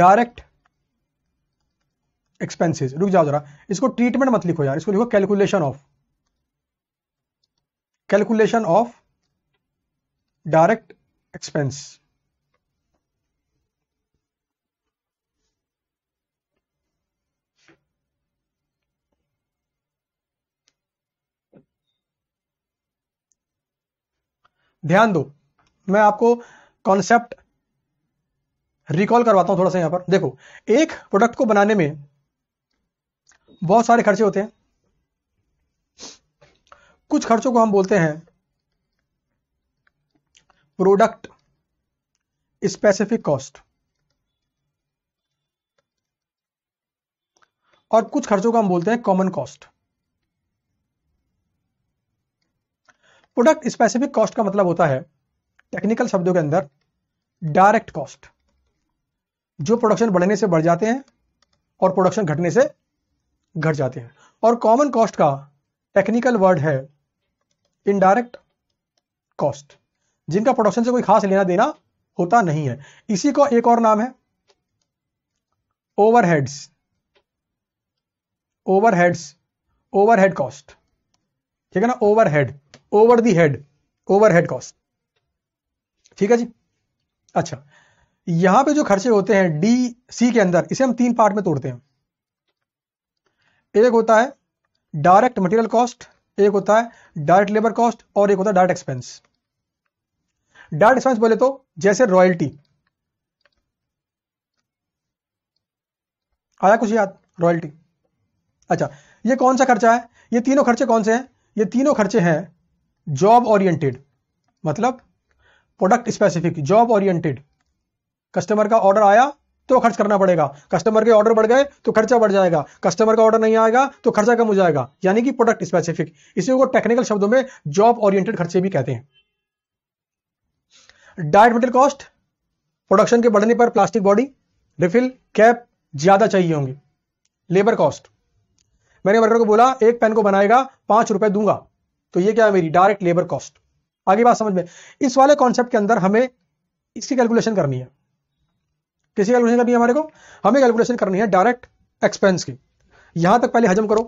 direct expenses रुक जाओ जरा इसको ट्रीटमेंट मत लिखो यार इसको लिखो calculation of calculation of direct expense ध्यान दो मैं आपको कॉन्सेप्ट रिकॉल करवाता हूं थोड़ा सा यहां पर देखो एक प्रोडक्ट को बनाने में बहुत सारे खर्चे होते हैं कुछ खर्चों को हम बोलते हैं प्रोडक्ट स्पेसिफिक कॉस्ट और कुछ खर्चों को हम बोलते हैं common cost product specific cost का मतलब होता है टेक्निकल शब्दों के अंदर डायरेक्ट कॉस्ट जो प्रोडक्शन बढ़ने से बढ़ जाते हैं और प्रोडक्शन घटने से घट जाते हैं और कॉमन कॉस्ट का टेक्निकल वर्ड है इनडायरेक्ट कॉस्ट जिनका प्रोडक्शन से कोई खास लेना देना होता नहीं है इसी का एक और नाम है ओवरहेड्स ओवरहेड्स ओवरहेड कॉस्ट ठीक है ना overhead over the head over head cost ठीक है जी अच्छा यहां पे जो खर्चे होते हैं डी सी के अंदर इसे हम तीन पार्ट में तोड़ते हैं एक होता है डायरेक्ट मटेरियल कॉस्ट एक होता है डायरेक्ट लेबर कॉस्ट और एक होता है डायरेक्ट एक्सपेंस डायरेक्ट एक्सपेंस बोले तो जैसे रॉयल्टी आया कुछ याद रॉयल्टी अच्छा ये कौन सा खर्चा है ये तीनों खर्चे कौन से हैं ये तीनों खर्चे हैं जॉब ओरिएंटेड मतलब product specific job oriented customer का ऑर्डर आया तो खर्च करना पड़ेगा कस्टमर के ऑर्डर बढ़ गए तो खर्चा बढ़ जाएगा कस्टमर का ऑर्डर नहीं आएगा तो खर्चा कम हो जाएगा यानी कि प्रोडक्ट स्पेसिफिक इसी को टेक्निकल शब्दों में जॉब ओरिएंटेड खर्चे भी कहते हैं डायरेक्ट मेटेरियल कॉस्ट प्रोडक्शन के बढ़ने पर प्लास्टिक बॉडी रिफिल कैप ज्यादा चाहिए होंगे लेबर कॉस्ट मैंने वर्कर को बोला एक पेन को बनाएगा पांच रुपए दूंगा तो ये क्या है मेरी डायरेक्ट लेबर कॉस्ट आगे बात समझ में इस वाले कॉन्सेप्ट के अंदर हमें इसकी कैलकुलेशन करनी है किसी कैलकुलेशन करनी है हमारे को हमें कैलकुलेशन करनी है डायरेक्ट एक्सपेंस की यहां तक पहले हजम करो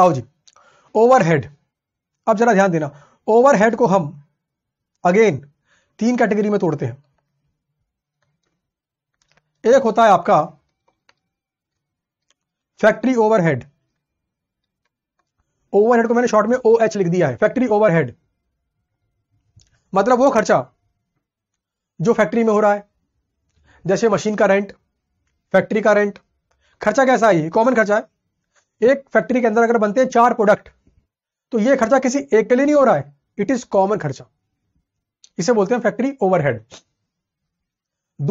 आओ जी ओवरहेड अब जरा ध्यान देना ओवरहेड को हम अगेन तीन कैटेगरी में तोड़ते हैं एक होता है आपका फैक्ट्री ओवरहेड ओवरहेड को मैंने शॉर्ट में ओ एच लिख दिया है फैक्ट्री ओवरहेड मतलब वो खर्चा जो फैक्ट्री में हो रहा है जैसे मशीन का रेंट फैक्ट्री का रेंट खर्चा कैसा है ये कॉमन खर्चा है एक फैक्ट्री के अंदर अगर बनते हैं चार प्रोडक्ट तो ये खर्चा किसी एक के लिए नहीं हो रहा है इट इज कॉमन खर्चा इसे बोलते हैं फैक्ट्री ओवरहेड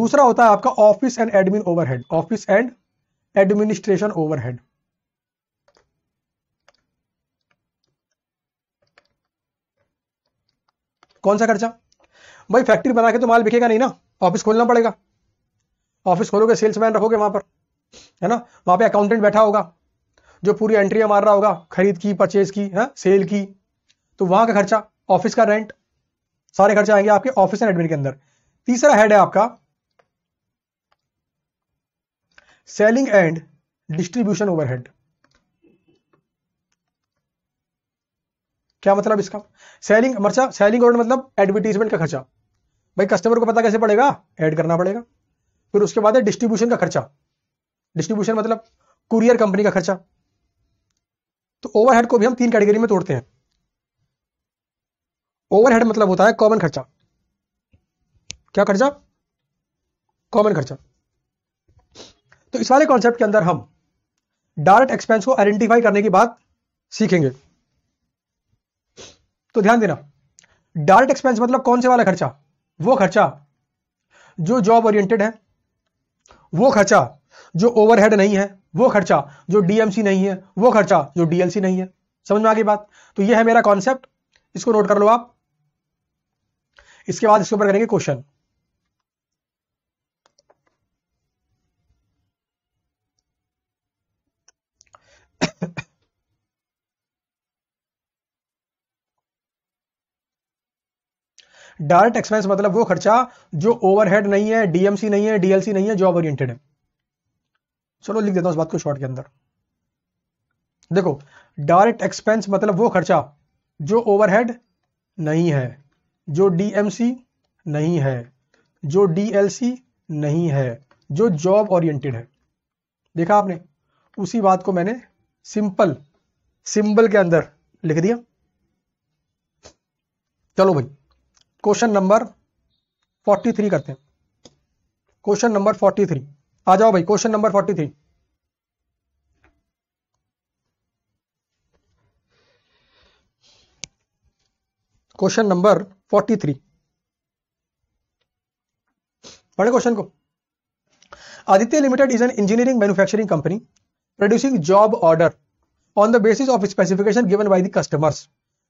दूसरा होता है आपका office and admin overhead office and administration overhead कौन सा खर्चा भाई फैक्ट्री बना के तो माल बिकेगा नहीं ना ऑफिस खोलना पड़ेगा ऑफिस खोलोगे सेल्समैन रखोगे वहां पर है ना वहां पे अकाउंटेंट बैठा होगा जो पूरी एंट्रियां मार रहा होगा खरीद की परचेज की है सेल की तो वहां का खर्चा ऑफिस का रेंट सारे खर्चे आएंगे आपके ऑफिस एंड एडमिन के अंदर तीसरा हेड है आपका सेलिंग एंड डिस्ट्रीब्यूशन ओवरहेड क्या मतलब इसका सेलिंग मर्चा सेलिंग ओवरहेड मतलब एडवर्टीजमेंट का खर्चा भाई कस्टमर को पता कैसे पड़ेगा ऐड करना पड़ेगा फिर उसके बाद है डिस्ट्रीब्यूशन का खर्चा डिस्ट्रीब्यूशन मतलब कुरियर कंपनी का खर्चा तो ओवरहेड को भी हम तीन कैटेगरी में तोड़ते हैं ओवरहेड मतलब होता है कॉमन खर्चा क्या खर्चा कॉमन खर्चा तो इस वाले कॉन्सेप्ट के अंदर हम डायरेक्ट एक्सपेंस को आइडेंटिफाई करने की बात सीखेंगे तो ध्यान देना डायरेक्ट एक्सपेंस मतलब कौन से वाला खर्चा वो खर्चा जो जॉब ओरिएंटेड है वो खर्चा जो ओवरहेड नहीं है वो खर्चा जो डीएमसी नहीं है वो खर्चा जो डीएलसी नहीं है समझ में आ गई बात तो ये है मेरा कॉन्सेप्ट इसको नोट कर लो आप इसके बाद इसके ऊपर करेंगे क्वेश्चन डायरेक्ट एक्सपेंस मतलब वो खर्चा जो ओवरहेड नहीं है डीएमसी नहीं है डीएलसी नहीं है जॉब ओरिएंटेड है चलो लिख देता हूं इस बात को शॉर्ट के अंदर देखो डायरेक्ट एक्सपेंस मतलब वो खर्चा जो ओवरहेड नहीं है जो डीएमसी नहीं है जो डीएलसी नहीं है जो जॉब ओरिएंटेड है देखा आपने उसी बात को मैंने सिंपल सिंबल के अंदर लिख दिया चलो भाई क्वेश्चन नंबर फोर्टी थ्री करते हैं क्वेश्चन नंबर फोर्टी थ्री आ जाओ भाई question number forty three question number forty three पढ़े क्वेश्चन को Aditya limited is an engineering manufacturing company producing job order on the basis of specification given by the customers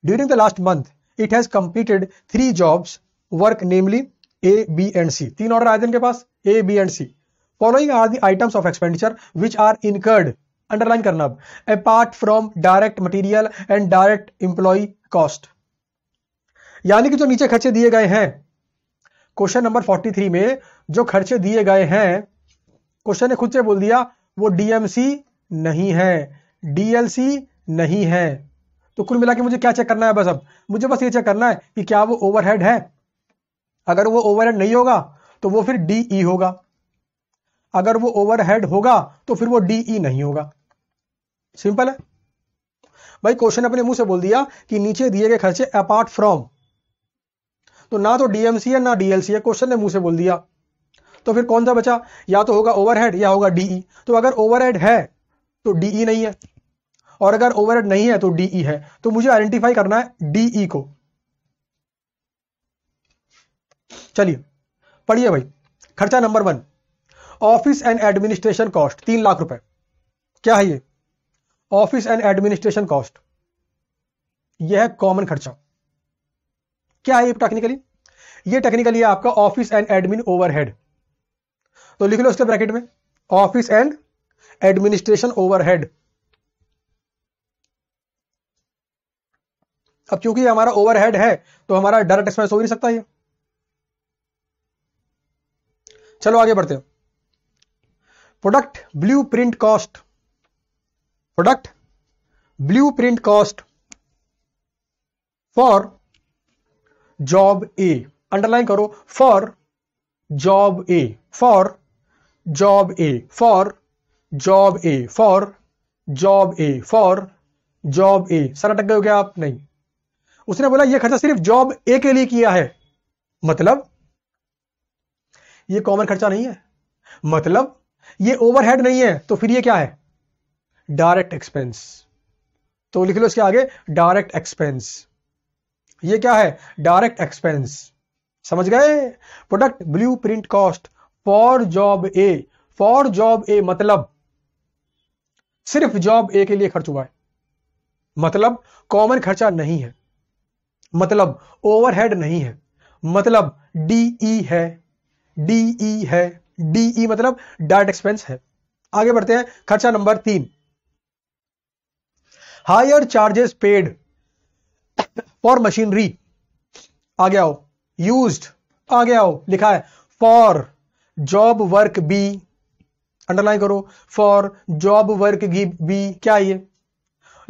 during the last month it has completed three jobs work namely A B and C तीन order आए थे इनके पास A B and C following are the items of expenditure which are incurred underline करना अब apart from direct material and direct employee cost यानी कि जो नीचे खर्चे दिए गए हैं क्वेश्चन नंबर 43 में जो खर्चे दिए गए हैं क्वेश्चन ने खुद से बोल दिया वो डीएमसी नहीं है डीएलसी नहीं है तो कुल मिला के मुझे क्या चेक करना है बस अब मुझे बस ये चेक करना है कि क्या वो ओवरहेड है अगर वो ओवरहेड नहीं होगा तो वो फिर डी ई e होगा अगर वो ओवरहेड होगा तो फिर वो डी ई e नहीं होगा सिंपल है भाई क्वेश्चन अपने मुंह से बोल दिया कि नीचे दिए गए खर्चे अपार्ट फ्रॉम तो ना तो डीएमसी है ना डीएलसी है क्वेश्चन ने मुंह से बोल दिया तो फिर कौन सा बचा या तो होगा ओवरहेड या होगा डीई e। तो अगर ओवरहेड है तो डीई नहीं है और अगर ओवरहेड नहीं है तो डीई e है तो मुझे आइडेंटिफाई करना है डीई e को चलिए पढ़िए भाई खर्चा number one office and administration cost तीन लाख रुपए क्या है ये ऑफिस एंड एडमिनिस्ट्रेशन कॉस्ट यह है कॉमन खर्चा क्या है ये टेक्निकली ये टेक्निकली है आपका ऑफिस एंड एडमिन ओवरहेड तो लिख लो उसके ब्रैकेट में ऑफिस एंड एडमिनिस्ट्रेशन ओवरहेड अब क्योंकि हमारा ओवरहेड है तो हमारा डायरेक्ट एक्सपेंस हो नहीं सकता ये चलो आगे बढ़ते हैं product blueprint cost product blueprint cost for job A underline करो for job A for job A for job A for job A for job A सारा टक गए हो क्या आप नहीं उसने बोला यह खर्चा सिर्फ जॉब ए के लिए किया है मतलब ये कॉमन खर्चा नहीं है मतलब ये ओवरहेड नहीं है तो फिर ये क्या है डायरेक्ट एक्सपेंस तो लिख लो इसके आगे डायरेक्ट एक्सपेंस ये क्या है डायरेक्ट एक्सपेंस समझ गए product blueprint cost for job A for job A मतलब सिर्फ जॉब ए के लिए खर्च हुआ है मतलब कॉमन खर्चा नहीं है मतलब ओवरहेड नहीं है मतलब डीई e है डीई e है डीई e मतलब डायरेक्ट एक्सपेंस है आगे बढ़ते हैं खर्चा नंबर तीन hire charges paid for machinery आ गया हो यूज आ गया हो लिखा है for job work B underline करो फॉर जॉब वर्क बी क्या ये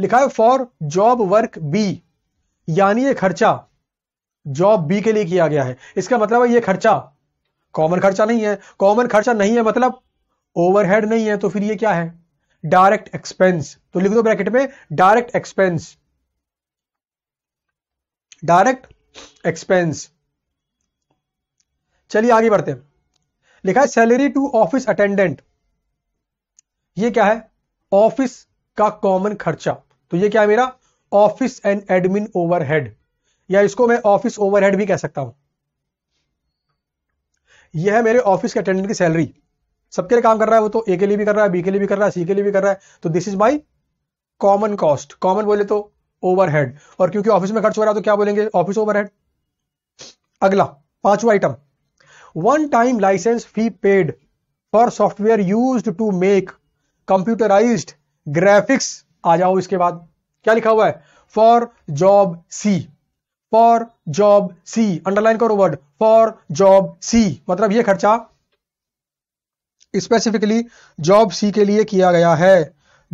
लिखा है फॉर जॉब वर्क बी यानी ये खर्चा जॉब बी के लिए किया गया है इसका मतलब है ये खर्चा कॉमन खर्चा नहीं है कॉमन खर्चा नहीं है मतलब ओवरहेड नहीं है तो फिर ये क्या है डायरेक्ट एक्सपेंस तो लिख दो ब्रैकेट में डायरेक्ट एक्सपेंस डायरेक्ट एक्सपेंस चलिए आगे बढ़ते हैं लिखा है सैलरी टू ऑफिस अटेंडेंट ये क्या है ऑफिस का कॉमन खर्चा तो ये क्या है मेरा ऑफिस एंड एडमिन ओवरहेड या इसको मैं ऑफिस ओवरहेड भी कह सकता हूं यह है मेरे ऑफिस के अटेंडेंट की सैलरी सबके लिए काम कर रहा है वो तो ए के लिए भी कर रहा है बी के लिए भी कर रहा है सी के लिए भी कर रहा है तो this is my common cost common बोले तो ओवरहेड और क्योंकि ऑफिस में खर्च हो रहा है तो क्या बोलेंगे ऑफिस ओवरहेड अगला पांचवा item one time license fee paid for software use to make computerize graphics आ जाओ इसके बाद क्या लिखा हुआ है for job C for job C underline करो वर्ड फॉर जॉब सी मतलब यह खर्चा स्पेसिफिकली जॉब सी के लिए किया गया है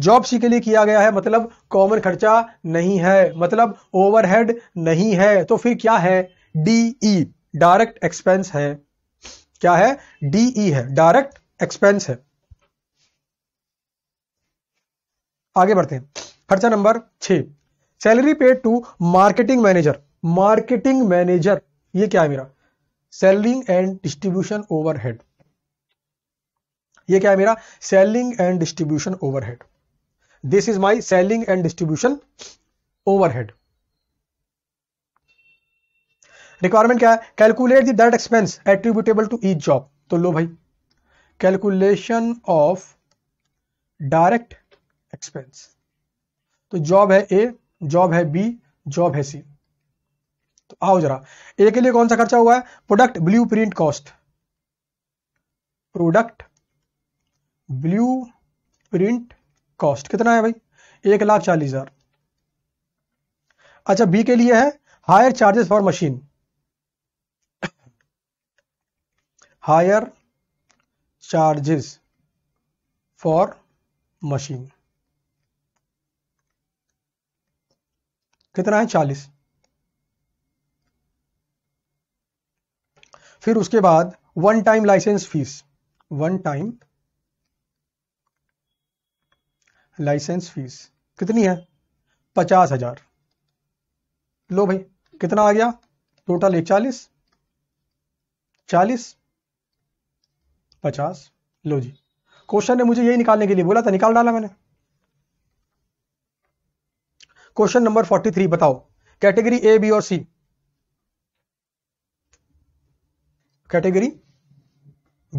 जॉब सी के लिए किया गया है मतलब कॉमन खर्चा नहीं है मतलब ओवरहेड नहीं है तो फिर क्या है डीई डायरेक्ट एक्सपेंस है क्या है डीई e है डायरेक्ट एक्सपेंस है आगे बढ़ते हैं खर्चा नंबर छ salary paid to marketing manager marketing manager ये क्या है मेरा सेलिंग एंड डिस्ट्रीब्यूशन ओवरहेड ये क्या है मेरा selling and distribution overhead this is my selling and distribution overhead requirement क्या है calculate the direct expense attributable to each job तो लो भाई कैलकुलेशन ऑफ डायरेक्ट एक्सपेंस तो जॉब है ए जॉब है बी जॉब है सी तो आओ जरा ए के लिए कौन सा खर्चा हुआ है product blueprint cost product blueprint cost कितना है भाई एक लाख चालीस हजार अच्छा बी के लिए है hire charges for machine hire charges for machine कितना है चालीस फिर उसके बाद one time license fees one time license fees कितनी है पचास हजार लो भाई कितना आ गया टोटल एक चालीस चालीस पचास लो जी क्वेश्चन ने मुझे यही निकालने के लिए बोला था निकाल डाला मैंने क्वेश्चन नंबर 43 बताओ कैटेगरी ए बी और सी कैटेगरी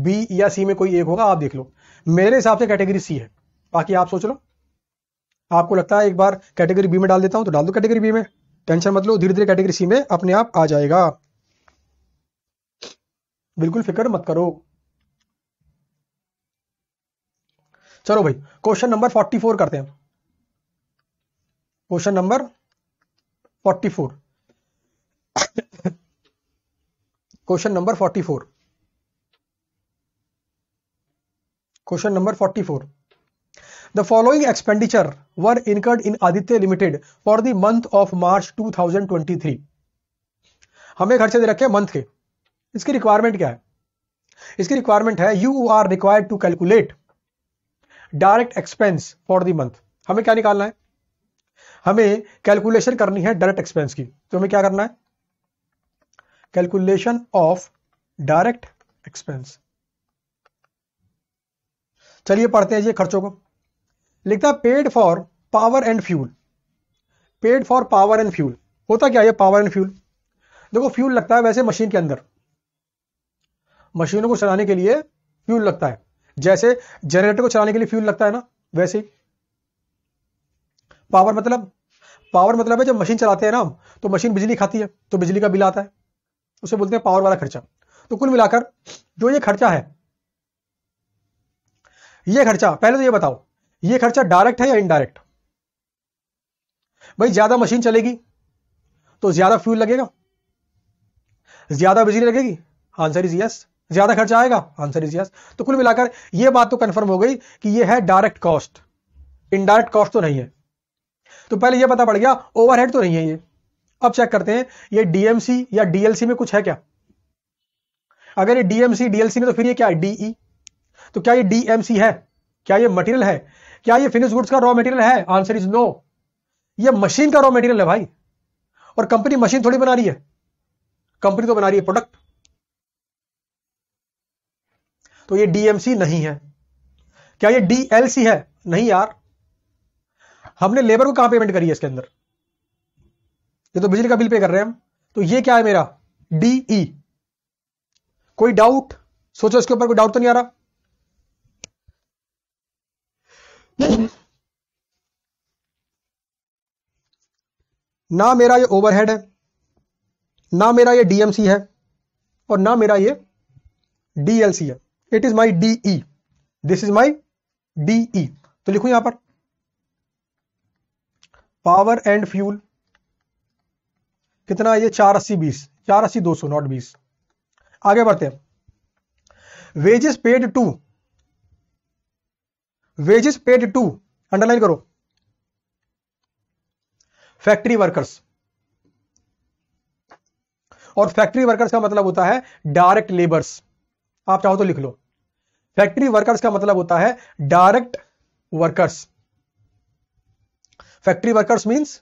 बी या सी में कोई एक होगा आप देख लो मेरे हिसाब से कैटेगरी सी है बाकी आप सोच लो आपको लगता है एक बार कैटेगरी बी में डाल देता हूं तो डाल दो कैटेगरी बी में टेंशन मत लो धीरे धीरे कैटेगरी सी में अपने आप आ जाएगा बिल्कुल फिक्र मत करो चलो भाई क्वेश्चन नंबर 44 करते हैं question number 44 question number 44 question number 44 The following expenditure were incurred in Aditya Limited for the month of March 2023. हमें खर्चे दे रखे हैं मंथ के इसकी रिक्वायरमेंट क्या है इसकी रिक्वायरमेंट है you are required to calculate direct expense for the month हमें क्या निकालना है हमें कैलकुलेशन करनी है डायरेक्ट एक्सपेंस की तो हमें क्या करना है कैलकुलेशन ऑफ डायरेक्ट एक्सपेंस चलिए पढ़ते हैं ये खर्चों को लिखता है paid for power and fuel paid for power and fuel होता क्या है पावर एंड फ्यूल देखो फ्यूल लगता है वैसे मशीन के अंदर मशीनों को चलाने के लिए फ्यूल लगता है जैसे जनरेटर को चलाने के लिए फ्यूल लगता है ना वैसे ही पावर मतलब पावर मतलब है जब मशीन चलाते हैं ना हम तो मशीन बिजली खाती है तो बिजली का बिल आता है उसे बोलते हैं पावर वाला खर्चा तो कुल मिलाकर जो ये खर्चा है ये खर्चा पहले तो ये बताओ ये खर्चा डायरेक्ट है या इनडायरेक्ट भाई ज्यादा मशीन चलेगी तो ज्यादा फ्यूल लगेगा ज्यादा बिजली लगेगी आंसर इज यस ज्यादा खर्चा आएगा आंसर इज यस तो कुल मिलाकर यह बात तो कंफर्म हो गई कि यह है डायरेक्ट कॉस्ट इनडायरेक्ट कॉस्ट तो नहीं है तो पहले यह पता पड़ गया ओवरहेड तो नहीं है ये अब चेक करते हैं ये डीएमसी या डीएलसी में कुछ है क्या अगर ये डीएमसी डीएलसी में तो फिर ये क्या है डीई e। तो क्या ये डीएमसी है क्या ये मटेरियल है क्या ये फिनिश गुड्स का रॉ मटेरियल है आंसर इज नो ये मशीन का रॉ मटेरियल है भाई और कंपनी मशीन थोड़ी बना रही है कंपनी तो बना रही है प्रोडक्ट तो ये डीएमसी नहीं है क्या ये डीएलसी है नहीं यार हमने लेबर को कहां पेमेंट करी है इसके अंदर ये तो बिजली का बिल पे कर रहे हैं हम तो ये क्या है मेरा डीई e। कोई डाउट सोचो इसके ऊपर कोई डाउट तो नहीं आ रहा ना मेरा ये ओवरहेड है ना मेरा ये डीएमसी है और ना मेरा ये डीएलसी है it is my DE this is my DE तो लिखो यहां पर पावर एंड फ्यूल कितना ये चार अस्सी बीस चार अस्सी दो सौ नॉट बीस आगे बढ़ते हैं wages paid to wages paid to underline करो फैक्ट्री वर्कर्स और फैक्ट्री वर्कर्स का मतलब होता है डायरेक्ट लेबर्स आप चाहो तो लिख लो फैक्ट्री वर्कर्स का मतलब होता है direct workers factory workers means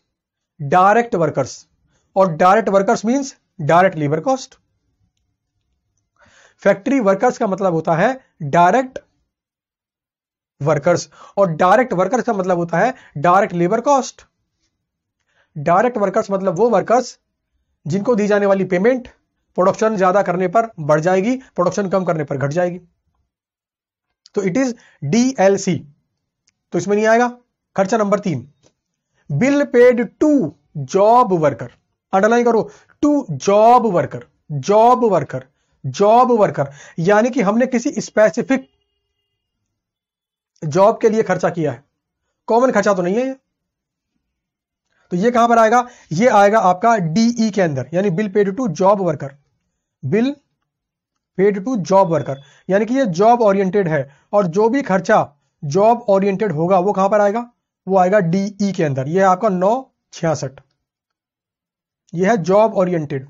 direct workers और direct workers means direct labour cost factory workers का मतलब होता है डायरेक्ट वर्कर्स और डायरेक्ट वर्कर्स का मतलब होता है direct labour cost direct workers मतलब वो वर्कर्स जिनको दी जाने वाली पेमेंट प्रोडक्शन ज्यादा करने पर बढ़ जाएगी प्रोडक्शन कम करने पर घट जाएगी तो इट इज डीएलसी तो इसमें नहीं आएगा खर्चा नंबर तीन bill paid to job worker underline करो to job worker job worker job worker यानी कि हमने किसी स्पेसिफिक जॉब के लिए खर्चा किया है कॉमन खर्चा तो नहीं है ये तो ये कहां पर आएगा ये आएगा आपका डीई e के अंदर यानी bill paid to job worker bill paid to job worker यानी कि ये जॉब ओरिएंटेड है और जो भी खर्चा जॉब ओरिएंटेड होगा वो कहां पर आएगा वो आएगा डीई e के अंदर ये आपका नौ छियासठ ये है जॉब ओरिएंटेड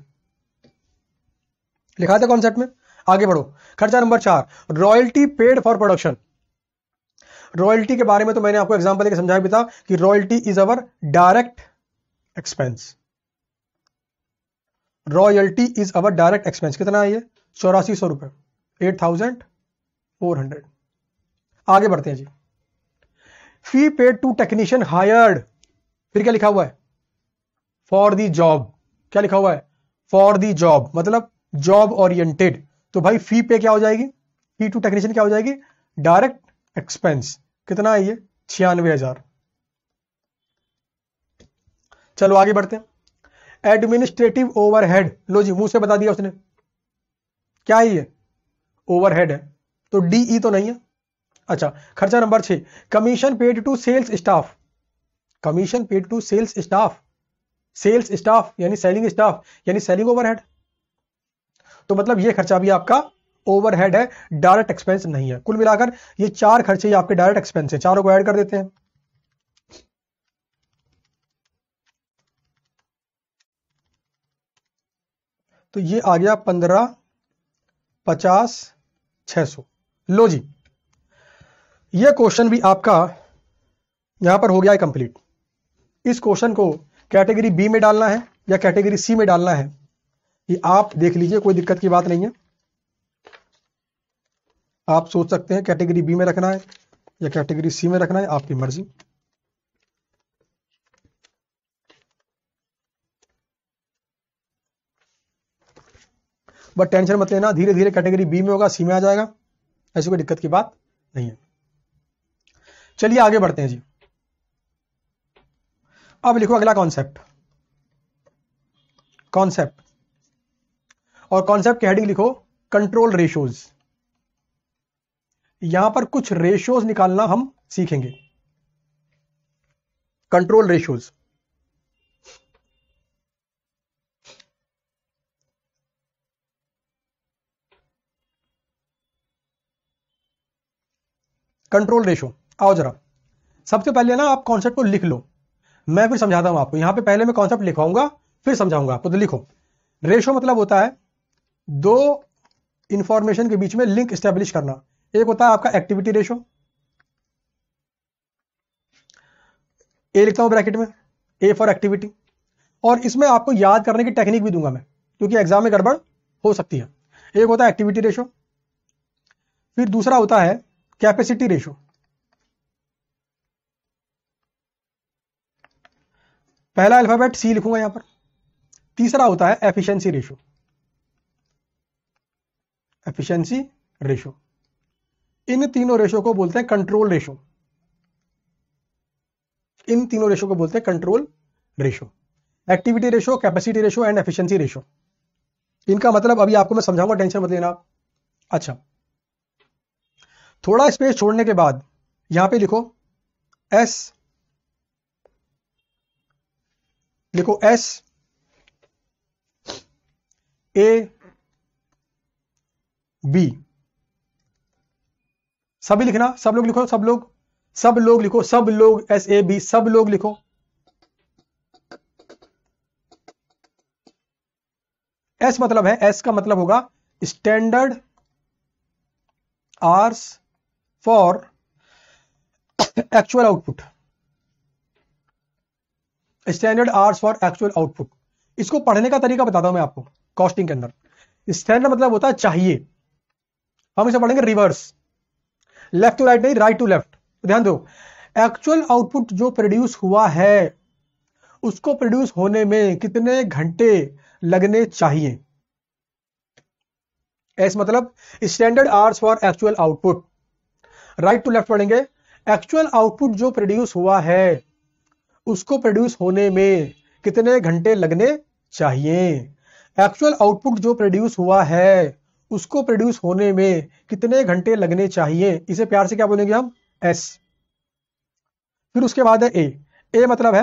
लिखा था कॉन्सेप्ट में आगे बढ़ो खर्चा नंबर चार royalty paid for production royalty के बारे में तो मैंने आपको एग्जाम्पल देकर समझाया भी था कि royalty is our direct expense royalty is our direct expense कितना है ये चौरासी सौ रुपए एट थाउजेंड फोर हंड्रेड आगे बढ़ते हैं जी fee paid to technician hired फिर क्या लिखा हुआ है फॉर दी जॉब क्या लिखा हुआ है फॉर दी जॉब मतलब जॉब ओरिएंटेड तो भाई फी पे क्या हो जाएगी फी टू टेक्नीशियन क्या हो जाएगी डायरेक्ट एक्सपेंस कितना है ये छियानवे हजार चलो आगे बढ़ते हैं एडमिनिस्ट्रेटिव ओवरहेड लो जी मुंह से बता दिया उसने क्या है ये ओवरहेड है तो डीई e तो नहीं है अच्छा खर्चा नंबर छह commission paid to sales staff commission paid to sales staff sales staff यानी सेलिंग स्टाफ यानी सेलिंग ओवरहेड तो मतलब ये खर्चा भी आपका ओवरहेड है डायरेक्ट एक्सपेंस नहीं है कुल मिलाकर ये चार खर्चे आपके डायरेक्ट एक्सपेंस है चारों को ऐड कर देते हैं तो ये आ गया पंद्रह पचास छह सौ लो जी यह क्वेश्चन भी आपका यहां पर हो गया है कंप्लीट इस क्वेश्चन को कैटेगरी बी में डालना है या कैटेगरी सी में डालना है ये आप देख लीजिए कोई दिक्कत की बात नहीं है आप सोच सकते हैं कैटेगरी बी में रखना है या कैटेगरी सी में रखना है आपकी मर्जी बट टेंशन मत लेना धीरे धीरे कैटेगरी बी में होगा सी में आ जाएगा ऐसी कोई दिक्कत की बात नहीं है चलिए आगे बढ़ते हैं जी अब लिखो अगला कॉन्सेप्ट कॉन्सेप्ट और कॉन्सेप्ट की हेडिंग लिखो कंट्रोल रेशोज यहां पर कुछ रेशोज निकालना हम सीखेंगे कंट्रोल रेशोज कंट्रोल रेशो आओ जरा सबसे पहले ना आप कॉन्सेप्ट को लिख लो मैं फिर समझाता हूं आपको यहां पे पहले मैं कॉन्सेप्ट लिखाऊंगा फिर समझाऊंगा आपको तो लिखो रेशो मतलब होता है दो इंफॉर्मेशन के बीच में लिंक स्टेब्लिश करना एक होता है आपका एक्टिविटी रेशो ए लिखता हूं ब्रैकेट में ए फॉर एक्टिविटी और इसमें आपको याद करने की टेक्निक भी दूंगा मैं क्योंकि एग्जाम में गड़बड़ हो सकती है एक होता है एक्टिविटी रेशो फिर दूसरा होता है कैपेसिटी रेशो पहला अल्फाबेट सी लिखूंगा यहां पर तीसरा होता है एफिशिएंसी रेशो एफिशिएंसी रेशो इन तीनों रेशो को बोलते हैं कंट्रोल रेशो इन तीनों रेशो को बोलते हैं control ratio activity ratio capacity ratio and efficiency ratio इनका मतलब अभी आपको मैं समझाऊंगा टेंशन मत लेना अच्छा थोड़ा स्पेस छोड़ने के बाद यहां पे लिखो एस लिखो एस ए बी सभी लिखना सब लोग लिखो सब लोग सब लोग लिखो सब लोग एस ए बी सब लोग लिखो एस मतलब है एस का मतलब होगा standard hours for actual output standard hours for actual output इसको पढ़ने का तरीका बताता हूं मैं आपको कॉस्टिंग के अंदर स्टैंडर्ड मतलब होता है चाहिए हम इसे पढ़ेंगे रिवर्स लेफ्ट टू राइट नहीं राइट टू लेफ्ट ध्यान दो एक्चुअल आउटपुट जो प्रोड्यूस हुआ है उसको प्रोड्यूस होने में कितने घंटे लगने चाहिए एस मतलब standard hours for actual output right to left पढ़ेंगे एक्चुअल आउटपुट जो प्रोड्यूस हुआ है उसको प्रोड्यूस होने में कितने घंटे लगने चाहिए एक्चुअल आउटपुट जो प्रोड्यूस हुआ है उसको प्रोड्यूस होने में कितने घंटे लगने चाहिए इसे प्यार से क्या बोलेंगे हम एस फिर उसके बाद है ए ए मतलब है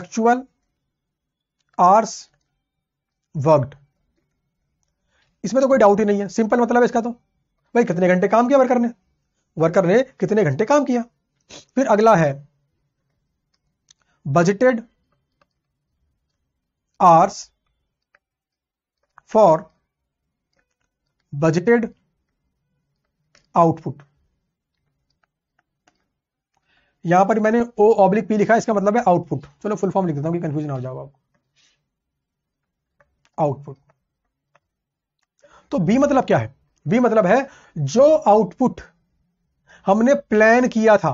एक्चुअल आर्स वर्कड इसमें तो कोई डाउट ही नहीं है सिंपल मतलब है इसका तो भाई कितने घंटे काम किया वर्कर ने वर्कर ने कितने घंटे काम किया फिर अगला है budgeted hours for budgeted output यहां पर मैंने ओ ऑब्लिक पी लिखा है इसका मतलब है आउटपुट चलो फुल फॉर्म लिख देता हूं कि कंफ्यूजन हो जाओ आपको आउटपुट तो बी मतलब क्या है बी मतलब है जो आउटपुट हमने प्लान किया था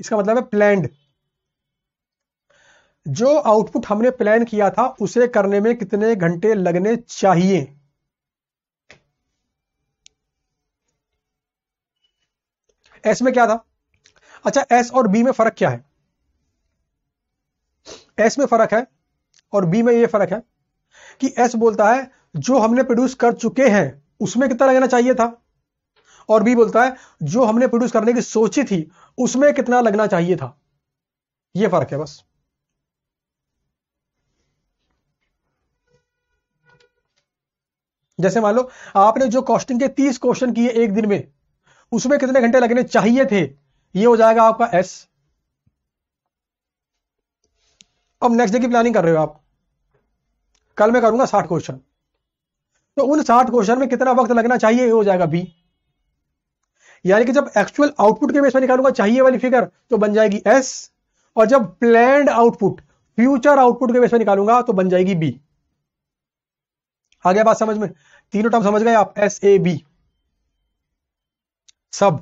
इसका मतलब है प्लैंड जो आउटपुट हमने प्लान किया था उसे करने में कितने घंटे लगने चाहिए एस में क्या था अच्छा एस और बी में फर्क क्या है एस में फर्क है और बी में ये फर्क है कि एस बोलता है जो हमने प्रोड्यूस कर चुके हैं उसमें कितना लगना चाहिए था और बी बोलता है जो हमने प्रोड्यूस करने की सोची थी उसमें कितना लगना चाहिए था यह फर्क है बस जैसे मान लो आपने जो कॉस्टिंग के तीस क्वेश्चन किए एक दिन में उसमें कितने घंटे लगने चाहिए थे ये हो जाएगा आपका एस अब नेक्स्ट डे की प्लानिंग कर रहे हो आप कल मैं करूंगा साठ क्वेश्चन तो उन साठ क्वेश्चन में कितना वक्त लगना चाहिए ये हो जाएगा बी यानी कि जब एक्चुअल आउटपुट के बेस पर निकालूंगा चाहिए वाली फिगर तो बन जाएगी एस और जब प्लैंड आउटपुट फ्यूचर आउटपुट के बेस पर निकालूंगा तो बन जाएगी बी आ गया बात समझ में तीनों टर्म समझ गए आप एस ए बी सब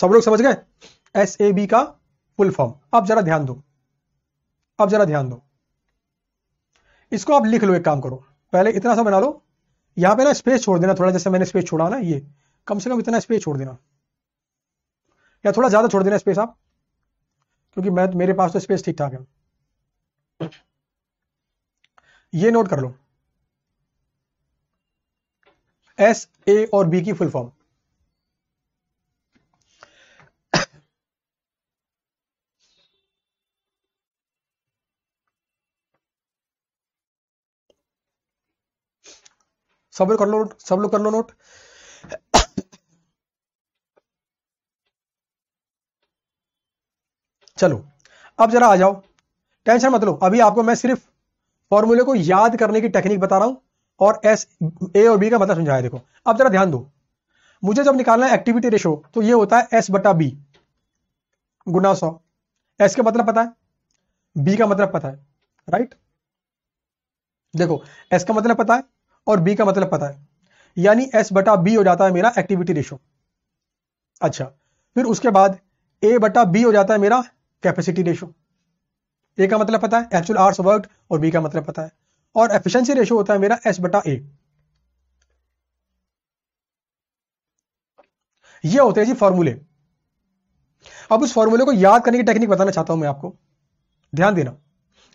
सब लोग समझ गए एस ए बी का फुल फॉर्म अब जरा ध्यान दो अब जरा ध्यान दो इसको आप लिख लो एक काम करो पहले इतना सा बना लो यहां पे ना स्पेस छोड़ देना थोड़ा जैसे मैंने स्पेस छोड़ा ना ये कम से कम इतना स्पेस छोड़ देना या थोड़ा ज्यादा छोड़ देना स्पेस आप क्योंकि मैं मेरे पास तो स्पेस ठीक ठाक है ये नोट कर लो एस ए और बी की फुल फॉर्म सब लोग कर लो नोट सब लोग कर लो नोट चलो अब जरा आ जाओ टेंशन मत लो अभी आपको मैं सिर्फ फॉर्मूले को याद करने की टेक्निक बता रहा हूं और एस ए और बी का मतलब समझाया देखो अब जरा ध्यान दो मुझे जब निकालना है एक्टिविटी रेशो तो ये होता है एस बटा बी गुना सौ एस का मतलब पता है बी का मतलब पता है राइट देखो एस का मतलब पता है और बी का मतलब पता है यानी एस बटा बी हो जाता है मेरा एक्टिविटी रेशो अच्छा फिर उसके बाद ए बटा बी हो जाता है मेरा कैपेसिटी रेशो ए का मतलब पता है एक्चुअल आर्स वर्क और बी का मतलब पता है और एफिशिएंसी रेशियो होता है मेरा एस बटा ए ये होते हैं जी फॉर्मूले अब उस फॉर्मूले को याद करने की टेक्निक बताना चाहता हूं मैं आपको ध्यान देना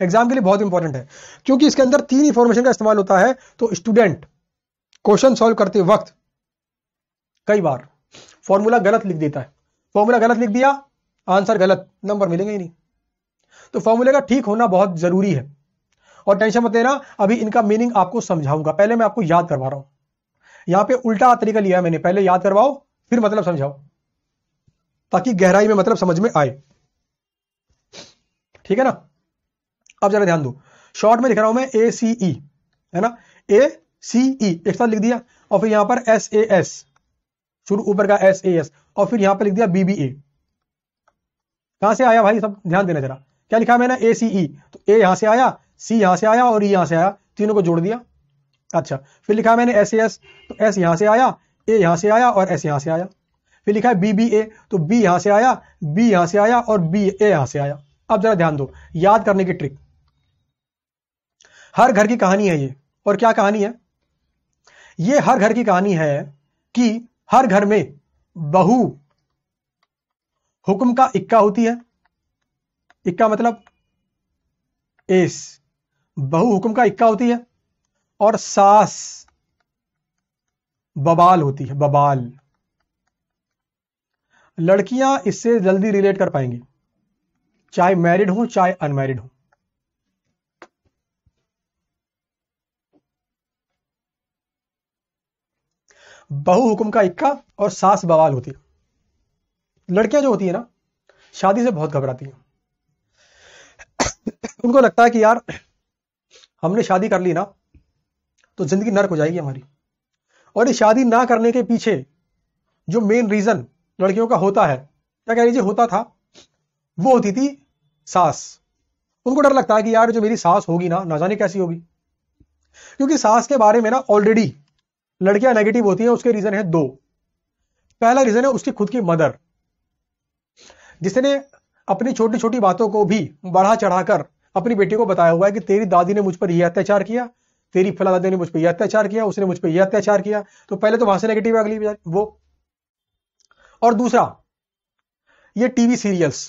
एग्जाम के लिए बहुत इंपॉर्टेंट है क्योंकि इसके अंदर तीन इंफॉर्मेशन का इस्तेमाल होता है तो स्टूडेंट क्वेश्चन सॉल्व करते वक्त कई बार फॉर्मूला गलत लिख देता है फॉर्मूला गलत लिख दिया आंसर गलत नंबर मिलेंगे ही नहीं तो फॉर्मूले का ठीक होना बहुत जरूरी है और टेंशन मत लेना अभी इनका मीनिंग आपको समझाऊंगा पहले मैं आपको याद करवा रहा हूं यहां पे उल्टा तरीका लिया मैंने पहले याद करवाओ फिर मतलब समझाओ ताकि गहराई में मतलब समझ में आए ठीक है ना अब जरा ध्यान दो शॉर्ट में लिख रहा हूं मैं ए सी ई है ना ए सी ई एक साथ लिख दिया और फिर यहां पर एस ए एस शुरू ऊपर का एस ए एस और फिर यहां पर लिख दिया बीबीए कहां से आया भाई सब ध्यान देना जरा क्या लिखा मैंने ए सी ई तो ए यहां से आया सी यहां से आया और ई e यहां से आया तीनों को जोड़ दिया अच्छा फिर लिखा मैंने एस एस तो एस यहां से आया ए यहां से आया और एस यहां से आया फिर लिखा है बी बी ए तो बी यहां से आया बी यहां से आया और बी ए यहां से आया अब जरा ध्यान दो याद करने की ट्रिक हर घर की कहानी है ये और क्या कहानी है ये हर घर की कहानी है कि हर घर में बहू हुक्म का इक्का होती है इक्का मतलब एस बहु हुक्म का इक्का होती है और सास बबाल होती है बबाल लड़कियां इससे जल्दी रिलेट कर पाएंगी चाहे मैरिड हो चाहे अनमैरिड हो बहु हुक्म का इक्का और सास बवाल होती है लड़कियां जो होती है ना शादी से बहुत घबराती हैं [coughs] उनको लगता है कि यार हमने शादी कर ली ना तो जिंदगी नर्क हो जाएगी हमारी और ये शादी ना करने के पीछे जो मेन रीजन लड़कियों का होता है क्या कह लीजिए होता था वो होती थी सास उनको डर लगता है कि यार जो मेरी सास होगी ना ना जाने कैसी होगी क्योंकि सास के बारे में ना ऑलरेडी लड़कियां नेगेटिव होती हैं उसके रीजन है दो पहला रीजन है उसकी खुद की मदर जिसने अपनी छोटी छोटी बातों को भी बढ़ा चढ़ाकर अपनी बेटी को बताया हुआ है कि तेरी दादी ने मुझ पर यह अत्याचार किया तेरी फला दादी ने मुझ पर यह अत्याचार किया उसने मुझ पर यह अत्याचार किया तो पहले तो वहां से नेगेटिव अगली वो और दूसरा ये टीवी सीरियल्स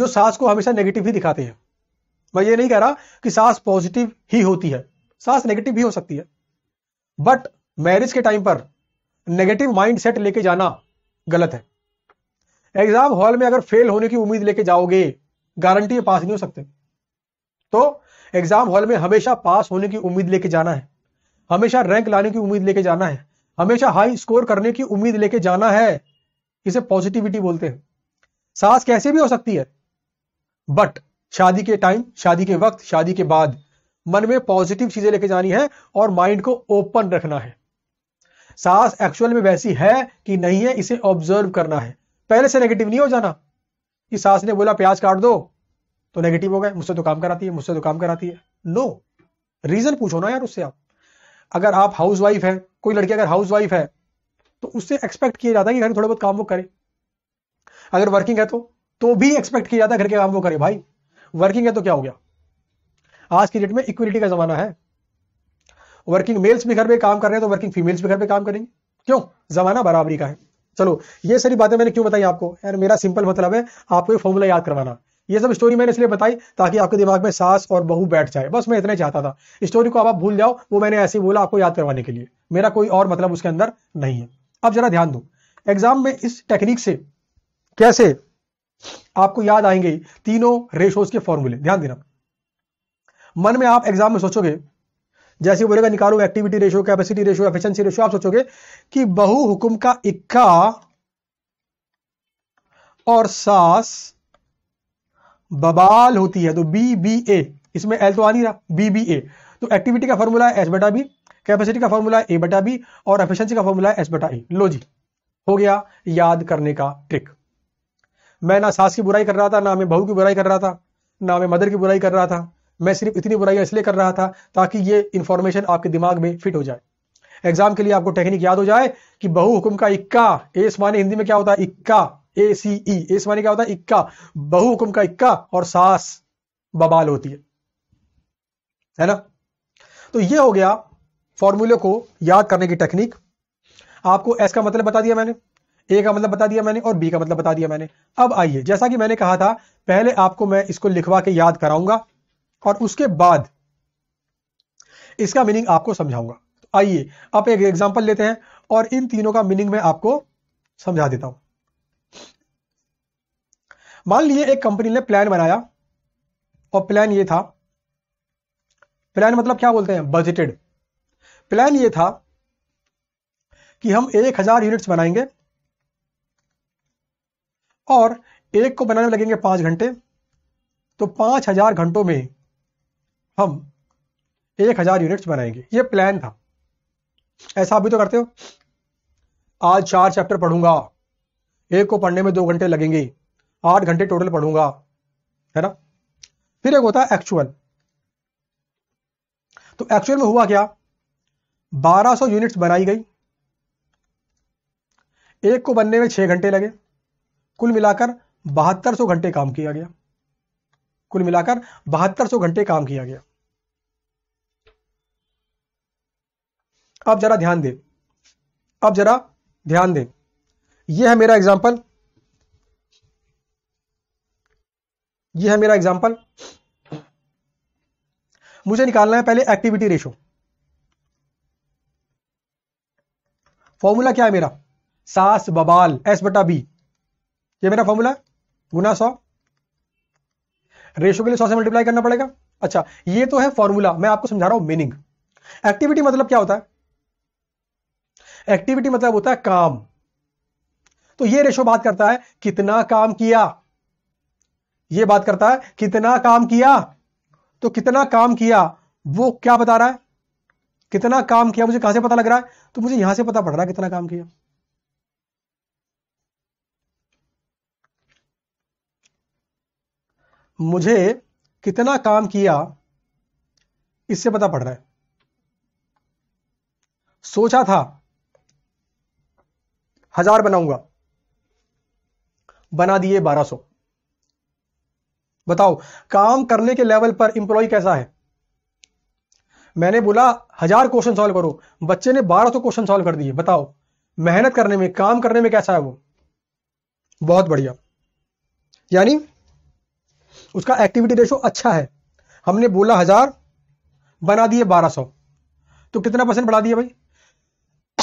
जो सास को हमेशा नेगेटिव ही दिखाते हैं मैं ये नहीं कह रहा कि सास पॉजिटिव ही होती है सास नेगेटिव भी हो सकती है बट मैरिज के टाइम पर नेगेटिव माइंड सेट लेके जाना गलत है एग्जाम हॉल में अगर फेल होने की उम्मीद लेके जाओगे गारंटी पास नहीं हो सकते तो एग्जाम हॉल में हमेशा पास होने की उम्मीद लेके जाना है हमेशा रैंक लाने की उम्मीद लेके जाना है हमेशा हाई स्कोर करने की उम्मीद लेके जाना है इसे पॉजिटिविटी बोलते हैं सास कैसे भी हो सकती है बट शादी के टाइम शादी के वक्त शादी के बाद मन में पॉजिटिव चीजें लेके जानी है और माइंड को ओपन रखना है सास एक्चुअल में वैसी है कि नहीं है इसे ऑब्जर्व करना है पहले से नेगेटिव नहीं हो जाना कि सास ने बोला प्याज काट दो तो नेगेटिव हो गए मुझसे तो काम कराती है मुझसे तो काम कराती है नो रीजन पूछो ना यार उससे आप अगर आप हाउस वाइफ है कोई लड़की अगर हाउस वाइफ है तो उससे एक्सपेक्ट किया जाता है कि घर में थोड़ा बहुत काम वो करे अगर वर्किंग है तो तो भी एक्सपेक्ट किया जाता है घर के काम वो करे भाई वर्किंग है तो क्या हो गया आज की डेट में इक्विलिटी का जमाना है वर्किंग मेल्स भी घर पे काम कर रहे हैं तो वर्किंग फीमेल्स भी घर पे काम करेंगे क्यों जमाना बराबरी का है चलो ये सारी बातें मैंने क्यों बताई आपको यार मेरा सिंपल मतलब है आपको ये फॉर्मूला याद करवाना ये सब स्टोरी मैंने इसलिए बताई ताकि आपके दिमाग में सास और बहू बैठ जाए बस मैं इतना चाहता था स्टोरी को आप भूल जाओ वो मैंने ऐसे बोला आपको याद करवाने के लिए मेरा कोई और मतलब उसके अंदर नहीं है अब जरा ध्यान दो एग्जाम में इस टेक्निक से कैसे आपको याद आएंगे तीनों रेशोज के फॉर्मूले ध्यान देना मन में आप एग्जाम में सोचोगे जैसे बोलेगा निकालो activity ratio capacity ratio efficiency ratio आप सोचोगे कि बहु हुकुम का इक्का और सास बबाल होती है तो बी बी ए इसमें एल तो आ नहीं रहा बी बी ए तो एक्टिविटी का फॉर्मूला है एस बटा बी कैपेसिटी का फॉर्मूला है ए बटा बी और एफिशिएंसी का फॉर्मूला है एस बटा ए लो जी हो गया याद करने का ट्रिक मैं ना सास की बुराई कर रहा था ना मैं बहू की बुराई कर रहा था ना मैं मदर की बुराई कर रहा था मैं सिर्फ इतनी बुराई इसलिए कर रहा था ताकि ये इंफॉर्मेशन आपके दिमाग में फिट हो जाए एग्जाम के लिए आपको टेक्निक याद हो जाए कि बहु हुक्म का इक्का एस माने हिंदी में क्या होता है इक्का ए e. सी ई एस मानी क्या होता है इक्का बहुहुकुम का इक्का और सास बबाल होती है है ना तो ये हो गया फॉर्मूले को याद करने की टेक्निक आपको एस का मतलब बता दिया मैंने ए का मतलब बता दिया मैंने और बी का मतलब बता दिया मैंने अब आइए जैसा कि मैंने कहा था पहले आपको मैं इसको लिखवा के याद कराऊंगा और उसके बाद इसका मीनिंग आपको समझाऊंगा आइए आप एक एग्जाम्पल लेते हैं और इन तीनों का मीनिंग मैं आपको समझा देता हूं मान लीजिए एक कंपनी ने प्लान बनाया और प्लान ये था प्लान मतलब क्या बोलते हैं बजटेड प्लान ये था कि हम एक हजार यूनिट्स बनाएंगे और एक को बनाने लगेंगे पांच घंटे तो पांच हजार घंटों में हम एक हजार यूनिट्स बनाएंगे ये प्लान था ऐसा आप भी तो करते हो आज चार चैप्टर पढ़ूंगा एक को पढ़ने में दो घंटे लगेंगे आठ घंटे टोटल पढ़ूंगा है ना फिर एक होता है एक्चुअल तो एक्चुअल में हुआ क्या 1200 यूनिट्स बनाई गई एक को बनने में छह घंटे लगे कुल मिलाकर बहत्तर सौ घंटे काम किया गया कुल मिलाकर बहत्तर सौ घंटे काम किया गया अब जरा ध्यान दे अब जरा ध्यान दे यह है मेरा एग्जाम्पल ये है मेरा एग्जाम्पल मुझे निकालना है पहले एक्टिविटी रेशो फॉर्मूला क्या है मेरा सास बबाल एस बटा बी ये मेरा फॉर्मूला है गुना सौ रेशो के लिए सौ से मल्टीप्लाई करना पड़ेगा अच्छा ये तो है फॉर्मूला मैं आपको समझा रहा हूं मीनिंग एक्टिविटी मतलब क्या होता है एक्टिविटी मतलब होता है काम तो ये रेशो बात करता है कितना काम किया ये बात करता है कितना काम किया तो कितना काम किया वो क्या बता रहा है कितना काम किया मुझे कहां से पता लग रहा है तो मुझे यहां से पता पड़ रहा है कितना काम किया मुझे कितना काम किया इससे पता पड़ रहा है सोचा था हजार बनाऊंगा बना दिए बारह सौ बताओ काम करने के लेवल पर इंप्लॉय कैसा है मैंने बोला हजार क्वेश्चन सॉल्व करो बच्चे ने बारह सौ क्वेश्चन सॉल्व कर दिए बताओ मेहनत करने में काम करने में कैसा है वो बहुत बढ़िया यानी उसका एक्टिविटी रेशो अच्छा है हमने बोला हजार बना दिए बारह सौ तो कितना परसेंट बढ़ा दिया भाई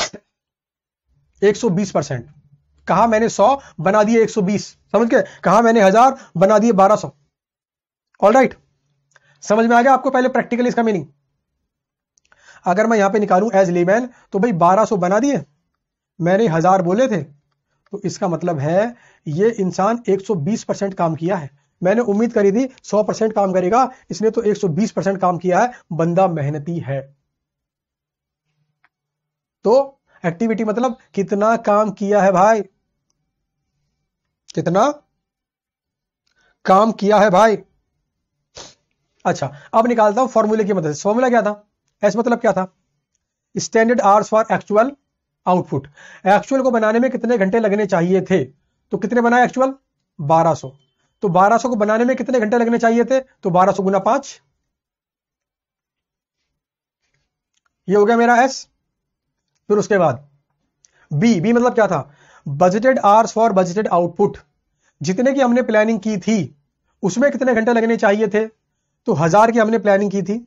[coughs] एक सौ बीस परसेंट कहा मैंने सौ बना दिए एक सौ बीस समझ के कहा मैंने हजार बना दिए बारह सौ ऑल राइट समझ में आ गया आपको पहले प्रैक्टिकली इसका मीनिंग अगर मैं यहां पे निकालूं एज लेमैन तो भाई 1200 बना दिए मैंने हजार बोले थे तो इसका मतलब है ये इंसान 120 परसेंट काम किया है मैंने उम्मीद करी थी 100 परसेंट काम करेगा इसने तो 120 परसेंट काम किया है बंदा मेहनती है तो एक्टिविटी मतलब कितना काम किया है भाई कितना काम किया है भाई अच्छा अब निकालता हूं फॉर्मूले की मदद मतलब। से फॉर्मूला क्या था एस मतलब क्या था standard hours for actual output actual को बनाने में कितने घंटे लगने चाहिए थे तो कितने बनाए एक्चुअल 1200 तो 1200 को बनाने में कितने घंटे लगने चाहिए थे तो 1200 सौ गुना पांच ये हो गया मेरा एस फिर उसके बाद बी बी मतलब क्या था budgeted hours for budgeted output जितने की हमने प्लानिंग की थी उसमें कितने घंटे लगने चाहिए थे तो हज़ार की हमने प्लानिंग की थी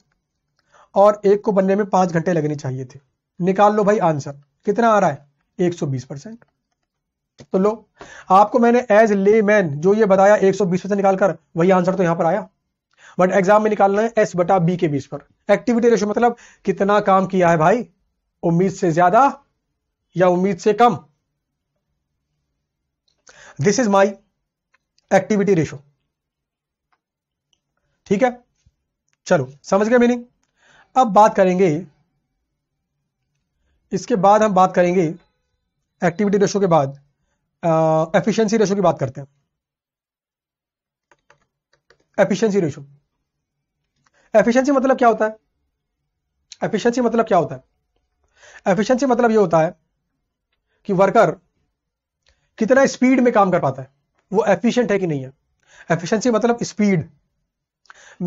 और एक को बनने में पांच घंटे लगने चाहिए थे निकाल लो भाई आंसर कितना आ रहा है 120 परसेंट तो लो आपको मैंने एज ले मैन जो ये बताया 120 परसेंट निकालकर वही आंसर तो यहां पर आया बट एग्जाम में निकालना है एस बटा बी के बीच पर एक्टिविटी रेशो मतलब कितना काम किया है भाई उम्मीद से ज्यादा या उम्मीद से कम this is my activity ratio ठीक है चलो समझ गए मीनिंग अब बात करेंगे इसके बाद हम बात करेंगे एक्टिविटी रेशो के बाद एफिशिएंसी रेशो की बात करते हैं एफिशिएंसी रेशो एफिशिएंसी मतलब क्या होता है एफिशिएंसी मतलब क्या होता है एफिशिएंसी मतलब ये होता है कि वर्कर कितना स्पीड में काम कर पाता है वो एफिशिएंट है कि नहीं है एफिशिएंसी मतलब स्पीड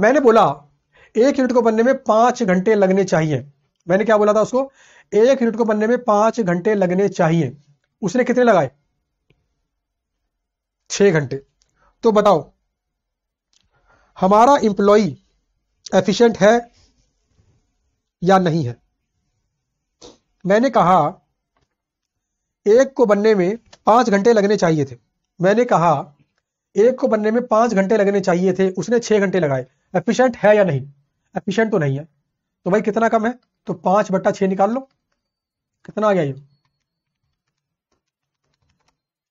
मैंने बोला एक यूनिट को बनने में पांच घंटे लगने चाहिए मैंने क्या बोला था उसको एक यूनिट को बनने में पांच घंटे लगने चाहिए उसने कितने लगाए छह घंटे तो बताओ हमारा इंप्लॉई एफिशिएंट है या नहीं है मैंने कहा एक को बनने में पांच घंटे लगने चाहिए थे मैंने कहा एक को बनने में पांच घंटे लगने चाहिए थे उसने छह घंटे लगाए एफिशिएंट है या नहीं एफिशिएंट तो नहीं है तो भाई कितना कम है तो पांच बट्टा छ निकाल लो कितना आ गया ये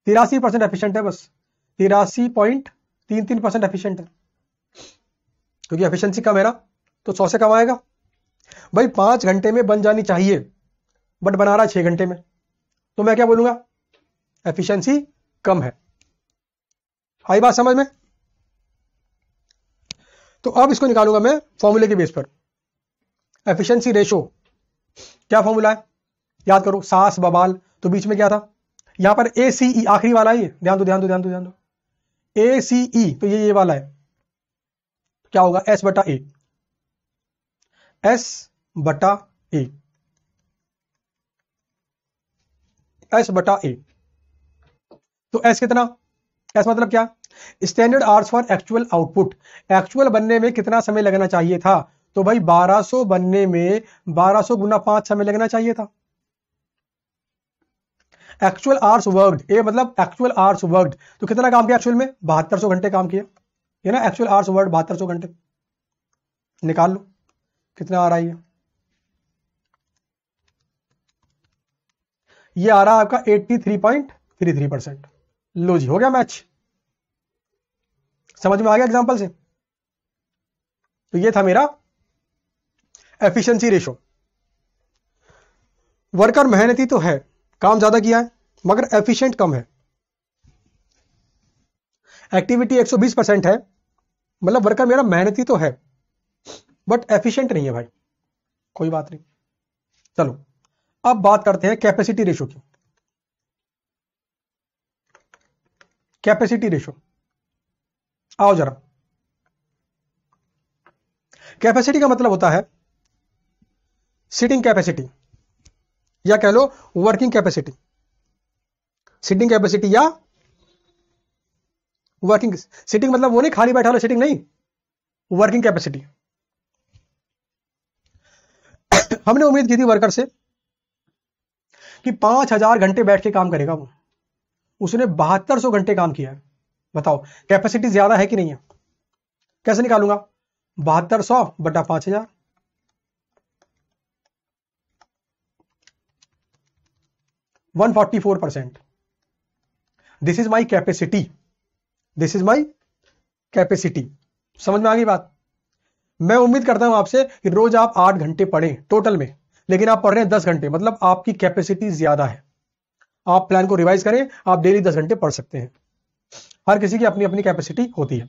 तिरासी परसेंट एफिशियंट है बस तिरासी पॉइंट तीन तीन परसेंट एफिशियंट है क्योंकि एफिशिएंसी कम है ना तो सौ से कम आएगा भाई पांच घंटे में बन जानी चाहिए बट बना रहा है छह घंटे में तो मैं क्या बोलूंगा एफिशिएंसी कम है आई बात समझ में तो अब इसको निकालूंगा मैं फॉर्मूले के बेस पर एफिशिएंसी रेशो क्या फॉर्मूला है याद करो सास बबाल तो बीच में क्या था यहां पर ए सी ई आखिरी वाला है ये ध्यान दो ध्यान दो ध्यान दो ध्यान दो ए सी ई तो ये ये वाला है क्या होगा एस बटा ए एस बटा ए एस बटा ए तो एस कितना एस मतलब क्या standard hours for actual output actual बनने में कितना समय लगना चाहिए था तो भाई 1200 बनने में 1200 सौ गुना पांच समय लगना चाहिए था एक्चुअल आर्स वर्कड ये मतलब एक्चुअल आर्स वर्कड तो कितना काम किया एक्चुअल में बहत्तर घंटे काम किया ये ना एक्चुअल आर्स वर्ड बहत्तर घंटे निकाल लो कितना आ रहा है ये आ रहा है आपका 83.33 थ्री परसेंट लो जी हो गया मैच समझ में आ गया एग्जाम्पल से तो ये था मेरा एफिशिएंसी रेशो वर्कर मेहनती तो है काम ज्यादा किया है मगर एफिशिएंट कम है एक्टिविटी 120 परसेंट है मतलब वर्कर मेरा मेहनती तो है बट एफिशिएंट नहीं है भाई कोई बात नहीं चलो अब बात करते हैं कैपेसिटी रेशो की कैपेसिटी रेशो आओ जरा कैपेसिटी का मतलब होता है सिटिंग कैपेसिटी या कह लो वर्किंग कैपेसिटी सिटिंग कैपेसिटी या वर्किंग सिटिंग मतलब वो नहीं खाली बैठा लो सिटिंग नहीं वर्किंग कैपेसिटी हमने उम्मीद की थी वर्कर से कि पांच हजार घंटे बैठ के काम करेगा वो उसने बहत्तर सौ घंटे काम किया है बताओ कैपेसिटी ज्यादा है कि नहीं है कैसे निकालूंगा बहत्तर सौ बटा पांच हजार one forty four percent this is my capacity this is my capacity समझ में आ गई बात मैं उम्मीद करता हूं आपसे कि रोज आप आठ घंटे पढ़ें टोटल में लेकिन आप पढ़ रहे हैं दस घंटे मतलब आपकी कैपेसिटी ज्यादा है आप प्लान को रिवाइज करें आप डेली दस घंटे पढ़ सकते हैं हर किसी की अपनी अपनी कैपेसिटी होती है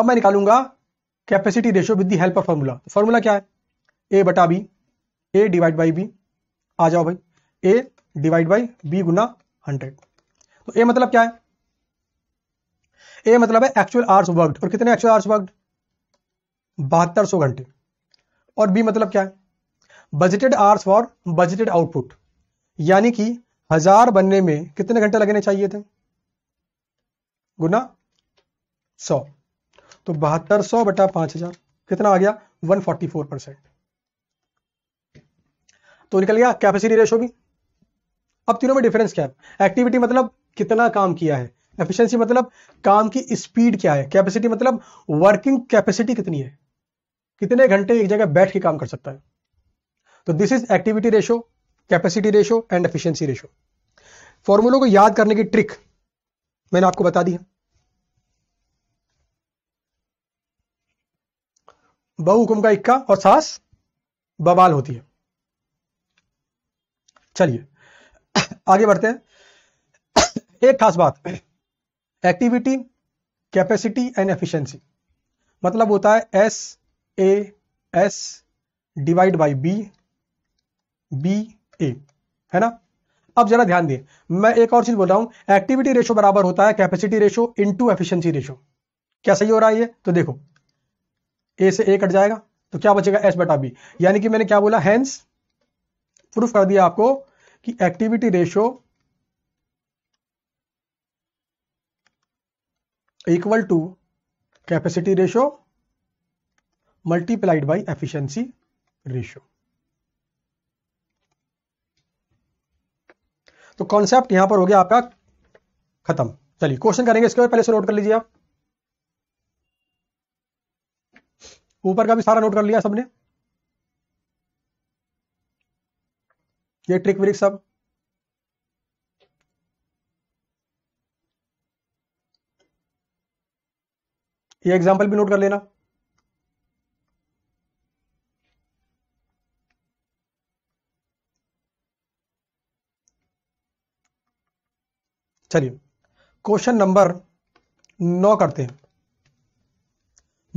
अब मैं निकालूंगा capacity ratio with the help of formula formula क्या है ए बटा B A divide by B आ जाओ भाई ए डिवाइड बाई बी गुना हंड्रेड तो ए मतलब क्या है ए मतलब है एक्चुअल आर्स वर्कड और कितने एक्चुअल आर्स वर्कड बहत्तर सौ घंटे और बी मतलब क्या है budgeted hours for budgeted output यानी कि हजार बनने में कितने घंटे लगने चाहिए थे गुना सौ तो बहत्तर सौ बटा पांच हजार कितना आ गया वन फोर्टी फोर परसेंट तो निकल गया कैपेसिटी रेशो भी अब तीनों में डिफरेंस क्या है एक्टिविटी मतलब कितना काम किया है एफिशिएंसी मतलब काम की स्पीड क्या है कैपेसिटी मतलब वर्किंग कैपेसिटी कितनी है कितने घंटे एक जगह बैठ के काम कर सकता है तो this is activity ratio capacity ratio and efficiency ratio फॉर्मूलों को याद करने की ट्रिक मैंने आपको बता दिया हुकुम का इक्का और सास बवाल होती है चलिए आगे बढ़ते हैं एक खास बात एक्टिविटी कैपेसिटी एंड एफिशिएंसी मतलब होता है S A S divide by B B A है ना अब जरा ध्यान दिए मैं एक और चीज बोल रहा हूं एक्टिविटी रेशो बराबर होता है capacity ratio into efficiency ratio क्या सही हो रहा है ये तो देखो ए से ए कट जाएगा तो क्या बचेगा एस बटा बी यानी कि मैंने क्या बोला हैंस प्रूफ कर दिया आपको कि activity ratio equal to capacity ratio multiplied by efficiency ratio तो कॉन्सेप्ट यहां पर हो गया आपका खत्म चलिए क्वेश्चन करेंगे इसके बाद पहले से नोट कर लीजिए आप ऊपर का भी सारा नोट कर लिया सबने ये ट्रिक व्रिक सब ये एग्जाम्पल भी नोट कर लेना चलिए क्वेश्चन नंबर नौ करते हैं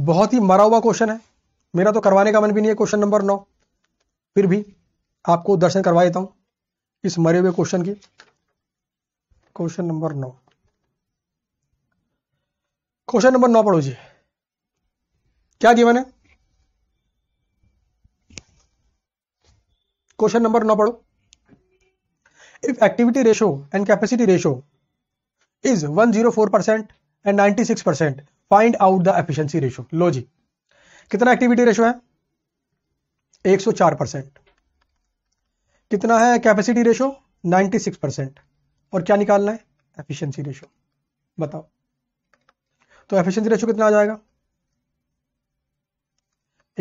बहुत ही मरा हुआ क्वेश्चन है मेरा तो करवाने का मन भी नहीं है क्वेश्चन नंबर नौ फिर भी आपको दर्शन करवा देता हूं इस मरे हुए क्वेश्चन की क्वेश्चन नंबर नौ क्वेश्चन नंबर नौ पढ़ो जी क्या गिवन है क्वेश्चन नंबर नौ पढ़ो if activity ratio and capacity ratio is 104 percent and 96 percent find out the efficiency ratio लो जी कितना एक्टिविटी रेशियो है 104 परसेंट कितना है कैपेसिटी रेशियो 96 परसेंट और क्या निकालना है एफिशिएंसी रेशियो बताओ तो एफिशिएंसी रेशियो कितना आ जाएगा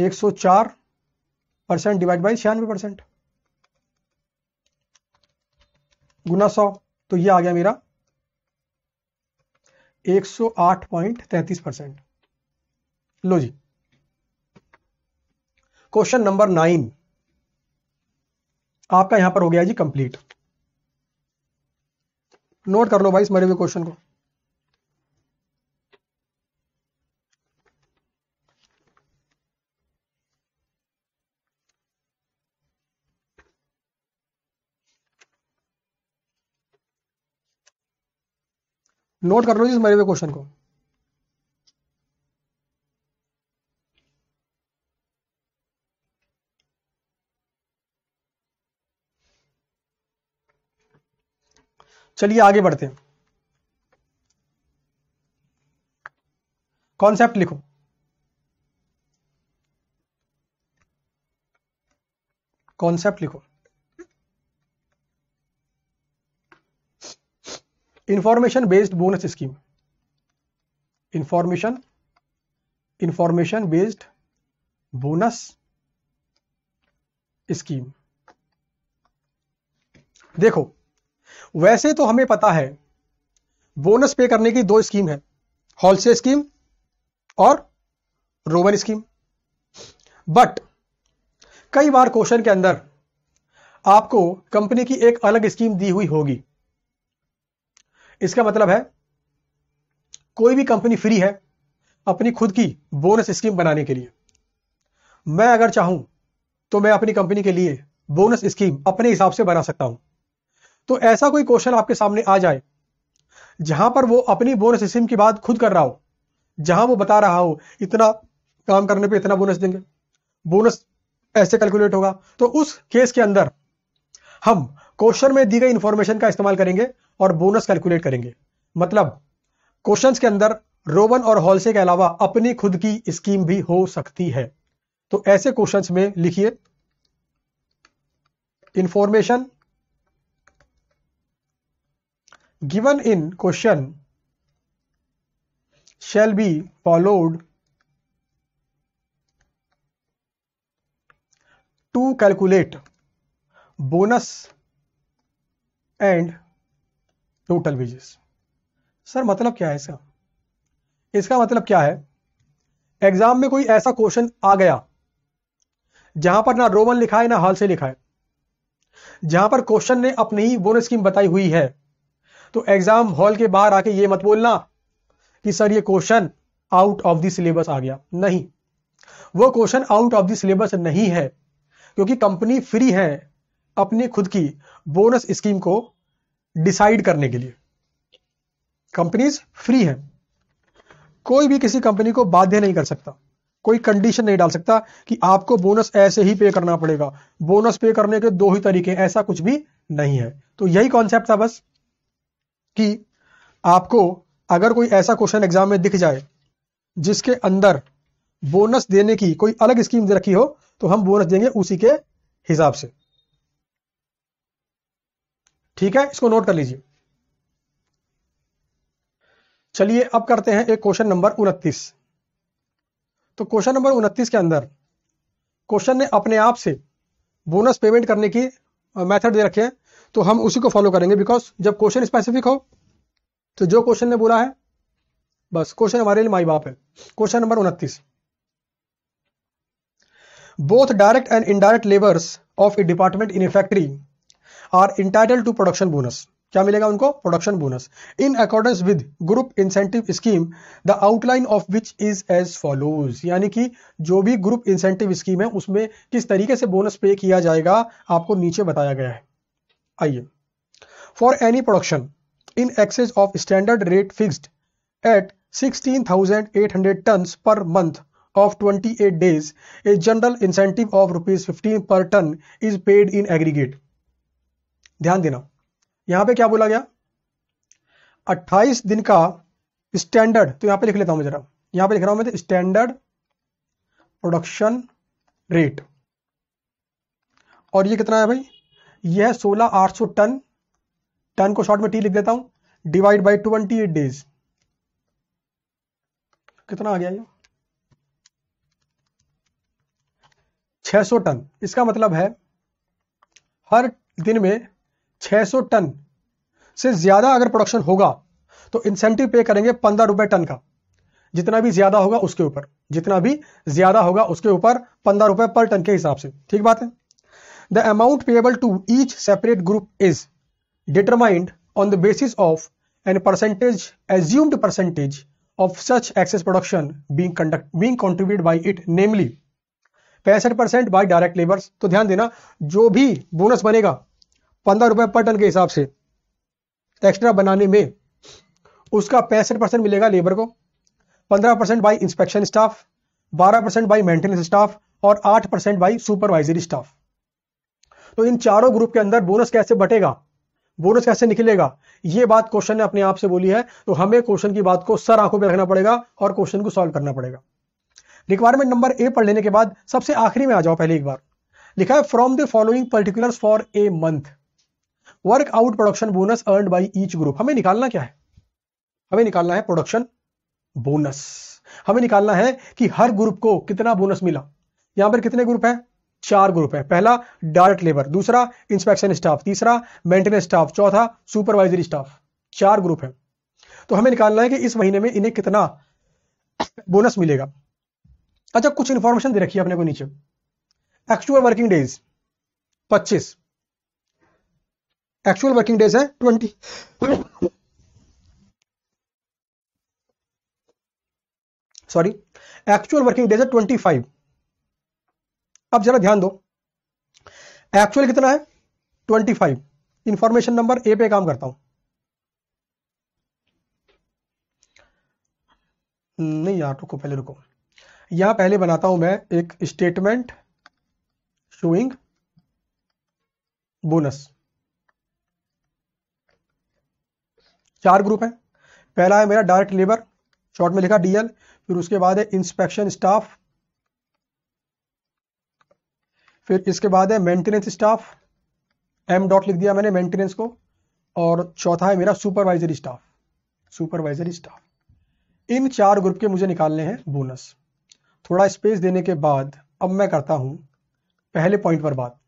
104 परसेंट डिवाइड बाई छियानवे परसेंट गुना सौ तो ये आ गया मेरा 108.33 परसेंट लो जी क्वेश्चन नंबर नाइन आपका यहां पर हो गया जी कंप्लीट नोट कर लो भाई इस मरे हुए क्वेश्चन को नोट कर लो इस मेरे हुए क्वेश्चन को चलिए आगे बढ़ते हैं कॉन्सेप्ट लिखो कॉन्सेप्ट लिखो information based bonus scheme information information based bonus scheme देखो वैसे तो हमें पता है बोनस पे करने की दो स्कीम है हॉलसेल स्कीम और रोमन स्कीम बट कई बार क्वेश्चन के अंदर आपको कंपनी की एक अलग स्कीम दी हुई होगी इसका मतलब है कोई भी कंपनी फ्री है अपनी खुद की बोनस स्कीम बनाने के लिए मैं अगर चाहूं तो मैं अपनी कंपनी के लिए बोनस स्कीम अपने हिसाब से बना सकता हूं तो ऐसा कोई क्वेश्चन आपके सामने आ जाए जहां पर वो अपनी बोनस स्कीम की बात खुद कर रहा हो जहां वो बता रहा हो इतना काम करने पे इतना बोनस देंगे बोनस ऐसे कैलकुलेट होगा तो उस केस के अंदर हम क्वेश्चन में दी गई इंफॉर्मेशन का इस्तेमाल करेंगे और बोनस कैलकुलेट करेंगे मतलब क्वेश्चन के अंदर रोवन और हॉलसे के अलावा अपनी खुद की स्कीम भी हो सकती है तो ऐसे क्वेश्चन में लिखिए information given in question shall be followed to calculate bonus and total wages sir मतलब क्या है इसका इसका मतलब क्या है एग्जाम में कोई ऐसा क्वेश्चन आ गया जहां पर ना रोमन लिखा है ना हाल से लिखा है जहां पर क्वेश्चन ने अपनी ही बोनस स्कीम बताई हुई है तो एग्जाम हॉल के बाहर आके ये मत बोलना कि सर ये question out of the syllabus आ गया नहीं वो question out of the syllabus नहीं है क्योंकि कंपनी फ्री है अपनी खुद की बोनस स्कीम को डिसाइड करने के लिए कंपनीज फ्री है कोई भी किसी कंपनी को बाध्य नहीं कर सकता कोई कंडीशन नहीं डाल सकता कि आपको बोनस ऐसे ही पे करना पड़ेगा बोनस पे करने के दो ही तरीके ऐसा कुछ भी नहीं है तो यही कॉन्सेप्ट था बस कि आपको अगर कोई ऐसा क्वेश्चन एग्जाम में दिख जाए जिसके अंदर बोनस देने की कोई अलग स्कीम दे रखी हो तो हम बोनस देंगे उसी के हिसाब से ठीक है इसको नोट कर लीजिए चलिए अब करते हैं एक क्वेश्चन नंबर उनतीस तो क्वेश्चन नंबर उनतीस के अंदर क्वेश्चन ने अपने आप से बोनस पेमेंट करने की मेथड दे रखे हैं तो हम उसी को फॉलो करेंगे बिकॉज जब क्वेश्चन स्पेसिफिक हो तो जो क्वेश्चन ने बोला है बस क्वेश्चन हमारे लिए माई बाप है क्वेश्चन नंबर उनतीस both direct and indirect labours of a department in a factory are entitle to production bonus क्या मिलेगा उनको production bonus in accordance with group incentive scheme the outline of which is as follows यानी कि जो भी group incentive scheme है उसमें किस तरीके से बोनस पे किया जाएगा आपको नीचे बताया गया है आइए for any production in excess of standard rate fixed at sixteen thousand eight hundred ton per month of twenty eight days a general incentive of rupees fifteen per ton is paid in aggregate ध्यान देना यहां पे क्या बोला गया 28 दिन का standard तो यहां पे लिख लेता हूं मैं जरा यहां पे लिख रहा हूं मैं स्टैंडर्ड प्रोडक्शन रेट और ये कितना है भाई यह है सोलह आठ सौ टन टन को शॉर्ट में टी लिख देता हूं divide by twenty eight days कितना आ गया ये 600 टन इसका मतलब है हर दिन में 600 टन से ज्यादा अगर प्रोडक्शन होगा तो इंसेंटिव पे करेंगे पंद्रह रुपए टन का जितना भी ज्यादा होगा उसके ऊपर जितना भी ज्यादा होगा उसके ऊपर पंद्रह रुपए पर टन के हिसाब से ठीक बात है the amount payable to each separate group is determined on the basis of an percentage assumed percentage of such excess production being conduct being contribute by it namely पैंसठ परसेंट बाई डायरेक्ट लेबर्स तो ध्यान देना जो भी bonus बनेगा पंद्रह रुपए पर टन के हिसाब से एक्स्ट्रा बनाने में उसका पैंसठ परसेंट मिलेगा लेबर को पंद्रह परसेंट बाई इंस्पेक्शन स्टाफ बारह परसेंट बाई मेंटेनेंस स्टाफ और आठ परसेंट बाई सुपरवाइजरी स्टाफ तो इन चारों ग्रुप के अंदर बोनस कैसे बटेगा बोनस कैसे निकलेगा यह बात क्वेश्चन ने अपने आप से बोली है तो हमें क्वेश्चन की बात को सर आंखों पर रखना पड़ेगा और क्वेश्चन को सॉल्व करना पड़ेगा रिक्वायरमेंट नंबर ए पढ़ लेने के बाद सबसे आखिरी में आ जाओ पहले एक बार लिखा है from the following particular for a month work out production bonus earn by each group हमें निकालना क्या है हमें निकालना है प्रोडक्शन बोनस हमें निकालना है कि हर ग्रुप को कितना बोनस मिला यहां पर कितने ग्रुप है चार ग्रुप है पहला डायरेक्ट लेबर दूसरा इंस्पेक्शन स्टाफ तीसरा मेंटेनेंस स्टाफ चौथा सुपरवाइजरी स्टाफ चार ग्रुप है तो हमें निकालना है कि इस महीने में इन्हें कितना बोनस मिलेगा अच्छा कुछ इंफॉर्मेशन दे रखी है अपने को नीचे actual working days 25 actual working days है twenty sorry actual working days है ट्वेंटी फाइव अब जरा ध्यान दो एक्चुअल कितना है twenty five information number A पे काम करता हूं नहीं यार रुको पहले रुको यहां पहले बनाता हूं मैं एक स्टेटमेंट शोइंग बोनस चार ग्रुप है पहला है मेरा डायरेक्ट लेबर शॉर्ट में लिखा डीएल फिर उसके बाद है इंस्पेक्शन स्टाफ फिर इसके बाद है मेंटेनेंस स्टाफ एम डॉट लिख दिया मैंने मेंटेनेंस को और चौथा है मेरा सुपरवाइजरी स्टाफ सुपरवाइजरी स्टाफ इन चार ग्रुप के मुझे निकालने हैं बोनस थोड़ा स्पेस देने के बाद अब मैं करता हूं पहले पॉइंट पर बात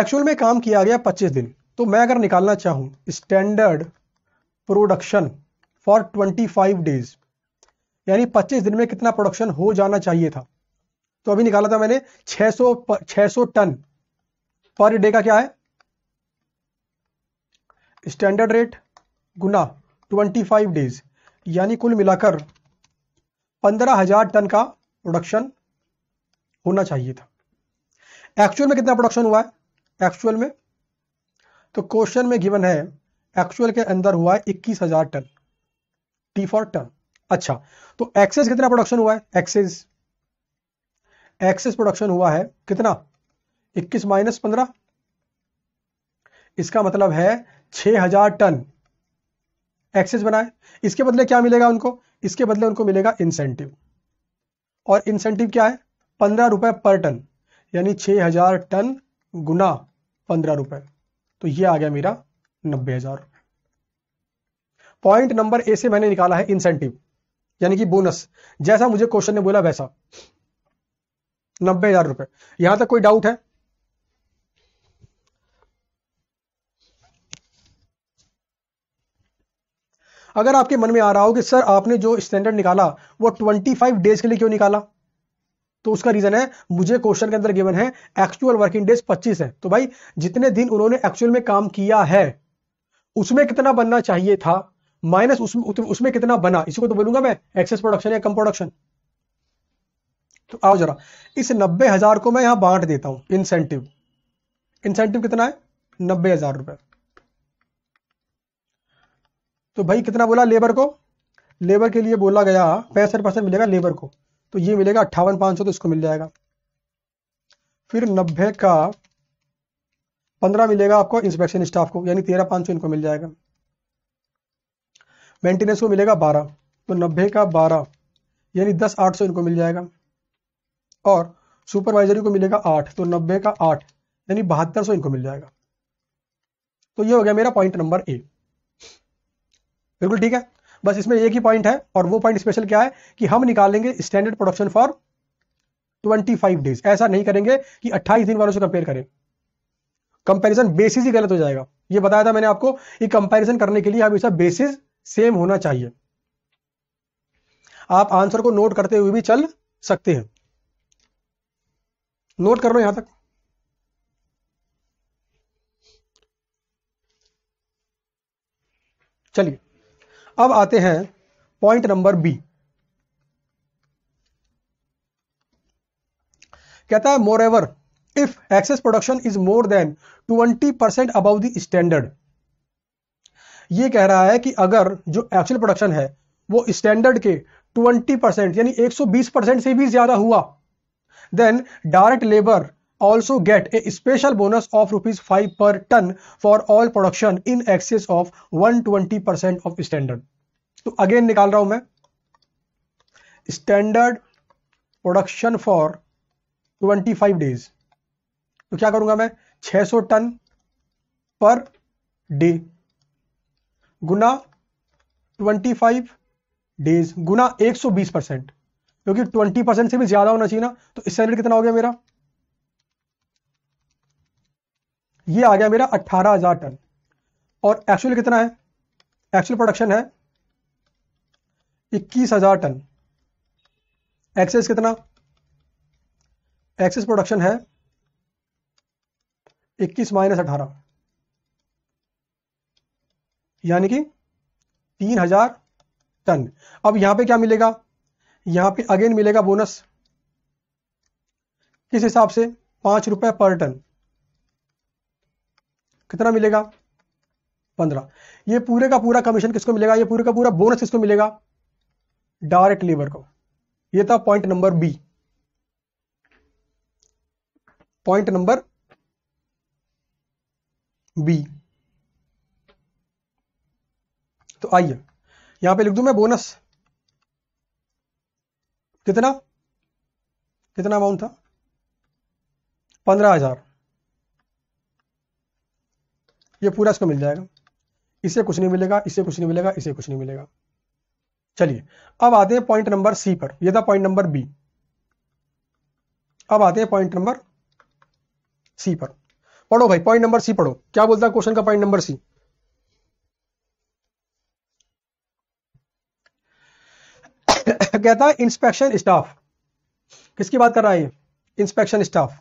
एक्चुअल में काम किया गया 25 दिन तो मैं अगर निकालना चाहूं स्टैंडर्ड प्रोडक्शन फॉर 25 डेज यानी 25 दिन में कितना प्रोडक्शन हो जाना चाहिए था तो अभी निकाला था मैंने 600 600 टन पर डे का क्या है स्टैंडर्ड रेट गुना 25 डेज यानी कुल मिलाकर 15,000 टन का प्रोडक्शन होना चाहिए था एक्चुअल में कितना प्रोडक्शन हुआ है एक्चुअल में तो क्वेश्चन में गिवन है एक्चुअल के अंदर हुआ है इक्कीस हजार टन टी फॉर टन अच्छा तो एक्सेस कितना प्रोडक्शन हुआ है एक्सेस एक्सेस प्रोडक्शन हुआ है कितना 21 माइनस पंद्रह इसका मतलब है 6000 टन एक्सेस बनाए इसके बदले क्या मिलेगा उनको इसके बदले उनको मिलेगा इंसेंटिव और इंसेंटिव क्या है पंद्रह रुपए पर टन यानी 6000 टन गुना पंद्रह रुपए तो ये आ गया मेरा नब्बे हजार पॉइंट नंबर ए से मैंने निकाला है इंसेंटिव यानी कि बोनस जैसा मुझे क्वेश्चन ने बोला वैसा नब्बे हजार रुपए यहां तक कोई डाउट है अगर आपके मन में आ रहा हो कि सर आपने जो स्टैंडर्ड निकाला वो 25 डेज के लिए क्यों निकाला तो उसका रीजन है मुझे क्वेश्चन के अंदर गिवन है एक्चुअल वर्किंग डेज 25 है तो भाई जितने दिन उन्होंने एक्चुअल में काम किया है उसमें कितना बनना चाहिए था माइनस उसमें उसमें कितना बना इसी को तो बोलूंगा मैं एक्सेस प्रोडक्शन या कम प्रोडक्शन तो आओ जरा इस नब्बे हजार को मैं यहां बांट देता हूं इंसेंटिव इंसेंटिव कितना है नब्बे हजार रुपए तो भाई कितना बोला लेबर को लेबर के लिए बोला गया पैंसठ परसेंट मिलेगा लेबर को तो ये मिलेगा अट्ठावन पांच सौ तो इसको मिल जाएगा फिर नब्बे का पंद्रह मिलेगा आपको इंस्पेक्शन स्टाफ को यानी तेरह पांच सौ इनको मिल जाएगा मेंटेनेंस को मिलेगा बारह तो नब्बे का बारह यानी दस आठ सौ इनको मिल जाएगा और सुपरवाइजरी को मिलेगा आठ तो नब्बे का आठ यानी बहत्तर सौ इनको मिल जाएगा तो ये हो गया मेरा पॉइंट नंबर ए बिल्कुल ठीक है बस इसमें एक ही पॉइंट है और वो पॉइंट स्पेशल क्या है कि हम निकालेंगे स्टैंडर्ड प्रोडक्शन फॉर 25 डेज ऐसा नहीं करेंगे कि 28 दिन वालों से कंपेयर करें कंपैरिजन बेसिस ही गलत हो जाएगा ये बताया था मैंने आपको कि कंपैरिजन करने के लिए हमेशा बेसिस सेम होना चाहिए आप आंसर को नोट करते हुए भी चल सकते हैं नोट कर लो यहां तक चलिए अब आते हैं पॉइंट नंबर बी कहता है moreover if excess production is more than 20 percent above the standard ये कह रहा है कि अगर जो एक्चुअल प्रोडक्शन है वो स्टैंडर्ड के 20 परसेंट यानी 120 परसेंट से भी ज्यादा हुआ then direct labour also get a special bonus of rupees 5 per ton for all production in excess of 120% of standard तो again nikal raha hu main standard production for 25 days to kya karunga main 600 ton per day guna 25 days guna 120 क्योंकि 20 से भी ज्यादा होना चाहिए ना तो standard कितना हो गया मेरा ये आ गया मेरा अट्ठारह हजार टन और एक्चुअल कितना है एक्चुअल प्रोडक्शन है इक्कीस हजार टन एक्सेस कितना एक्सेस प्रोडक्शन है इक्कीस माइनस अठारह यानी कि तीन हजार टन अब यहां पे क्या मिलेगा यहां पे अगेन मिलेगा बोनस किस हिसाब से पांच रुपए पर टन कितना मिलेगा पंद्रह ये पूरे का पूरा कमीशन किसको मिलेगा ये पूरे का पूरा बोनस किसको मिलेगा डायरेक्ट लेबर को ये था point number B point number B तो आइए यहां पे लिख दू मैं बोनस कितना कितना अमाउंट था पंद्रह हजार ये पूरा इसको मिल जाएगा इसे कुछ नहीं मिलेगा इसे कुछ नहीं मिलेगा इसे कुछ नहीं मिलेगा चलिए अब आते हैं पॉइंट नंबर सी पर यह था पॉइंट नंबर बी अब आते हैं पॉइंट नंबर सी पर पढ़ो भाई पॉइंट नंबर सी पढ़ो क्या बोलता है क्वेश्चन का पॉइंट नंबर सी कहता है इंस्पेक्शन स्टाफ किसकी बात कर रहा है इंस्पेक्शन स्टाफ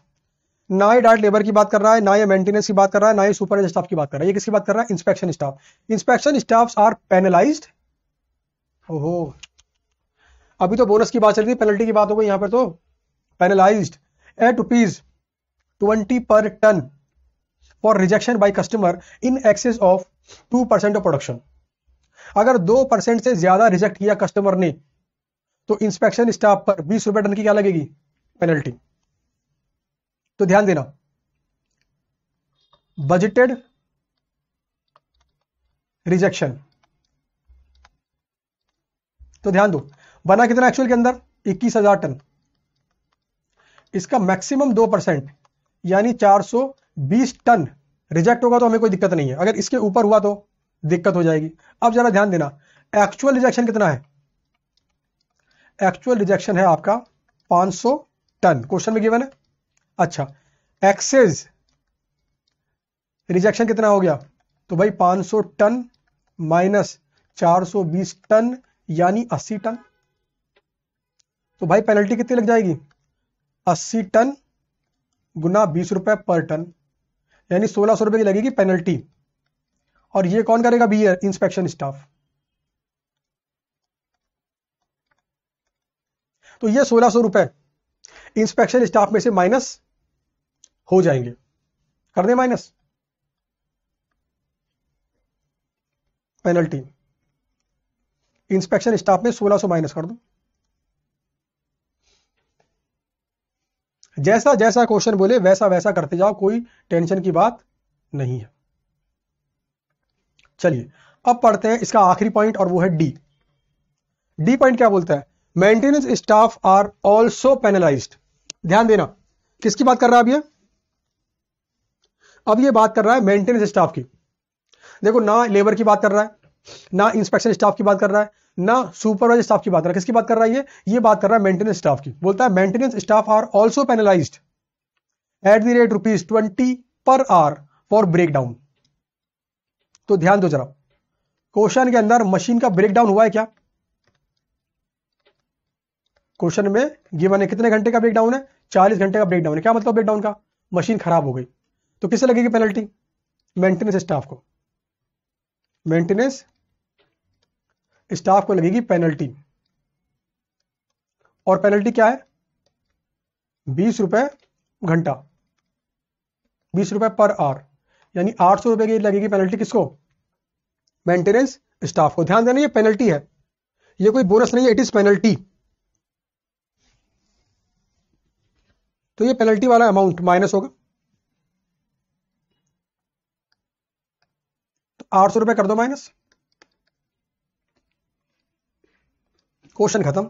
ना ही डायरेक्ट लेबर की बात कर रहा है ना ही मेंटेनेंस की बात कर रहा है ना ही सुपर स्टाफ की बात कर रहा है ये किसकी बात कर रहा है inspection staff inspection staff are penalise ओहो अभी तो बोनस की बात चल रही थी पेनल्टी की बात हो गई यहां पर तो penalise at rupees twenty per ton for rejection by customer in excess of two percent of production अगर दो परसेंट से ज्यादा रिजेक्ट किया कस्टमर ने तो इंस्पेक्शन स्टाफ पर बीस रुपए टन की क्या लगेगी पेनल्टी तो ध्यान देना बजटेड रिजेक्शन तो ध्यान दो बना कितना एक्चुअल के अंदर इक्कीस हजार टन इसका मैक्सिमम दो परसेंट यानी 420 टन रिजेक्ट होगा तो हमें कोई दिक्कत नहीं है अगर इसके ऊपर हुआ तो दिक्कत हो जाएगी अब जरा ध्यान देना एक्चुअल रिजेक्शन कितना है एक्चुअल रिजेक्शन है आपका 500 टन क्वेश्चन में गिवन है अच्छा एक्सेज रिजेक्शन कितना हो गया तो भाई 500 टन माइनस 420 टन यानी 80 टन तो भाई पेनल्टी कितनी लग जाएगी 80 टन गुना बीस रुपए पर टन यानी सोलह सौ रुपए की लगेगी पेनल्टी और ये कौन करेगा बी इंस्पेक्शन स्टाफ तो ये सोलह सौ रुपए इंस्पेक्शन स्टाफ में से माइनस हो जाएंगे कर दें माइनस पेनल्टी इंस्पेक्शन स्टाफ में 1600 माइनस कर दो जैसा जैसा क्वेश्चन बोले वैसा वैसा करते जाओ कोई टेंशन की बात नहीं है चलिए अब पढ़ते हैं इसका आखिरी पॉइंट और वो है डी डी पॉइंट क्या बोलता है maintenance staff are also penalized ध्यान देना किसकी बात कर रहा है अब यह अब ये बात कर रहा है मेंटेनेंस स्टाफ की देखो ना लेबर की बात कर रहा है ना इंस्पेक्शन स्टाफ की बात कर रहा है ना सुपरवाइजर स्टाफ की बात कर रहा है किसकी बात कर रहा है ये ये बात कर रहा है मेंटेनेंस स्टाफ की बोलता है maintenance staff are also penalise at the rate rupees twenty per hour for breakdown तो ध्यान दो जरा क्वेश्चन के अंदर मशीन का ब्रेकडाउन हुआ है क्या क्वेश्चन में गिवन है कितने घंटे का ब्रेकडाउन है चालीस घंटे का ब्रेकडाउन है क्या मतलब ब्रेकडाउन का मशीन खराब हो गई तो किसे लगेगी पेनल्टी मेंटेनेंस स्टाफ को मेंटेनेंस स्टाफ को लगेगी पेनल्टी और पेनल्टी क्या है बीस रुपए घंटा बीस रुपए पर आवर यानी आठ सौ रुपए की लगेगी पेनल्टी किसको मेंटेनेंस स्टाफ को ध्यान देना ये पेनल्टी है ये कोई बोनस नहीं है इट इज पेनल्टी तो ये पेनल्टी वाला अमाउंट माइनस होगा आठ सौ रुपए कर दो माइनस क्वेश्चन खत्म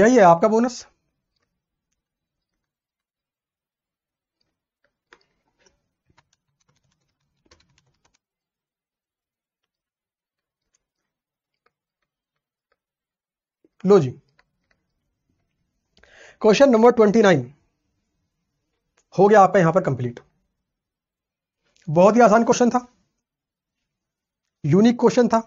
यही है आपका बोनस लो जी क्वेश्चन नंबर ट्वेंटी नाइन हो गया आपका यहां पर कंप्लीट बहुत ही आसान क्वेश्चन था यूनिक क्वेश्चन था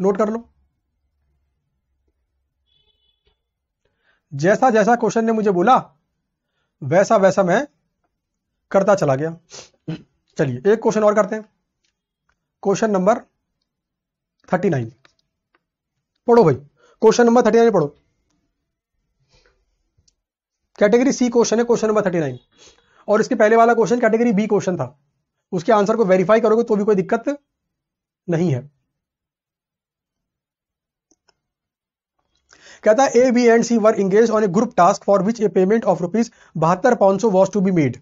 नोट कर लो जैसा जैसा क्वेश्चन ने मुझे बोला वैसा वैसा मैं करता चला गया चलिए एक क्वेश्चन और करते हैं क्वेश्चन नंबर थर्टी नाइन पढ़ो भाई क्वेश्चन नंबर थर्टी नाइन पढ़ो कैटेगरी सी क्वेश्चन है क्वेश्चन नंबर थर्टी नाइन और इसके पहले वाला क्वेश्चन कैटेगरी बी क्वेश्चन था उसके आंसर को वेरीफाई करोगे तो भी कोई दिक्कत नहीं है कहता A B and C were engage on a group task for which a payment of rupees बहत्तर पांच सौ वॉज टू बी मेड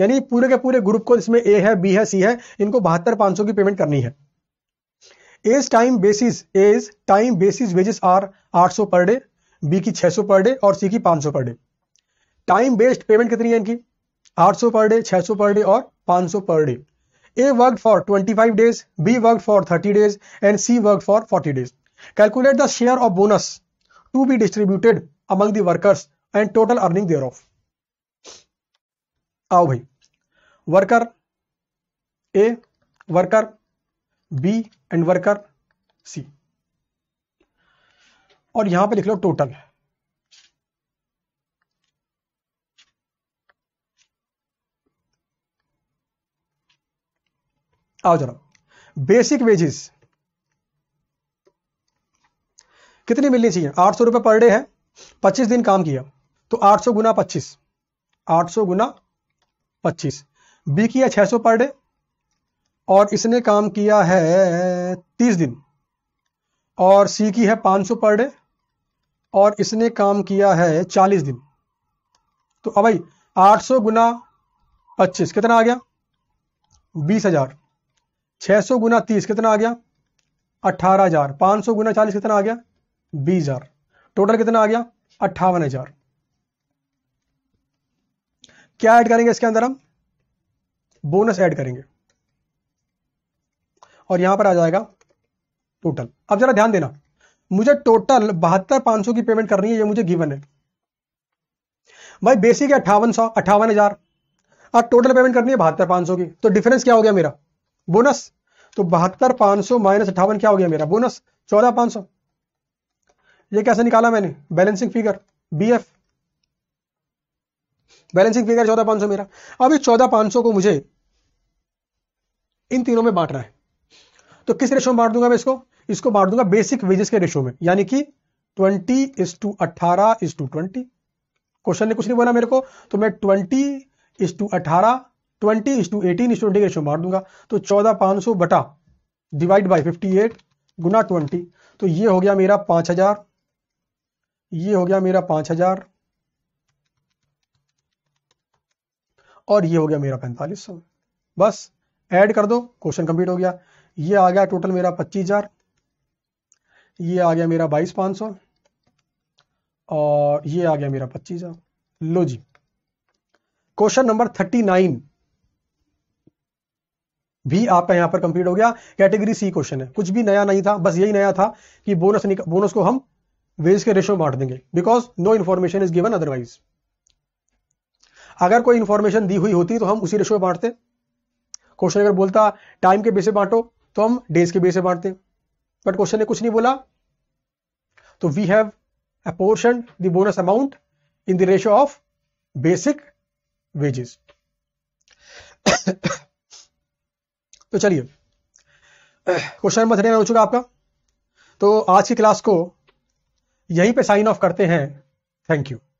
यानी पूरे के पूरे ग्रुप को इसमें ए है बी है सी है इनको बहत्तर पांच सौ की पेमेंट करनी है as time basis as time basis wages are सौ पर डे बी की छह सौ पर डे और सी की पांच सौ per day time based payment कितनी है इनकी आठ सौ पर डे सौ पर डे और पांच सौ per day A work for twenty five days B work for thirty days and C work for forty days calculate the share of bonus to be distributed among the workers and total earning thereof आओ भाई worker A worker B and worker C और यहां पे लिख लो total आओ जरा basic wages कितनी मिलनी चाहिए आठ सौ रुपए पर डे है पच्चीस दिन काम किया तो आठ सौ गुना पच्चीस आठ सौ गुना पच्चीस बी किया छह सौ पर डे और इसने काम किया है तीस दिन और सी की है पांच सौ पर डे और इसने काम किया है चालीस दिन तो अब भाई आठ सौ गुना पच्चीस कितना आ गया बीस हजार छह सौ गुना तीस कितना आ गया अठारह हजार पांच सौ गुना चालीस कितना आ गया बीस हजार टोटल कितना आ गया अट्ठावन हजार क्या ऐड करेंगे इसके अंदर हम बोनस ऐड करेंगे और यहां पर आ जाएगा टोटल अब जरा ध्यान देना मुझे टोटल बहत्तर पांच सौ की पेमेंट करनी है ये मुझे गिवन है भाई बेसिक है अट्ठावन सौ अट्ठावन हजार और टोटल पेमेंट करनी है बहत्तर पांच सौ की तो डिफरेंस क्या हो गया मेरा बोनस तो बहत्तर पांच सौ माइनस अट्ठावन क्या हो गया मेरा बोनस चौदह पांच सौ यह कैसे निकाला मैंने balancing figure B F balancing figure चौदह पांच सौ मेरा अब इस चौदह पांच सौ को मुझे इन तीनों में बांटना है तो किस रेशो में बांट दूंगा मैं इसको इसको बांट दूंगा बेसिक वेजेस के रेशो में यानी कि ट्वेंटी इज टू अट्ठारह इज टू ट्वेंटी क्वेश्चन ने कुछ नहीं बोला मेरे को तो मैं ट्वेंटी इज टू अठारह twenty is to eighteen is to twenty ratio में बांट दूंगा तो चौदह पांच सौ बटा डिवाइड बाई फिफ्टी एट गुना ट्वेंटी तो ये हो गया मेरा पांच हज़ार ये हो गया मेरा पांच हज़ार और ये हो गया मेरा पैंतालीस सौ बस ऐड कर दो क्वेश्चन कंप्लीट हो गया ये आ गया टोटल मेरा पच्चीस हजार ये आ गया मेरा बाईस पांच सौ और ये आ गया मेरा पच्चीस हजार लो जी क्वेश्चन नंबर थर्टी नाइन भी आपका यहां पर कंप्लीट हो गया कैटेगरी सी क्वेश्चन है कुछ भी नया नहीं था बस यही नया था कि बोनस बोनस को हम वेज के रेशो बांट देंगे because no information is given otherwise अगर कोई इन्फॉर्मेशन दी हुई होती तो हम उसी रेशो में बांटते क्वेश्चन अगर बोलता टाइम के बेस से बांटो तो हम डेज के बेस से बांटते बट क्वेश्चन ने कुछ नहीं बोला तो we have portion the bonus amount in the ratio of basic wages तो चलिए क्वेश्चन नंबर थ्री हो चुका आपका तो आज की क्लास को यहीं पे साइन ऑफ करते हैं थैंक यू